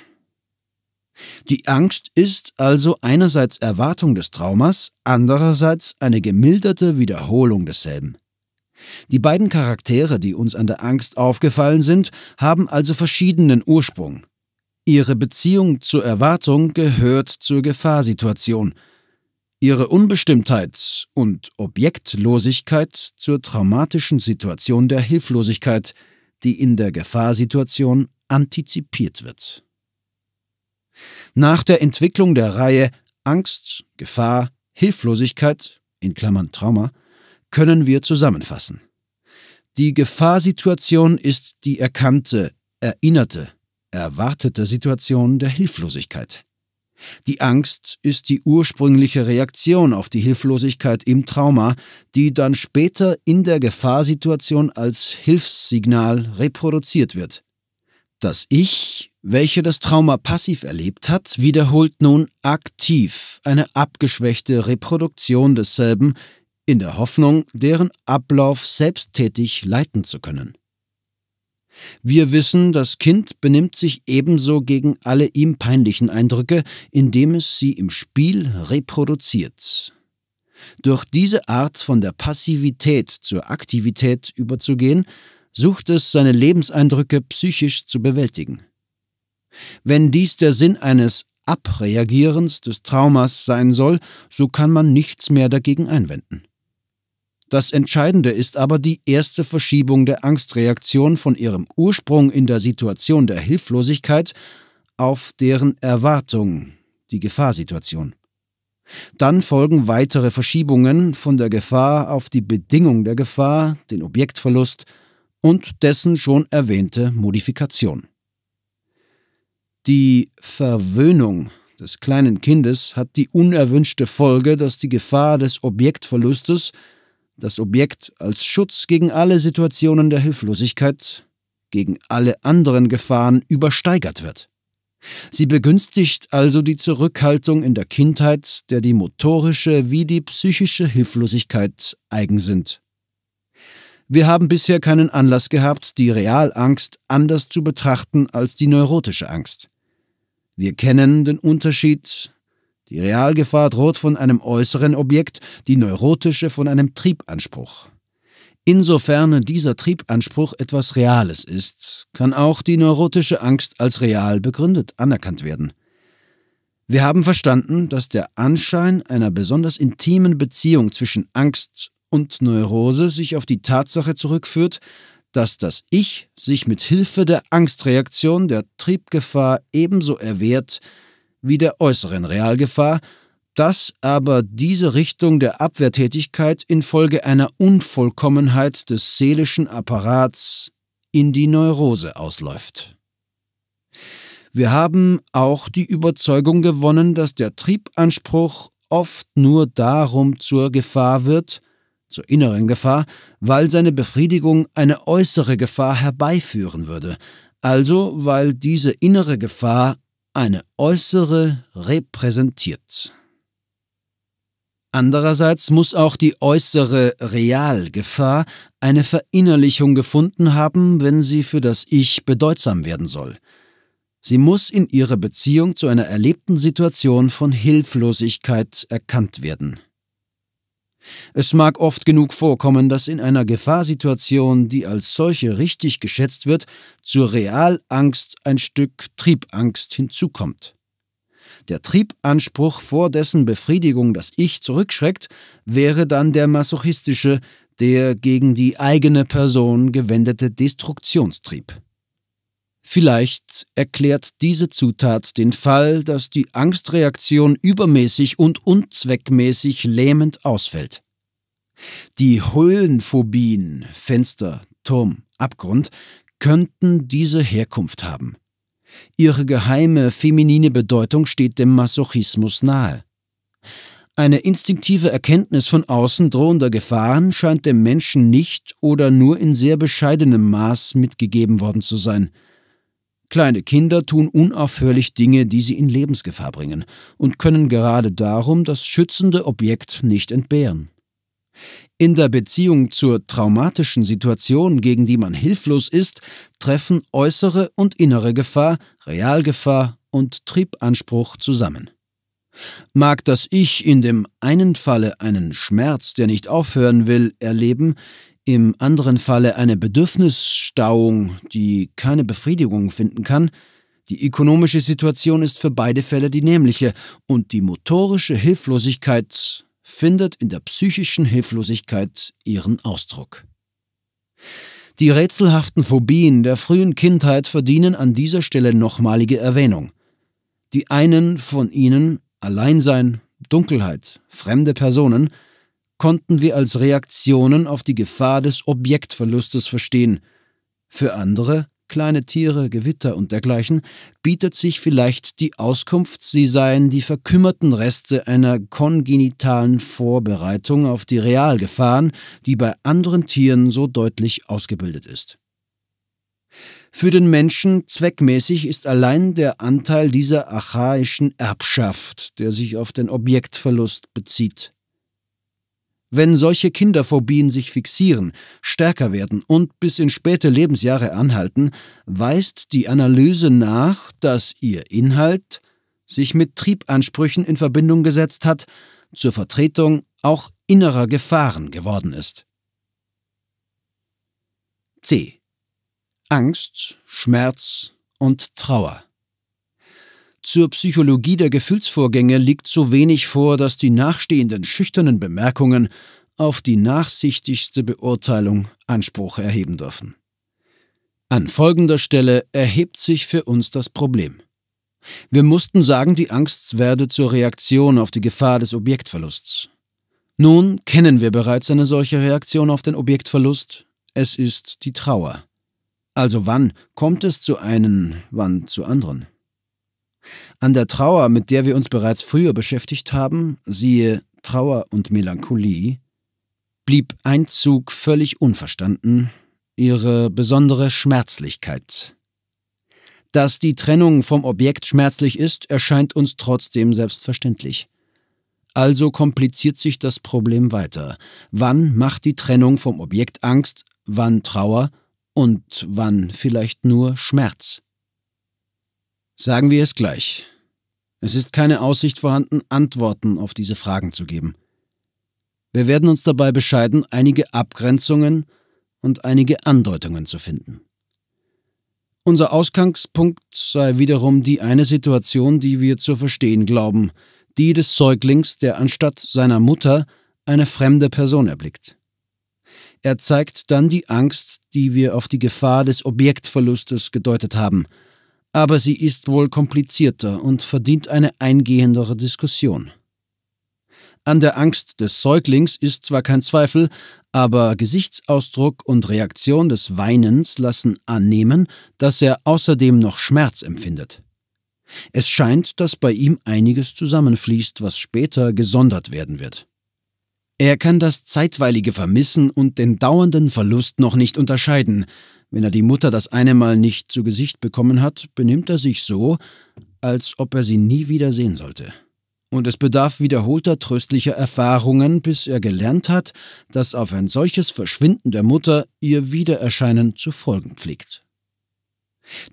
Die Angst ist also einerseits Erwartung des Traumas, andererseits eine gemilderte Wiederholung desselben. Die beiden Charaktere, die uns an der Angst aufgefallen sind, haben also verschiedenen Ursprung. Ihre Beziehung zur Erwartung gehört zur Gefahrsituation, ihre Unbestimmtheit und Objektlosigkeit zur traumatischen Situation der Hilflosigkeit, die in der Gefahrsituation antizipiert wird. Nach der Entwicklung der Reihe Angst, Gefahr, Hilflosigkeit in Klammern Trauma können wir zusammenfassen. Die Gefahrsituation ist die erkannte, erinnerte, erwartete Situation der Hilflosigkeit. Die Angst ist die ursprüngliche Reaktion auf die Hilflosigkeit im Trauma, die dann später in der Gefahrsituation als Hilfssignal reproduziert wird. Das Ich, welche das Trauma passiv erlebt hat, wiederholt nun aktiv eine abgeschwächte Reproduktion desselben in der Hoffnung, deren Ablauf selbsttätig leiten zu können. Wir wissen, das Kind benimmt sich ebenso gegen alle ihm peinlichen Eindrücke, indem es sie im Spiel reproduziert. Durch diese Art von der Passivität zur Aktivität überzugehen, sucht es seine Lebenseindrücke psychisch zu bewältigen. Wenn dies der Sinn eines Abreagierens des Traumas sein soll, so kann man nichts mehr dagegen einwenden. Das Entscheidende ist aber die erste Verschiebung der Angstreaktion von ihrem Ursprung in der Situation der Hilflosigkeit auf deren Erwartung, die Gefahrsituation. Dann folgen weitere Verschiebungen von der Gefahr auf die Bedingung der Gefahr, den Objektverlust und dessen schon erwähnte Modifikation. Die Verwöhnung des kleinen Kindes hat die unerwünschte Folge, dass die Gefahr des Objektverlustes das Objekt als Schutz gegen alle Situationen der Hilflosigkeit, gegen alle anderen Gefahren übersteigert wird. Sie begünstigt also die Zurückhaltung in der Kindheit, der die motorische wie die psychische Hilflosigkeit eigen sind. Wir haben bisher keinen Anlass gehabt, die Realangst anders zu betrachten als die neurotische Angst. Wir kennen den Unterschied die Realgefahr droht von einem äußeren Objekt, die neurotische von einem Triebanspruch. Insofern dieser Triebanspruch etwas Reales ist, kann auch die neurotische Angst als real begründet anerkannt werden. Wir haben verstanden, dass der Anschein einer besonders intimen Beziehung zwischen Angst und Neurose sich auf die Tatsache zurückführt, dass das Ich sich mit Hilfe der Angstreaktion der Triebgefahr ebenso erwehrt, wie der äußeren Realgefahr, dass aber diese Richtung der Abwehrtätigkeit infolge einer Unvollkommenheit des seelischen Apparats in die Neurose ausläuft. Wir haben auch die Überzeugung gewonnen, dass der Triebanspruch oft nur darum zur Gefahr wird, zur inneren Gefahr, weil seine Befriedigung eine äußere Gefahr herbeiführen würde, also weil diese innere Gefahr eine äußere repräsentiert. Andererseits muss auch die äußere Realgefahr eine Verinnerlichung gefunden haben, wenn sie für das Ich bedeutsam werden soll. Sie muss in ihrer Beziehung zu einer erlebten Situation von Hilflosigkeit erkannt werden. Es mag oft genug vorkommen, dass in einer Gefahrsituation, die als solche richtig geschätzt wird, zur Realangst ein Stück Triebangst hinzukommt. Der Triebanspruch, vor dessen Befriedigung das Ich zurückschreckt, wäre dann der masochistische, der gegen die eigene Person gewendete Destruktionstrieb. Vielleicht erklärt diese Zutat den Fall, dass die Angstreaktion übermäßig und unzweckmäßig lähmend ausfällt. Die Höhlenphobien Fenster, Turm, Abgrund könnten diese Herkunft haben. Ihre geheime feminine Bedeutung steht dem Masochismus nahe. Eine instinktive Erkenntnis von außen drohender Gefahren scheint dem Menschen nicht oder nur in sehr bescheidenem Maß mitgegeben worden zu sein – Kleine Kinder tun unaufhörlich Dinge, die sie in Lebensgefahr bringen und können gerade darum das schützende Objekt nicht entbehren. In der Beziehung zur traumatischen Situation, gegen die man hilflos ist, treffen äußere und innere Gefahr, Realgefahr und Triebanspruch zusammen. Mag das Ich in dem einen Falle einen Schmerz, der nicht aufhören will, erleben, im anderen Falle eine Bedürfnisstauung, die keine Befriedigung finden kann, die ökonomische Situation ist für beide Fälle die nämliche und die motorische Hilflosigkeit findet in der psychischen Hilflosigkeit ihren Ausdruck. Die rätselhaften Phobien der frühen Kindheit verdienen an dieser Stelle nochmalige Erwähnung. Die einen von ihnen Alleinsein, Dunkelheit, fremde Personen – konnten wir als Reaktionen auf die Gefahr des Objektverlustes verstehen. Für andere, kleine Tiere, Gewitter und dergleichen, bietet sich vielleicht die Auskunft, sie seien die verkümmerten Reste einer kongenitalen Vorbereitung auf die Realgefahren, die bei anderen Tieren so deutlich ausgebildet ist. Für den Menschen zweckmäßig ist allein der Anteil dieser archaischen Erbschaft, der sich auf den Objektverlust bezieht. Wenn solche Kinderphobien sich fixieren, stärker werden und bis in späte Lebensjahre anhalten, weist die Analyse nach, dass ihr Inhalt sich mit Triebansprüchen in Verbindung gesetzt hat, zur Vertretung auch innerer Gefahren geworden ist. C. Angst, Schmerz und Trauer. Zur Psychologie der Gefühlsvorgänge liegt so wenig vor, dass die nachstehenden schüchternen Bemerkungen auf die nachsichtigste Beurteilung Anspruch erheben dürfen. An folgender Stelle erhebt sich für uns das Problem. Wir mussten sagen, die Angst werde zur Reaktion auf die Gefahr des Objektverlusts. Nun kennen wir bereits eine solche Reaktion auf den Objektverlust, es ist die Trauer. Also wann kommt es zu einem, wann zu anderen? An der Trauer, mit der wir uns bereits früher beschäftigt haben, siehe Trauer und Melancholie, blieb ein Zug völlig unverstanden, ihre besondere Schmerzlichkeit. Dass die Trennung vom Objekt schmerzlich ist, erscheint uns trotzdem selbstverständlich. Also kompliziert sich das Problem weiter. Wann macht die Trennung vom Objekt Angst, wann Trauer und wann vielleicht nur Schmerz? Sagen wir es gleich. Es ist keine Aussicht vorhanden, Antworten auf diese Fragen zu geben. Wir werden uns dabei bescheiden, einige Abgrenzungen und einige Andeutungen zu finden. Unser Ausgangspunkt sei wiederum die eine Situation, die wir zu verstehen glauben, die des Säuglings, der anstatt seiner Mutter eine fremde Person erblickt. Er zeigt dann die Angst, die wir auf die Gefahr des Objektverlustes gedeutet haben – aber sie ist wohl komplizierter und verdient eine eingehendere Diskussion. An der Angst des Säuglings ist zwar kein Zweifel, aber Gesichtsausdruck und Reaktion des Weinens lassen annehmen, dass er außerdem noch Schmerz empfindet. Es scheint, dass bei ihm einiges zusammenfließt, was später gesondert werden wird. Er kann das zeitweilige Vermissen und den dauernden Verlust noch nicht unterscheiden, wenn er die Mutter das eine Mal nicht zu Gesicht bekommen hat, benimmt er sich so, als ob er sie nie wieder sehen sollte. Und es bedarf wiederholter tröstlicher Erfahrungen, bis er gelernt hat, dass auf ein solches Verschwinden der Mutter ihr Wiedererscheinen zu folgen pflegt.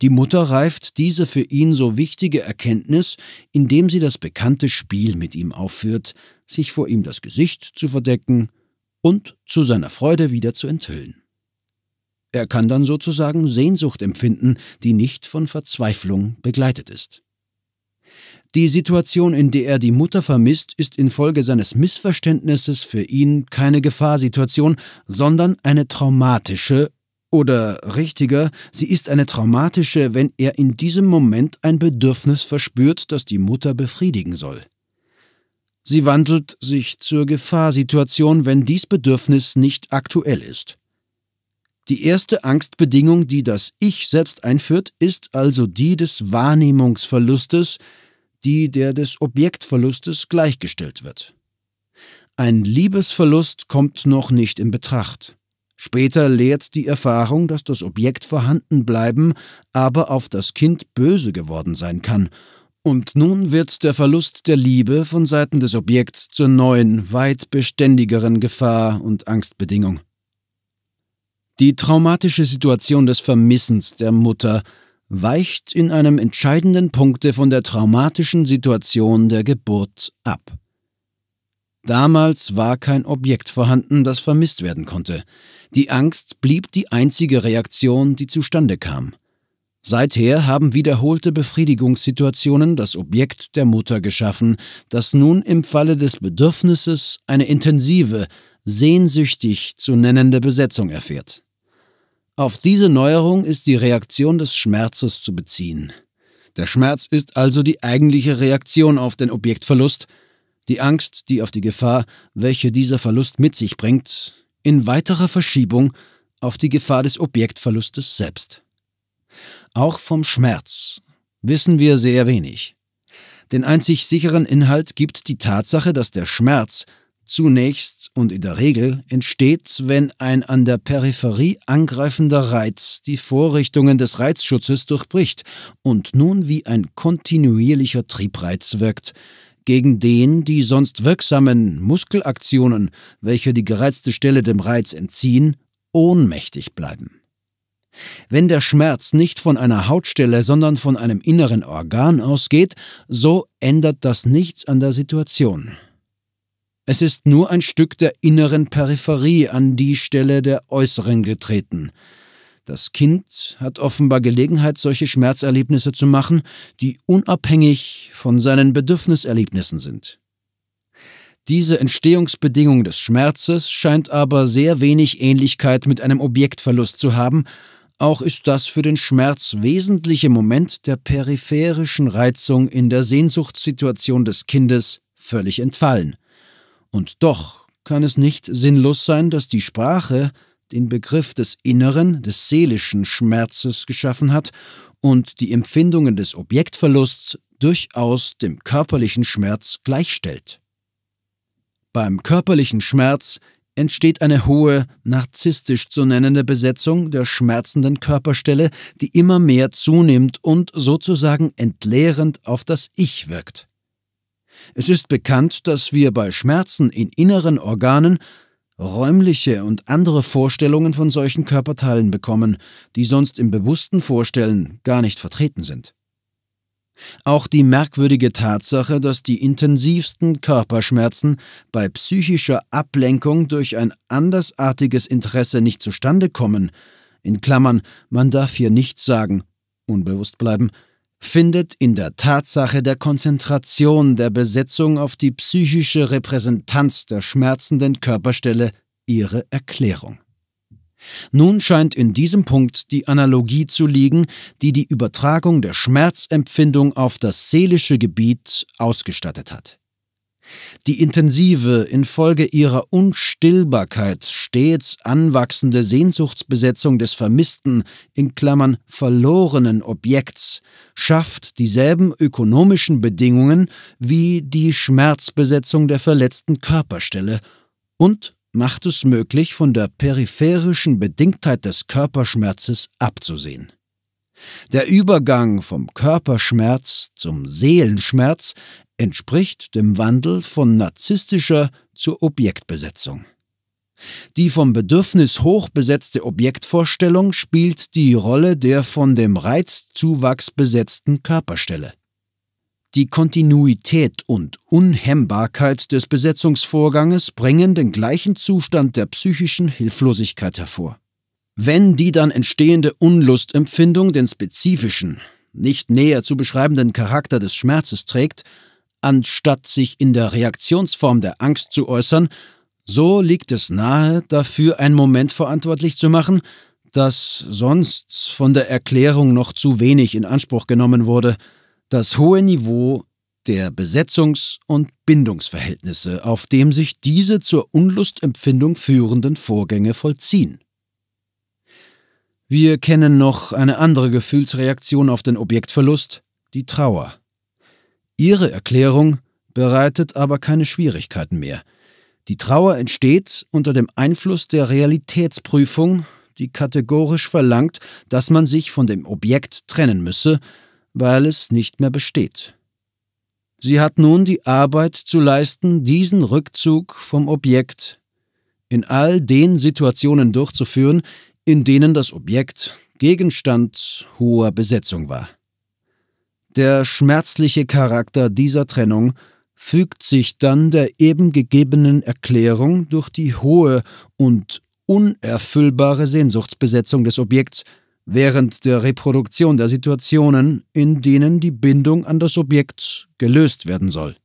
Die Mutter reift diese für ihn so wichtige Erkenntnis, indem sie das bekannte Spiel mit ihm aufführt, sich vor ihm das Gesicht zu verdecken und zu seiner Freude wieder zu enthüllen. Er kann dann sozusagen Sehnsucht empfinden, die nicht von Verzweiflung begleitet ist. Die Situation, in der er die Mutter vermisst, ist infolge seines Missverständnisses für ihn keine Gefahrsituation, sondern eine traumatische oder richtiger, sie ist eine traumatische, wenn er in diesem Moment ein Bedürfnis verspürt, das die Mutter befriedigen soll. Sie wandelt sich zur Gefahrsituation, wenn dies Bedürfnis nicht aktuell ist. Die erste Angstbedingung, die das Ich selbst einführt, ist also die des Wahrnehmungsverlustes, die der des Objektverlustes gleichgestellt wird. Ein Liebesverlust kommt noch nicht in Betracht. Später lehrt die Erfahrung, dass das Objekt vorhanden bleiben, aber auf das Kind böse geworden sein kann. Und nun wird der Verlust der Liebe von Seiten des Objekts zur neuen, weit beständigeren Gefahr und Angstbedingung. Die traumatische Situation des Vermissens der Mutter weicht in einem entscheidenden Punkte von der traumatischen Situation der Geburt ab. Damals war kein Objekt vorhanden, das vermisst werden konnte. Die Angst blieb die einzige Reaktion, die zustande kam. Seither haben wiederholte Befriedigungssituationen das Objekt der Mutter geschaffen, das nun im Falle des Bedürfnisses eine intensive, sehnsüchtig zu nennende Besetzung erfährt. Auf diese Neuerung ist die Reaktion des Schmerzes zu beziehen. Der Schmerz ist also die eigentliche Reaktion auf den Objektverlust, die Angst, die auf die Gefahr, welche dieser Verlust mit sich bringt, in weiterer Verschiebung auf die Gefahr des Objektverlustes selbst. Auch vom Schmerz wissen wir sehr wenig. Den einzig sicheren Inhalt gibt die Tatsache, dass der Schmerz Zunächst und in der Regel entsteht, wenn ein an der Peripherie angreifender Reiz die Vorrichtungen des Reizschutzes durchbricht und nun wie ein kontinuierlicher Triebreiz wirkt, gegen den die sonst wirksamen Muskelaktionen, welche die gereizte Stelle dem Reiz entziehen, ohnmächtig bleiben. Wenn der Schmerz nicht von einer Hautstelle, sondern von einem inneren Organ ausgeht, so ändert das nichts an der Situation. Es ist nur ein Stück der inneren Peripherie an die Stelle der äußeren getreten. Das Kind hat offenbar Gelegenheit, solche Schmerzerlebnisse zu machen, die unabhängig von seinen Bedürfniserlebnissen sind. Diese Entstehungsbedingung des Schmerzes scheint aber sehr wenig Ähnlichkeit mit einem Objektverlust zu haben, auch ist das für den Schmerz wesentliche Moment der peripherischen Reizung in der Sehnsuchtssituation des Kindes völlig entfallen. Und doch kann es nicht sinnlos sein, dass die Sprache den Begriff des inneren, des seelischen Schmerzes geschaffen hat und die Empfindungen des Objektverlusts durchaus dem körperlichen Schmerz gleichstellt. Beim körperlichen Schmerz entsteht eine hohe, narzisstisch zu nennende Besetzung der schmerzenden Körperstelle, die immer mehr zunimmt und sozusagen entleerend auf das Ich wirkt. Es ist bekannt, dass wir bei Schmerzen in inneren Organen räumliche und andere Vorstellungen von solchen Körperteilen bekommen, die sonst im bewussten Vorstellen gar nicht vertreten sind. Auch die merkwürdige Tatsache, dass die intensivsten Körperschmerzen bei psychischer Ablenkung durch ein andersartiges Interesse nicht zustande kommen, in Klammern, man darf hier nicht sagen, unbewusst bleiben, findet in der Tatsache der Konzentration der Besetzung auf die psychische Repräsentanz der schmerzenden Körperstelle ihre Erklärung. Nun scheint in diesem Punkt die Analogie zu liegen, die die Übertragung der Schmerzempfindung auf das seelische Gebiet ausgestattet hat. Die intensive, infolge ihrer Unstillbarkeit stets anwachsende Sehnsuchtsbesetzung des vermissten, in Klammern verlorenen Objekts schafft dieselben ökonomischen Bedingungen wie die Schmerzbesetzung der verletzten Körperstelle und macht es möglich, von der peripherischen Bedingtheit des Körperschmerzes abzusehen. Der Übergang vom Körperschmerz zum Seelenschmerz entspricht dem Wandel von narzisstischer zur Objektbesetzung. Die vom Bedürfnis hoch besetzte Objektvorstellung spielt die Rolle der von dem Reizzuwachs besetzten Körperstelle. Die Kontinuität und Unhemmbarkeit des Besetzungsvorganges bringen den gleichen Zustand der psychischen Hilflosigkeit hervor. Wenn die dann entstehende Unlustempfindung den spezifischen, nicht näher zu beschreibenden Charakter des Schmerzes trägt, anstatt sich in der Reaktionsform der Angst zu äußern, so liegt es nahe, dafür einen Moment verantwortlich zu machen, das sonst von der Erklärung noch zu wenig in Anspruch genommen wurde, das hohe Niveau der Besetzungs- und Bindungsverhältnisse, auf dem sich diese zur Unlustempfindung führenden Vorgänge vollziehen. Wir kennen noch eine andere Gefühlsreaktion auf den Objektverlust, die Trauer. Ihre Erklärung bereitet aber keine Schwierigkeiten mehr. Die Trauer entsteht unter dem Einfluss der Realitätsprüfung, die kategorisch verlangt, dass man sich von dem Objekt trennen müsse, weil es nicht mehr besteht. Sie hat nun die Arbeit zu leisten, diesen Rückzug vom Objekt in all den Situationen durchzuführen, in denen das Objekt Gegenstand hoher Besetzung war. Der schmerzliche Charakter dieser Trennung fügt sich dann der eben gegebenen Erklärung durch die hohe und unerfüllbare Sehnsuchtsbesetzung des Objekts während der Reproduktion der Situationen, in denen die Bindung an das Objekt gelöst werden soll.